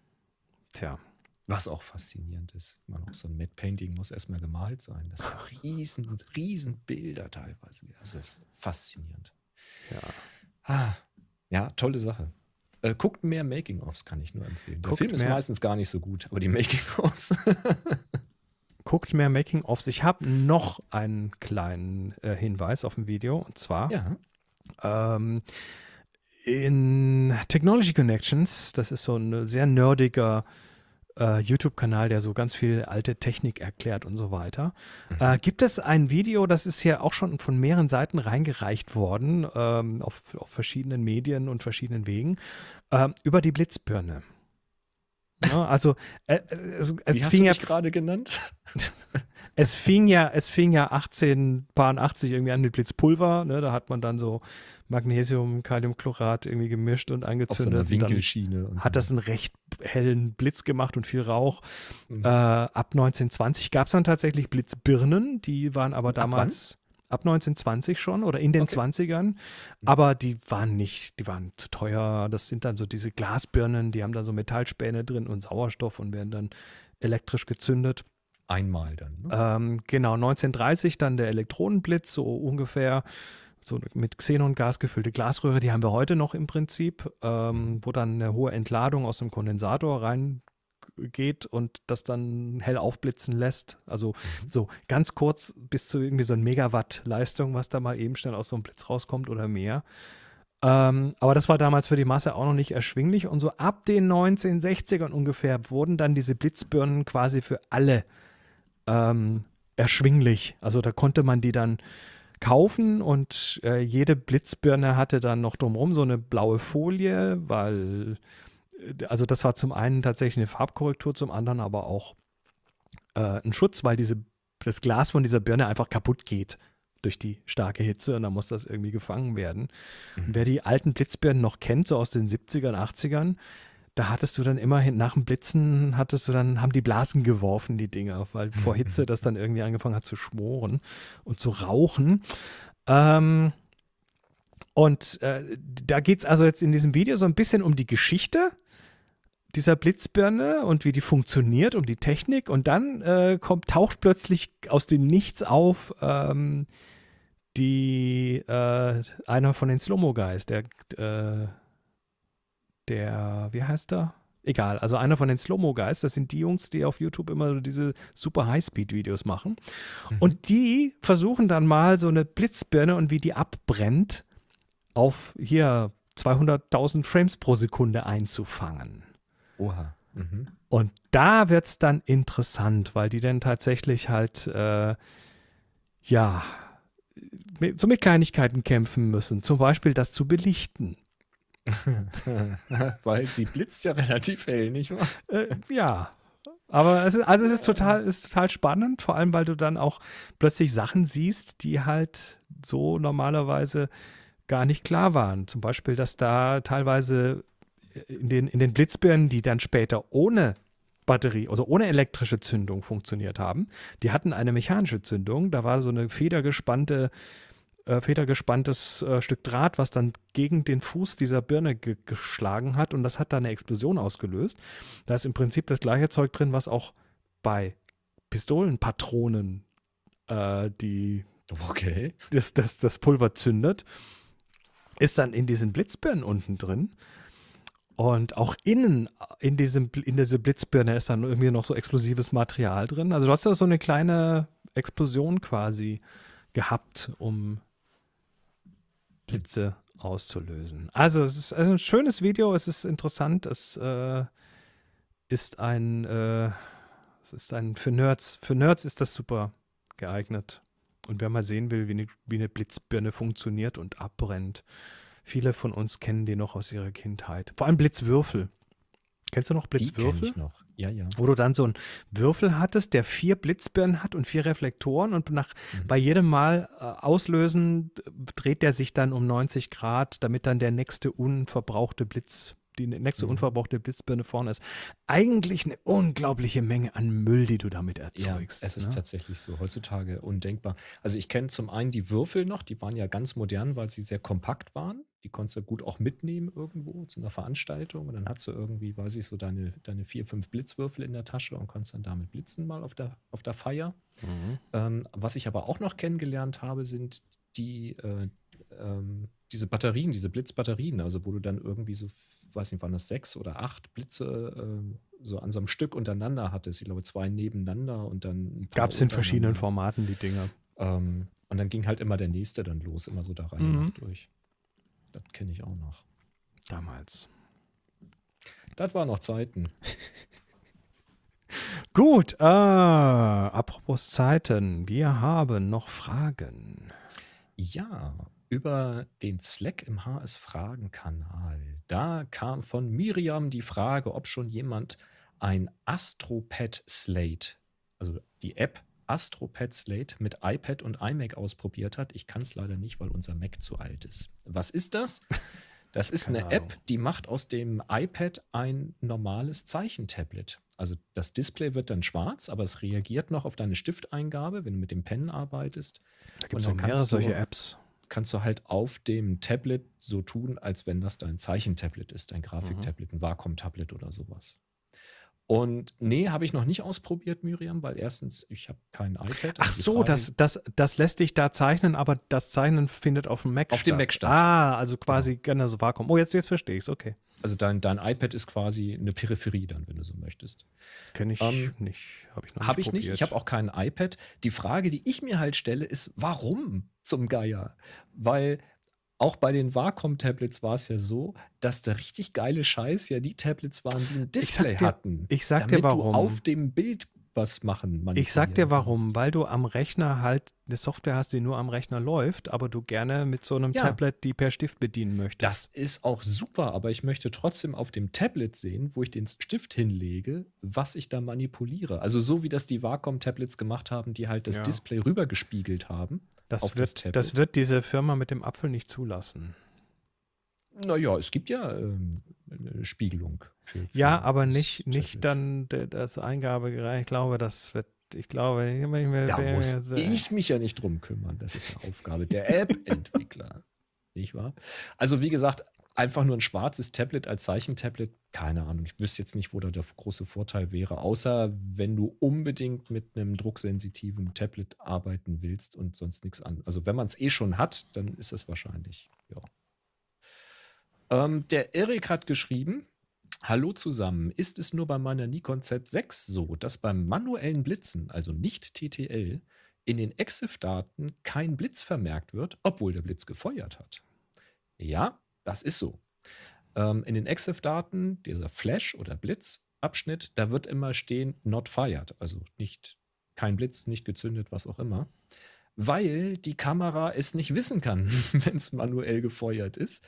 A: Tja. Was auch faszinierend ist. Man auch so ein Mad Painting muss erstmal gemalt sein. Das sind riesen, riesen Bilder teilweise. Das ist faszinierend. Ja. Ah, ja, tolle Sache. Äh, guckt mehr Making-ofs, kann ich nur empfehlen. Der guckt Film ist meistens gar nicht so gut, aber die Making-ofs.
B: guckt mehr Making-ofs. Ich habe noch einen kleinen äh, Hinweis auf dem Video und zwar ja. ähm, in Technology Connections, das ist so ein sehr nerdiger äh, YouTube-Kanal, der so ganz viel alte Technik erklärt und so weiter. Mhm. Äh, gibt es ein Video, das ist hier auch schon von mehreren Seiten reingereicht worden, ähm, auf, auf, verschiedenen Medien und verschiedenen Wegen, ähm, über die Blitzbirne. Ne? Also äh, äh, es, es Wie fing hast du ja gerade genannt. es fing ja, es fing ja 1880 irgendwie an mit Blitzpulver. Ne? Da hat man dann so Magnesium, Kaliumchlorat irgendwie gemischt und angezündet. Auf so einer Winkelschiene. Und hat das einen recht hellen Blitz gemacht und viel Rauch. Mhm. Äh, ab 1920 gab es dann tatsächlich Blitzbirnen, die waren aber damals ab 1920 schon oder in den okay. 20ern. Mhm. Aber die waren nicht, die waren zu teuer. Das sind dann so diese Glasbirnen, die haben da so Metallspäne drin und Sauerstoff und werden dann elektrisch gezündet. Einmal dann. Ne? Ähm, genau, 1930 dann der Elektronenblitz, so ungefähr so mit Xenongas gefüllte Glasröhre, die haben wir heute noch im Prinzip, ähm, wo dann eine hohe Entladung aus dem Kondensator rein geht und das dann hell aufblitzen lässt. Also mhm. so ganz kurz bis zu irgendwie so ein Megawatt Leistung, was da mal eben schnell aus so einem Blitz rauskommt oder mehr. Ähm, aber das war damals für die Masse auch noch nicht erschwinglich. Und so ab den 1960ern ungefähr wurden dann diese Blitzbirnen quasi für alle ähm, erschwinglich. Also da konnte man die dann kaufen und äh, jede Blitzbirne hatte dann noch drumherum so eine blaue Folie, weil also das war zum einen tatsächlich eine Farbkorrektur, zum anderen aber auch äh, ein Schutz, weil diese, das Glas von dieser Birne einfach kaputt geht durch die starke Hitze und dann muss das irgendwie gefangen werden. Mhm. wer die alten Blitzbirnen noch kennt, so aus den 70ern, 80ern, da hattest du dann immerhin nach dem Blitzen hattest du dann haben die Blasen geworfen die Dinger, weil vor mhm. Hitze das dann irgendwie angefangen hat zu schmoren und zu rauchen. Ähm, und äh, da geht es also jetzt in diesem Video so ein bisschen um die Geschichte dieser Blitzbirne und wie die funktioniert und die Technik. Und dann äh, kommt, taucht plötzlich aus dem Nichts auf ähm, die, äh, einer von den Slow Mo guys der, äh, der, wie heißt er? Egal, also einer von den Slow Mo guys das sind die Jungs, die auf YouTube immer diese super high speed videos machen. Mhm. Und die versuchen dann mal so eine Blitzbirne und wie die abbrennt auf hier 200.000 Frames pro Sekunde einzufangen.
A: Oha. Mhm.
B: Und da wird es dann interessant, weil die dann tatsächlich halt, äh, ja, mit, so mit Kleinigkeiten kämpfen müssen. Zum Beispiel das zu belichten.
A: weil sie blitzt ja relativ hell, nicht wahr? Äh, ja.
B: Aber es ist, also es ist total, ist total spannend, vor allem weil du dann auch plötzlich Sachen siehst, die halt so normalerweise gar nicht klar waren. Zum Beispiel, dass da teilweise in den, in den Blitzbirnen, die dann später ohne Batterie, also ohne elektrische Zündung funktioniert haben, die hatten eine mechanische Zündung. Da war so eine federgespannte, äh, federgespanntes äh, Stück Draht, was dann gegen den Fuß dieser Birne ge geschlagen hat und das hat dann eine Explosion ausgelöst. Da ist im Prinzip das gleiche Zeug drin, was auch bei Pistolenpatronen äh, die okay. das, das, das Pulver zündet, ist dann in diesen Blitzbirnen unten drin. Und auch innen äh, in, diesem, in dieser Blitzbirne ist dann irgendwie noch so explosives Material drin. Also du hast ja so eine kleine Explosion quasi gehabt, um Blitze auszulösen. Also es ist also ein schönes Video, es ist interessant, es äh, ist ein, äh, es ist ein, für Nerds, für Nerds ist das super geeignet. Und wer mal sehen will, wie eine, wie eine Blitzbirne funktioniert und abbrennt, Viele von uns kennen den noch aus ihrer Kindheit. Vor allem Blitzwürfel. Kennst du noch Blitzwürfel? Die ich noch. Ja, ja. Wo du dann so einen Würfel hattest, der vier Blitzbirnen hat und vier Reflektoren und nach, mhm. bei jedem Mal äh, auslösen dreht der sich dann um 90 Grad, damit dann der nächste unverbrauchte Blitz die ne, nächste mhm. unverbrauchte Blitzbirne vorne ist. Eigentlich eine unglaubliche Menge an Müll,
A: die du damit erzeugst. Ja, es ist ne? tatsächlich so. Heutzutage undenkbar. Also ich kenne zum einen die Würfel noch, die waren ja ganz modern, weil sie sehr kompakt waren. Die konntest du gut auch mitnehmen irgendwo zu einer Veranstaltung. Und dann hast du irgendwie, weiß ich, so deine, deine vier, fünf Blitzwürfel in der Tasche und kannst dann damit blitzen mal auf der, auf der Feier. Mhm. Ähm, was ich aber auch noch kennengelernt habe, sind die äh, ähm, diese Batterien, diese Blitzbatterien, also wo du dann irgendwie so weiß nicht, waren das sechs oder acht Blitze äh, so an so einem Stück untereinander hatte. Ich glaube, zwei nebeneinander und dann. Gab es in verschiedenen Formaten die Dinger. Ähm, und dann ging halt immer der nächste dann los, immer so da rein mhm. durch. Das kenne ich auch noch. Damals. Das waren noch Zeiten.
B: Gut, äh, apropos Zeiten, wir haben noch Fragen.
A: Ja, über den Slack im HS Fragenkanal. Da kam von Miriam die Frage, ob schon jemand ein AstroPad Slate, also die App AstroPad Slate mit iPad und iMac ausprobiert hat. Ich kann es leider nicht, weil unser Mac zu alt ist. Was ist das? Das ist eine App, die macht aus dem iPad ein normales Zeichentablet. Also das Display wird dann schwarz, aber es reagiert noch auf deine Stifteingabe, wenn du mit dem Pen arbeitest. Da gibt es auch mehrere solche Apps kannst du halt auf dem Tablet so tun, als wenn das dein Zeichentablet ist, dein mhm. Grafiktablet, ein Wacom-Tablet oder sowas. Und nee, habe ich noch nicht ausprobiert, Miriam, weil erstens, ich habe kein iPad. Also Ach so, das,
B: das, das lässt dich da zeichnen, aber das Zeichnen findet auf dem Mac auf statt. Auf dem Mac statt. Ah, also genau. quasi genau. genau so Vakuum. Oh, jetzt, jetzt verstehe ich es, okay.
A: Also dein, dein iPad ist quasi eine Peripherie dann, wenn du so möchtest. Kenne ich ähm, nicht, habe ich noch hab nicht Habe ich probiert. nicht, ich habe auch kein iPad. Die Frage, die ich mir halt stelle, ist, warum? zum Geier. Weil auch bei den Wacom-Tablets war es ja so, dass der richtig geile Scheiß ja die Tablets waren, die ein Display ich dir, hatten. Ich sag damit dir warum. du auf dem Bild was machen. Ich sag dir
B: warum, kannst. weil du am Rechner halt eine Software hast, die nur am Rechner läuft,
A: aber du gerne mit so einem ja. Tablet die per Stift bedienen möchtest. Das ist auch super, aber ich möchte trotzdem auf dem Tablet sehen, wo ich den Stift hinlege, was ich da manipuliere. Also so wie das die Wacom-Tablets gemacht haben, die halt das ja. Display rübergespiegelt haben. Das wird, das, das
B: wird diese Firma mit dem Apfel nicht zulassen.
A: Naja, es gibt ja ähm, Spiegelung. Für, für ja, aber
B: nicht, nicht dann das Eingabegerät. Ich glaube, das wird ich glaube, ich mir, da muss jetzt, äh, ich
A: mich ja nicht drum kümmern. Das ist eine Aufgabe der App-Entwickler. nicht wahr? Also, wie gesagt, einfach nur ein schwarzes Tablet als Zeichentablet, keine Ahnung. Ich wüsste jetzt nicht, wo da der große Vorteil wäre, außer wenn du unbedingt mit einem drucksensitiven Tablet arbeiten willst und sonst nichts an. Also, wenn man es eh schon hat, dann ist das wahrscheinlich, ja. Ähm, der Erik hat geschrieben, Hallo zusammen. Ist es nur bei meiner Nikon Z6 so, dass beim manuellen Blitzen, also nicht TTL, in den EXIF-Daten kein Blitz vermerkt wird, obwohl der Blitz gefeuert hat? Ja, das ist so. Ähm, in den EXIF-Daten, dieser Flash- oder Blitzabschnitt, da wird immer stehen not fired, also nicht kein Blitz, nicht gezündet, was auch immer. Weil die Kamera es nicht wissen kann, wenn es manuell gefeuert ist.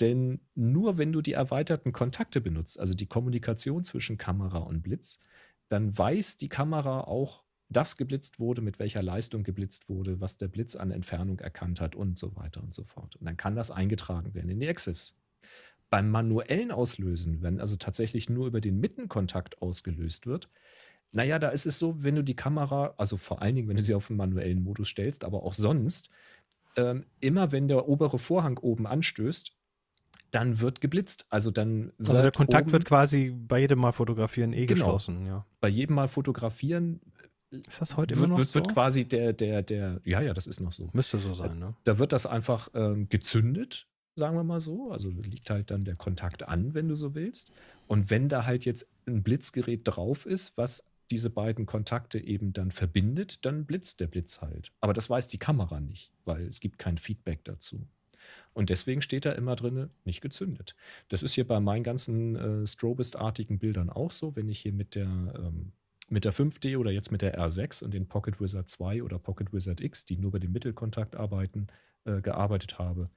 A: Denn nur wenn du die erweiterten Kontakte benutzt, also die Kommunikation zwischen Kamera und Blitz, dann weiß die Kamera auch, dass geblitzt wurde, mit welcher Leistung geblitzt wurde, was der Blitz an Entfernung erkannt hat und so weiter und so fort. Und dann kann das eingetragen werden in die EXIFs. Beim manuellen Auslösen, wenn also tatsächlich nur über den Mittenkontakt ausgelöst wird, naja, da ist es so, wenn du die Kamera, also vor allen Dingen, wenn du sie auf den manuellen Modus stellst, aber auch sonst, äh, immer wenn der obere Vorhang oben anstößt, dann wird geblitzt. Also dann Also der Kontakt oben, wird
B: quasi bei jedem Mal fotografieren eh genau, geschlossen, ja.
A: Bei jedem Mal fotografieren äh, ist das heute wird, immer noch wird, so? Wird quasi der, der, der, ja, ja, das ist noch so. Müsste so äh, sein, ne? Da wird das einfach ähm, gezündet, sagen wir mal so. Also liegt halt dann der Kontakt an, wenn du so willst. Und wenn da halt jetzt ein Blitzgerät drauf ist, was diese beiden Kontakte eben dann verbindet, dann blitzt der Blitz halt. Aber das weiß die Kamera nicht, weil es gibt kein Feedback dazu. Und deswegen steht da immer drin, nicht gezündet. Das ist hier bei meinen ganzen äh, Strobist-artigen Bildern auch so. Wenn ich hier mit der, ähm, mit der 5D oder jetzt mit der R6 und den Pocket Wizard 2 oder Pocket Wizard X, die nur bei dem Mittelkontakt arbeiten, äh, gearbeitet habe,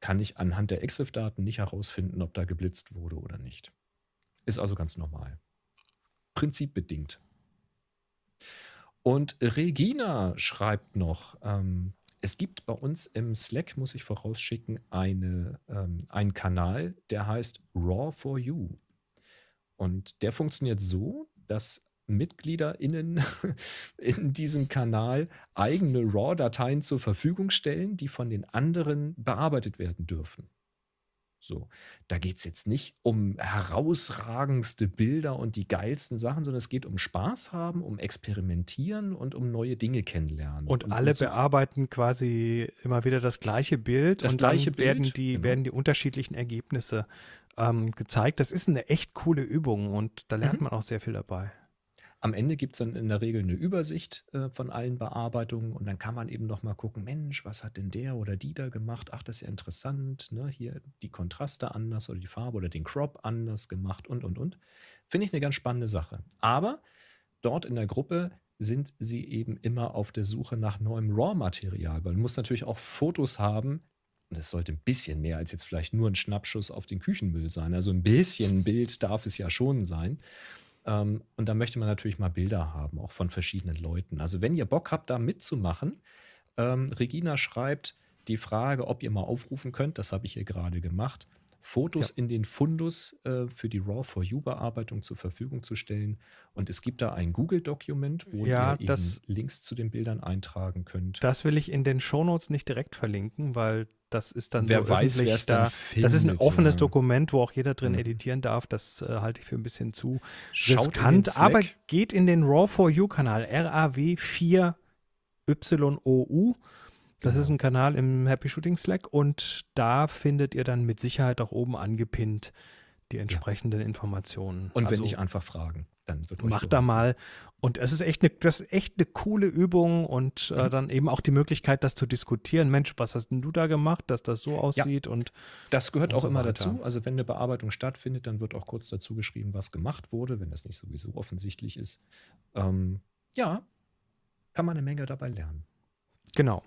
A: kann ich anhand der EXIF-Daten nicht herausfinden, ob da geblitzt wurde oder nicht. Ist also ganz normal. Prinzipbedingt. Und Regina schreibt noch, ähm, es gibt bei uns im Slack, muss ich vorausschicken, eine, ähm, einen Kanal, der heißt Raw for You. Und der funktioniert so, dass MitgliederInnen in diesem Kanal eigene RAW-Dateien zur Verfügung stellen, die von den anderen bearbeitet werden dürfen. So, da geht es jetzt nicht um herausragendste Bilder und die geilsten Sachen, sondern es geht um Spaß haben, um Experimentieren und um neue Dinge kennenlernen. Und, und alle und so
B: bearbeiten quasi immer wieder das gleiche Bild das und gleiche dann Bild. Werden, die, genau. werden die unterschiedlichen Ergebnisse ähm,
A: gezeigt. Das ist eine echt coole Übung und da lernt mhm. man auch sehr viel dabei. Am Ende gibt es dann in der Regel eine Übersicht äh, von allen Bearbeitungen und dann kann man eben nochmal gucken, Mensch, was hat denn der oder die da gemacht? Ach, das ist ja interessant, ne? hier die Kontraste anders oder die Farbe oder den Crop anders gemacht und, und, und. Finde ich eine ganz spannende Sache. Aber dort in der Gruppe sind sie eben immer auf der Suche nach neuem Raw-Material, weil man muss natürlich auch Fotos haben, und es sollte ein bisschen mehr als jetzt vielleicht nur ein Schnappschuss auf den Küchenmüll sein. Also ein bisschen Bild darf es ja schon sein. Ähm, und da möchte man natürlich mal Bilder haben, auch von verschiedenen Leuten. Also wenn ihr Bock habt, da mitzumachen, ähm, Regina schreibt die Frage, ob ihr mal aufrufen könnt, das habe ich ihr gerade gemacht. Fotos ja. in den Fundus äh, für die Raw for You-Bearbeitung zur Verfügung zu stellen. Und es gibt da ein Google-Dokument, wo ja, ihr das, Links zu den Bildern eintragen könnt.
B: Das will ich in den Shownotes nicht direkt verlinken, weil das ist dann Wer so weiß, es da. Findet, das ist ein offenes sogar. Dokument, wo auch jeder drin ja. Hm. editieren darf. Das äh, halte ich für ein bisschen zu Schaut riskant. Aber geht in den Raw for You-Kanal, RAW4YOU. Das ist genau. ein Kanal im Happy Shooting Slack und da findet ihr dann mit Sicherheit auch oben angepinnt die entsprechenden ja. Informationen. Und also, wenn nicht,
A: einfach fragen. Dann wird macht da
B: mal. Und es ist echt eine, das ist echt eine coole Übung und äh, mhm. dann eben auch die Möglichkeit, das zu diskutieren. Mensch,
A: was hast denn du da gemacht, dass das so aussieht? Ja. Und das gehört und auch so immer weiter. dazu. Also wenn eine Bearbeitung stattfindet, dann wird auch kurz dazu geschrieben, was gemacht wurde, wenn das nicht sowieso offensichtlich ist. Ähm, ja, kann man eine Menge dabei lernen. Genau.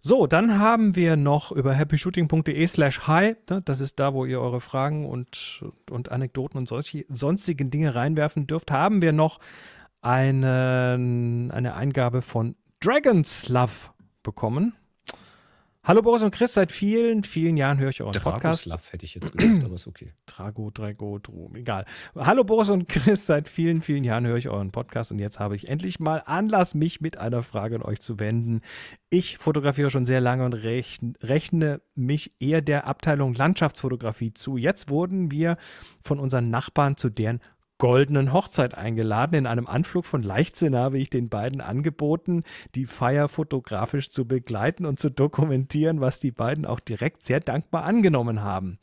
A: So, dann
B: haben wir noch über happyshooting.de slash hi, ne, das ist da, wo ihr eure Fragen und, und Anekdoten und solche sonstigen Dinge reinwerfen dürft, haben wir noch einen, eine Eingabe von Dragon's Love bekommen. Hallo Boris und Chris, seit vielen, vielen Jahren höre ich euren Dragoslav Podcast. Dragoslav hätte ich jetzt gesagt, aber ist okay. Drago, Drago, Drum, egal. Hallo Boris und Chris, seit vielen, vielen Jahren höre ich euren Podcast und jetzt habe ich endlich mal Anlass, mich mit einer Frage an euch zu wenden. Ich fotografiere schon sehr lange und rechne mich eher der Abteilung Landschaftsfotografie zu. Jetzt wurden wir von unseren Nachbarn zu deren goldenen Hochzeit eingeladen. In einem Anflug von Leichtsinn habe ich den beiden angeboten, die Feier fotografisch zu begleiten und zu dokumentieren, was die beiden auch direkt sehr dankbar angenommen haben.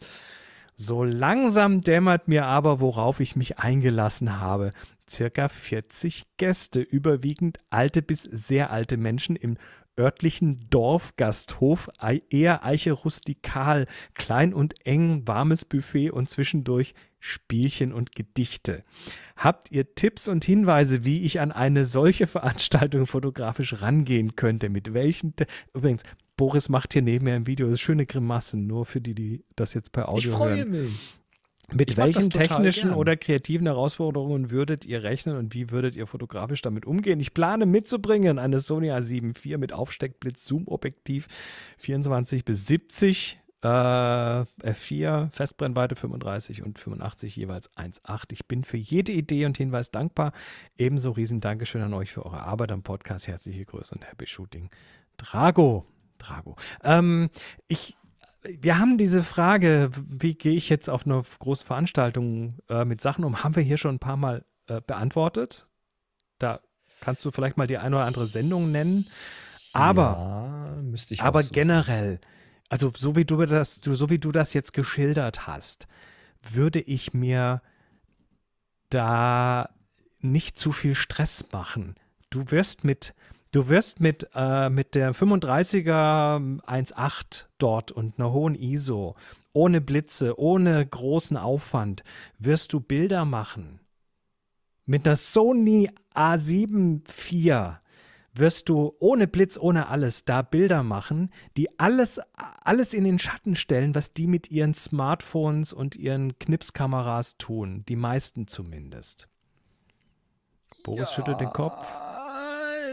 B: So langsam dämmert mir aber, worauf ich mich eingelassen habe. Circa 40 Gäste, überwiegend alte bis sehr alte Menschen im örtlichen Dorfgasthof, eher Eiche rustikal, klein und eng, warmes Buffet und zwischendurch Spielchen und Gedichte. Habt ihr Tipps und Hinweise, wie ich an eine solche Veranstaltung fotografisch rangehen könnte? Mit welchen? Te Übrigens, Boris macht hier neben mir im Video schöne Grimassen, nur für die, die das jetzt per Audio ich freue Mich. Mit ich welchen technischen gern. oder kreativen Herausforderungen würdet ihr rechnen und wie würdet ihr fotografisch damit umgehen? Ich plane mitzubringen eine Sony A7 IV mit Aufsteckblitz, Zoom-Objektiv 24 bis 70 äh, F4, Festbrennweite 35 und 85 jeweils 1,8. Ich bin für jede Idee und Hinweis dankbar. Ebenso riesen Dankeschön an euch für eure Arbeit am Podcast. Herzliche Grüße und Happy Shooting. Drago. Drago. Ähm, ich wir haben diese Frage, wie gehe ich jetzt auf eine große Veranstaltung äh, mit Sachen um, haben wir hier schon ein paar Mal äh, beantwortet. Da kannst du vielleicht mal die eine oder andere Sendung nennen. Aber, ja, aber generell, also so wie du das, so wie du das jetzt geschildert hast, würde ich mir da nicht zu viel Stress machen. Du wirst mit, du wirst mit, äh, mit der 35er 1.8 dort und einer hohen ISO, ohne Blitze, ohne großen Aufwand, wirst du Bilder machen. Mit einer Sony A7 IV wirst du ohne Blitz, ohne alles da Bilder machen, die alles, alles in den Schatten stellen, was die mit ihren Smartphones und ihren Knipskameras tun. Die meisten zumindest. Boris ja. schüttelt den Kopf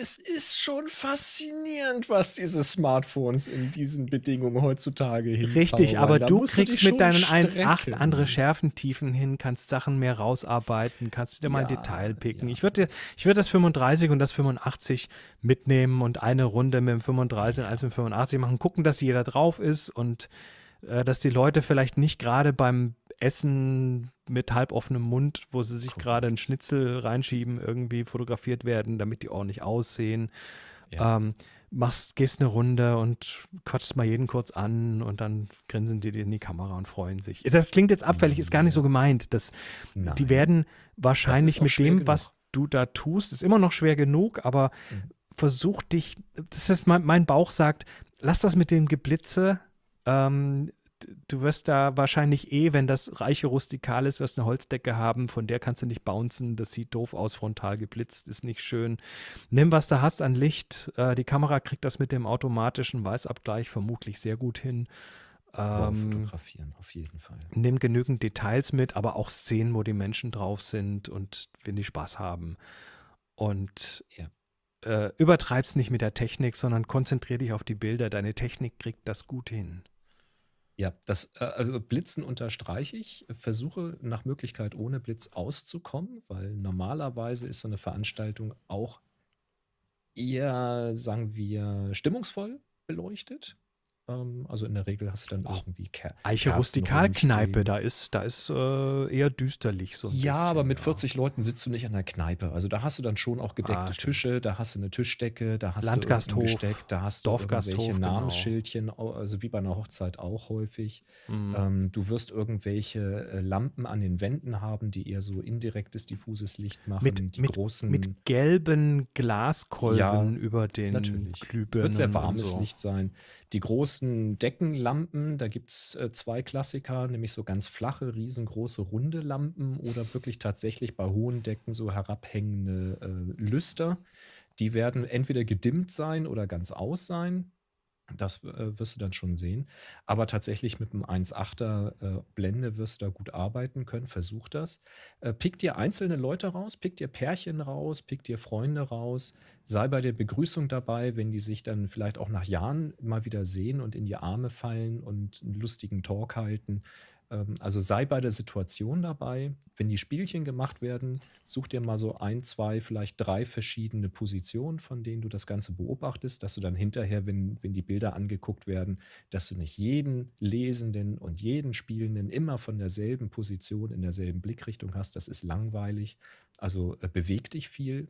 A: es ist schon faszinierend, was diese Smartphones in diesen Bedingungen heutzutage hinzaubern. Richtig, aber da du kriegst du mit deinen 1,8
B: andere Schärfentiefen hin, kannst Sachen mehr rausarbeiten, kannst wieder mal ja, Detail picken. Ja. Ich würde ich würd das 35 und das 85 mitnehmen und eine Runde mit dem 35 und eins mit dem 85 machen, gucken, dass jeder drauf ist und äh, dass die Leute vielleicht nicht gerade beim Essen mit halboffenem Mund, wo sie sich gerade einen Schnitzel reinschieben, irgendwie fotografiert werden, damit die ordentlich aussehen. Ja. Ähm, machst, gehst eine Runde und quatschst mal jeden kurz an und dann grinsen die dir in die Kamera und freuen sich. Das klingt jetzt abfällig, ist gar nicht so gemeint. Das, die werden wahrscheinlich mit dem, genug. was du da tust, ist immer noch schwer genug, aber mhm. versuch dich, das ist mein, mein Bauch sagt, lass das mit dem Geblitze, ähm, du wirst da wahrscheinlich eh, wenn das reiche Rustikal ist, wirst eine Holzdecke haben, von der kannst du nicht bouncen, das sieht doof aus, frontal geblitzt, ist nicht schön. Nimm, was du hast an Licht. Äh, die Kamera kriegt das mit dem automatischen Weißabgleich vermutlich sehr gut hin. Ähm, fotografieren, auf jeden Fall. Nimm genügend Details mit, aber auch Szenen, wo die Menschen drauf sind und wenn die Spaß haben. Und ja. Äh, übertreib's nicht mit der Technik, sondern konzentrier dich auf die Bilder. Deine Technik
A: kriegt das gut hin. Ja, das äh, also Blitzen unterstreiche ich. Versuche nach Möglichkeit ohne Blitz auszukommen, weil normalerweise ist so eine Veranstaltung auch eher, sagen wir, stimmungsvoll beleuchtet. Ähm, also in der Regel hast du dann Ach, irgendwie Ker Eiche Rustikalkneipe, da ist, da ist äh, eher düsterlich so. ja, bisschen, aber mit ja. 40 Leuten sitzt du nicht an der Kneipe. Also da hast du dann schon auch ah, gedeckte ah, Tische, da hast du eine Tischdecke, da hast Landgasthof, du Gesteck, da hast du irgendwelche genau. Namensschildchen, also wie bei einer Hochzeit auch häufig. Mhm. Ähm, du wirst irgendwelche äh, Lampen an den Wänden haben, die eher so indirektes, diffuses Licht machen. Mit, mit, großen, mit
B: gelben Glaskolben ja, über den natürlich. Glühbirnen. Wird sehr warmes so. Licht
A: sein. Die großen ansonsten Deckenlampen, da gibt es äh, zwei Klassiker, nämlich so ganz flache, riesengroße, runde Lampen oder wirklich tatsächlich bei hohen Decken so herabhängende äh, Lüster. Die werden entweder gedimmt sein oder ganz aus sein. Das äh, wirst du dann schon sehen. Aber tatsächlich mit einem 1,8er äh, Blende wirst du da gut arbeiten können. Versuch das. Äh, pick dir einzelne Leute raus, pick dir Pärchen raus, pick dir Freunde raus. Sei bei der Begrüßung dabei, wenn die sich dann vielleicht auch nach Jahren mal wieder sehen und in die Arme fallen und einen lustigen Talk halten. Ähm, also sei bei der Situation dabei. Wenn die Spielchen gemacht werden, such dir mal so ein, zwei, vielleicht drei verschiedene Positionen, von denen du das Ganze beobachtest, dass du dann hinterher, wenn, wenn die Bilder angeguckt werden, dass du nicht jeden Lesenden und jeden Spielenden immer von derselben Position in derselben Blickrichtung hast. Das ist langweilig. Also äh, beweg dich viel.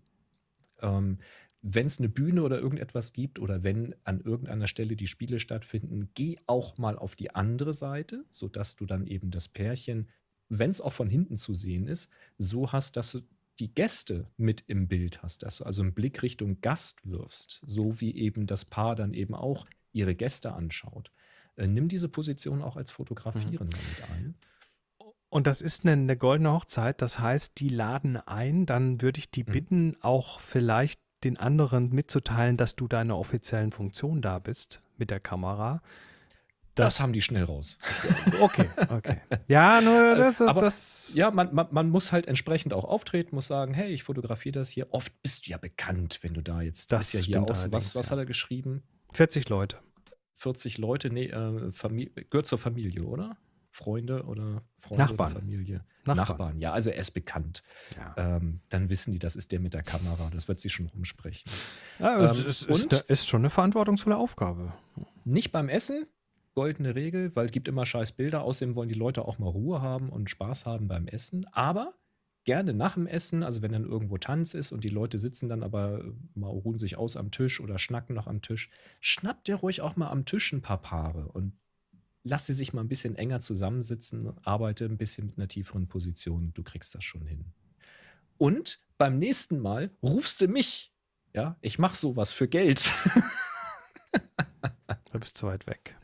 A: Ähm, wenn es eine Bühne oder irgendetwas gibt oder wenn an irgendeiner Stelle die Spiele stattfinden, geh auch mal auf die andere Seite, sodass du dann eben das Pärchen, wenn es auch von hinten zu sehen ist, so hast, dass du die Gäste mit im Bild hast, dass du also einen Blick Richtung Gast wirfst, so wie eben das Paar dann eben auch ihre Gäste anschaut. Äh, nimm diese Position auch als Fotografieren mhm. damit ein. Und das
B: ist eine, eine, goldene Hochzeit, das heißt, die laden ein, dann würde ich die mhm. bitten, auch vielleicht den anderen mitzuteilen, dass du deiner offiziellen Funktion da bist mit der Kamera.
A: Das, das haben die schnell raus. Okay, okay. Ja, nur äh, das, ist das Ja, man, man, man, muss halt entsprechend auch auftreten, muss sagen, hey, ich fotografiere das hier. Oft bist du ja bekannt, wenn du da jetzt das ist ja hier aus. Was, was ja. hat er geschrieben? 40 Leute. 40 Leute, nee, äh, gehört zur Familie, oder? Freunde oder Freunde Nachbarn. Oder Familie. Nachbarn. Nachbarn. ja, also er ist bekannt. Ja. Ähm, dann wissen die, das ist der mit der Kamera. Das wird sie schon rumsprechen. Ja, ähm, ist, und ist schon eine verantwortungsvolle Aufgabe. Nicht beim Essen, goldene Regel, weil es gibt immer scheiß Bilder. Außerdem wollen die Leute auch mal Ruhe haben und Spaß haben beim Essen. Aber gerne nach dem Essen, also wenn dann irgendwo Tanz ist und die Leute sitzen dann aber äh, mal ruhen sich aus am Tisch oder schnacken noch am Tisch, schnappt ihr ruhig auch mal am Tisch ein paar Paare und lass sie sich mal ein bisschen enger zusammensitzen, arbeite ein bisschen mit einer tieferen Position, du kriegst das schon hin. Und beim nächsten Mal rufst du mich. Ja, ich mache sowas für Geld. du bist zu weit weg.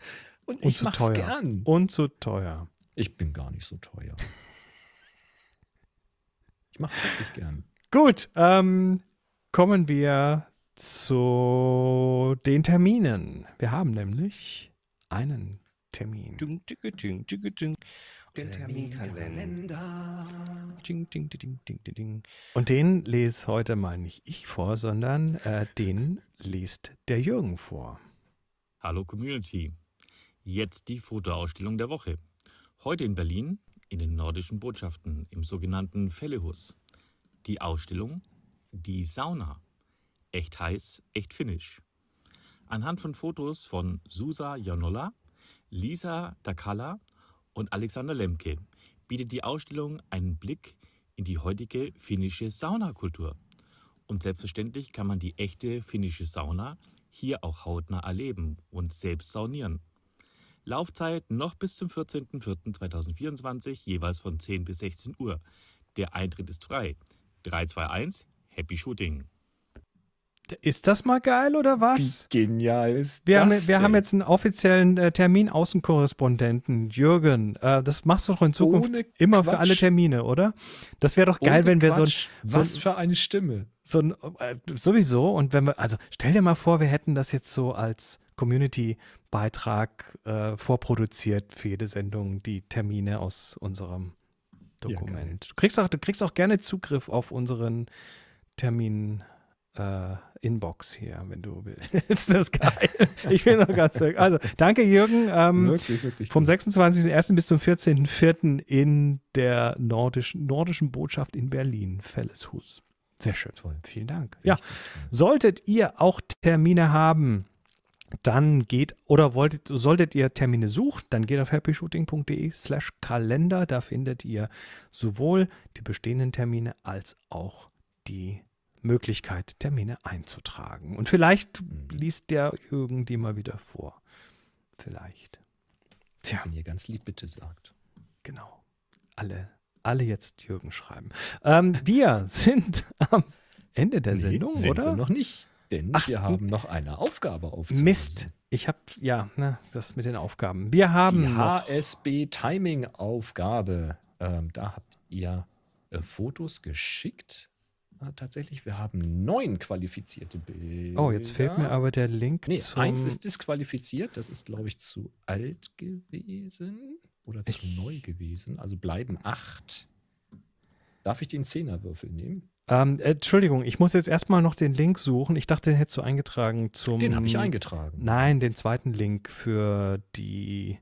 A: Und, Und ich mach's teuer. gern. Und zu teuer. Ich bin gar nicht so teuer.
B: ich mach's wirklich gern. Gut, ähm, kommen wir zu den Terminen. Wir haben nämlich einen Termin. Den Terminkalender. Und den lese heute mal nicht ich vor, sondern äh, den liest der Jürgen vor.
A: Hallo Community. Jetzt die Fotoausstellung der Woche. Heute in Berlin in den nordischen Botschaften im sogenannten Fellehus. Die Ausstellung Die Sauna. Echt heiß, echt finnisch. Anhand von Fotos von Susa Janola Lisa Dakala und Alexander Lemke bietet die
B: Ausstellung einen Blick in die heutige finnische Saunakultur. Und selbstverständlich kann man die echte finnische Sauna hier auch hautnah erleben und selbst saunieren. Laufzeit noch bis zum 14.04.2024, jeweils von 10
A: bis 16 Uhr. Der Eintritt ist frei. 321 Happy Shooting!
B: Ist das mal geil oder was? Wie genial ist wir das? Haben, wir haben jetzt einen offiziellen äh, Termin Außenkorrespondenten, Jürgen. Äh, das machst du doch in Zukunft Ohne immer Quatsch. für alle Termine, oder? Das wäre doch geil, Ohne wenn Quatsch. wir so ein. So was für
A: eine Stimme. So ein, äh,
B: sowieso. Und wenn wir, also stell dir mal vor, wir hätten das jetzt so als Community-Beitrag äh, vorproduziert für jede Sendung, die Termine aus unserem Dokument. Ja, du, kriegst auch, du kriegst auch gerne Zugriff auf unseren Termin. Äh, Inbox hier, wenn du willst. Das geil. Ich bin noch ganz weg. Also, danke, Jürgen. Ähm, wirklich, wirklich. Vom 26.01. bis zum 14.04. in der nordischen, nordischen Botschaft in Berlin, Felleshus. Sehr schön. Toll. Vielen Dank. Richtig ja. Toll. Solltet ihr auch Termine haben, dann geht oder wolltet, solltet ihr Termine suchen, dann geht auf happyshooting.de slash Kalender. Da findet ihr sowohl die bestehenden Termine als auch die Möglichkeit, Termine einzutragen. Und vielleicht mhm. liest der Jürgen die mal wieder vor.
A: Vielleicht. Tja. Wenn ihr ganz lieb bitte sagt. Genau. Alle,
B: alle jetzt Jürgen schreiben. Ähm, wir sind am Ende der nee, Sendung, sind oder? Wir
A: noch nicht. Denn Ach, wir haben noch eine Aufgabe aufzunehmen. Mist. Ich habe, ja, ne, das mit den Aufgaben. Wir haben. Die HSB-Timing-Aufgabe. Ähm, da habt ihr äh, Fotos geschickt äh, tatsächlich, wir haben neun qualifizierte Bilder. Oh, jetzt fehlt mir aber der Link. Nee, zum eins ist disqualifiziert, das ist, glaube ich, zu alt gewesen oder zu ich neu gewesen. Also bleiben acht. Darf ich den Zehnerwürfel nehmen?
B: Ähm, äh, Entschuldigung, ich muss jetzt erstmal noch den Link suchen. Ich dachte, den hättest du eingetragen zum. Den habe ich eingetragen. Nein, den zweiten Link für die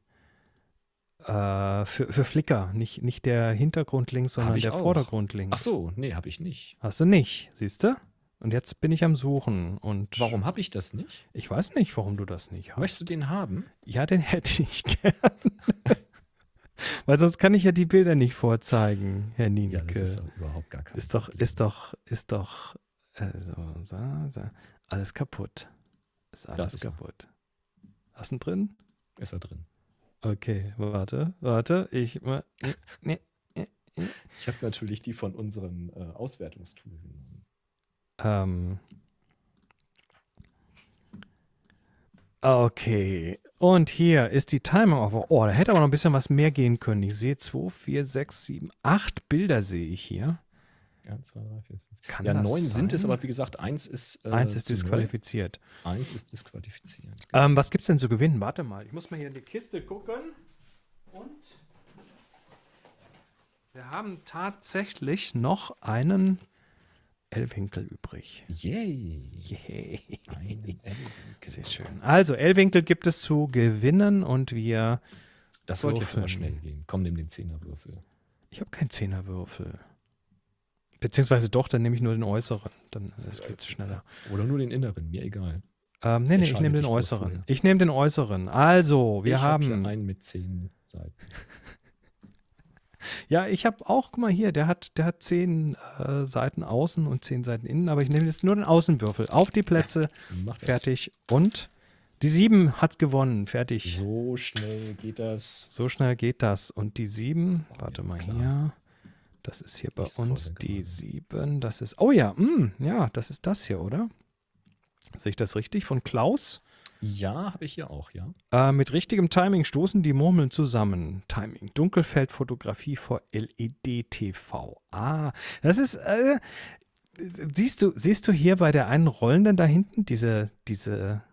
B: äh, für, für Flickr, nicht, nicht der Hintergrund links, sondern der auch. Vordergrund links. Ach so, nee, habe ich nicht. Hast du nicht, siehst du? Und jetzt bin ich am Suchen. Und warum habe ich das nicht? Ich weiß nicht, warum du das nicht hast. Möchtest du
A: den haben?
B: Ja, den hätte ich gern. Weil sonst kann ich ja die Bilder nicht vorzeigen, Herr Nienke. Ja, das ist doch überhaupt gar kein Ist doch, Problem. ist doch, ist doch, äh, so, also, so, so. alles kaputt. Ist alles ist kaputt. Er. Hast du ihn drin? Ist er drin. Okay, warte,
A: warte, ich mal. Nee, nee, ne, nee. Ich habe natürlich die von unserem äh, Auswertungstool genommen.
B: Ähm. Okay. Und hier ist die Timer auf. Oh, da hätte aber noch ein bisschen was mehr gehen können. Ich sehe 2, 4, 6, 7, 8 Bilder sehe ich hier.
A: 1, 2, 3, 4, 5, kann ja, neun sind es, aber wie gesagt, eins ist. Äh, eins ist disqualifiziert. Null. Eins ist disqualifiziert.
B: Genau. Ähm, was gibt's denn zu gewinnen? Warte mal, ich muss mal hier in die Kiste gucken. Und wir haben tatsächlich noch einen L-Winkel übrig.
A: Yay! Yay. Sehr schön.
B: Also, L-Winkel gibt es zu gewinnen und wir. Das sollte jetzt mal schnell
A: gehen. Komm, nimm den Zehnerwürfel. Ich
B: habe keinen Zehnerwürfel. Beziehungsweise doch, dann nehme ich nur den äußeren. Dann geht es äh,
A: schneller. Oder nur den inneren, mir egal.
B: Ähm, nee, nee, ich nehme den äußeren. Ich nehme den äußeren. Also, wir ich haben. Hab
A: einen mit zehn Seiten. ja, ich habe
B: auch, guck mal hier, der hat, der hat zehn äh, Seiten außen und zehn Seiten innen, aber ich nehme jetzt nur den Außenwürfel. Auf die Plätze, ja, fertig und die sieben hat gewonnen, fertig. So schnell geht das. So schnell geht das. Und die sieben, warte mal klar. hier. Das ist hier bei uns die 7. Das ist. Oh ja, mh, mm, ja, das ist das hier, oder? Sehe ich das richtig? Von Klaus?
A: Ja, habe ich hier auch, ja.
B: Äh, mit richtigem Timing stoßen die Murmeln zusammen. Timing. Dunkelfeldfotografie vor LED-TV. Ah, das ist. Äh, siehst, du, siehst du hier bei der einen Rollenden da hinten diese, diese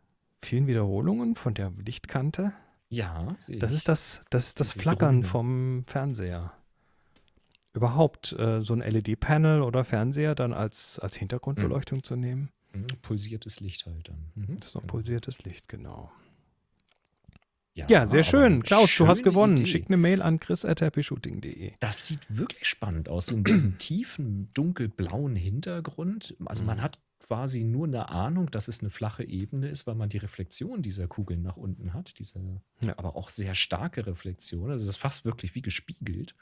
B: vielen Wiederholungen von der Lichtkante?
A: Ja, sehe ich. Das ist
B: das, das, ist das Flackern vom Fernseher überhaupt äh, so ein LED-Panel oder Fernseher dann als, als Hintergrundbeleuchtung mhm. zu nehmen. Mhm. Pulsiertes Licht halt dann. Mhm. Das ist noch genau. pulsiertes Licht, genau.
A: Ja, ja sehr schön. Klaus, du hast gewonnen. Idee. Schick eine Mail an chris at chris.happyshooting.de. Das sieht wirklich spannend aus. so In diesem tiefen, dunkelblauen Hintergrund. Also mhm. man hat quasi nur eine Ahnung, dass es eine flache Ebene ist, weil man die Reflexion dieser Kugeln nach unten hat, diese ja. aber auch sehr starke Reflexion. Also es ist fast wirklich wie gespiegelt.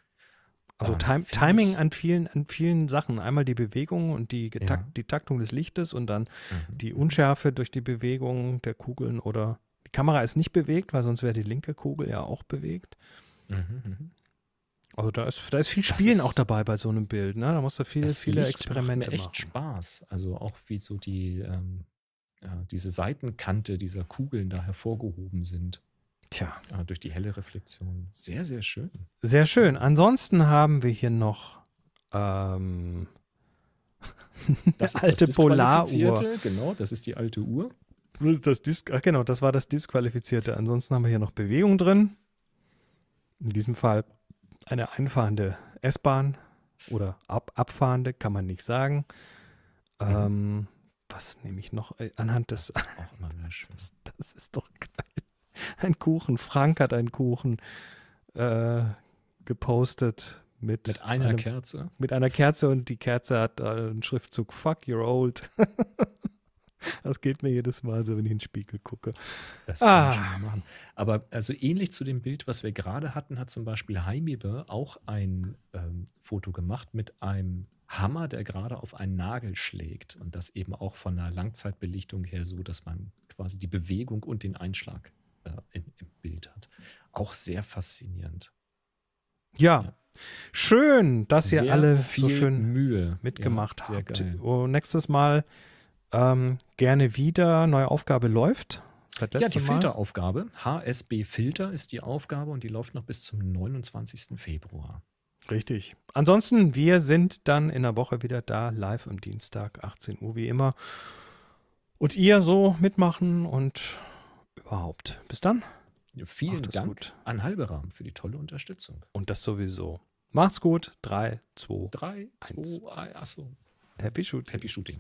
A: Also ah,
B: Tim Timing an vielen, an vielen Sachen. Einmal die Bewegung und die, Getakt, ja. die Taktung des Lichtes und dann mhm. die Unschärfe durch die Bewegung der Kugeln oder die Kamera ist nicht bewegt, weil sonst wäre die linke Kugel ja auch bewegt.
A: Mhm. mhm.
B: Also da ist, da ist viel Spielen ist, auch dabei bei so einem Bild. Ne? Da musst du viele, viele Licht Experimente macht mir echt
A: machen. Spaß. Also auch wie so die ähm, ja, diese Seitenkante dieser Kugeln da hervorgehoben sind. Tja. Ja, äh, durch die helle Reflexion. Sehr, sehr schön.
B: Sehr schön. Ansonsten haben wir hier noch ähm, das ist alte das Polaruhr. Genau, das ist die alte Uhr. Das das Dis Ach, genau, das war das Disqualifizierte. Ansonsten haben wir hier noch Bewegung drin. In diesem Fall eine einfahrende S-Bahn oder ab abfahrende, kann man nicht sagen. Mhm. Ähm, was nehme ich noch? Äh, anhand des. Das ist, auch mal das, das ist doch geil. ein Kuchen, Frank hat einen Kuchen äh, gepostet mit, mit einer einem, Kerze. Mit einer Kerze und die Kerze hat einen Schriftzug Fuck, you're old. Das geht mir jedes Mal so, wenn ich in den Spiegel gucke. Das kann ah. man schon machen.
A: Aber also ähnlich zu dem Bild, was wir gerade hatten, hat zum Beispiel Heimibe auch ein ähm, Foto gemacht mit einem Hammer, der gerade auf einen Nagel schlägt. Und das eben auch von einer Langzeitbelichtung her so, dass man quasi die Bewegung und den Einschlag äh, in, im Bild hat. Auch sehr faszinierend.
B: Ja. ja. Schön, dass sehr ihr alle so schön Mühe. mitgemacht ja, habt. Und oh, nächstes Mal ähm, gerne wieder. Neue Aufgabe läuft. Ja, die Mal.
A: Filteraufgabe. HSB Filter ist die Aufgabe und die läuft noch bis zum 29. Februar. Richtig.
B: Ansonsten, wir sind dann in der Woche wieder da, live am Dienstag, 18 Uhr wie immer. Und ihr so mitmachen und überhaupt. Bis dann.
A: vielen Macht Dank gut. an Rahmen für die tolle Unterstützung. Und das sowieso. Macht's
B: gut. 3, 2, 3, 1. 2, achso. Happy Shooting. Happy Shooting.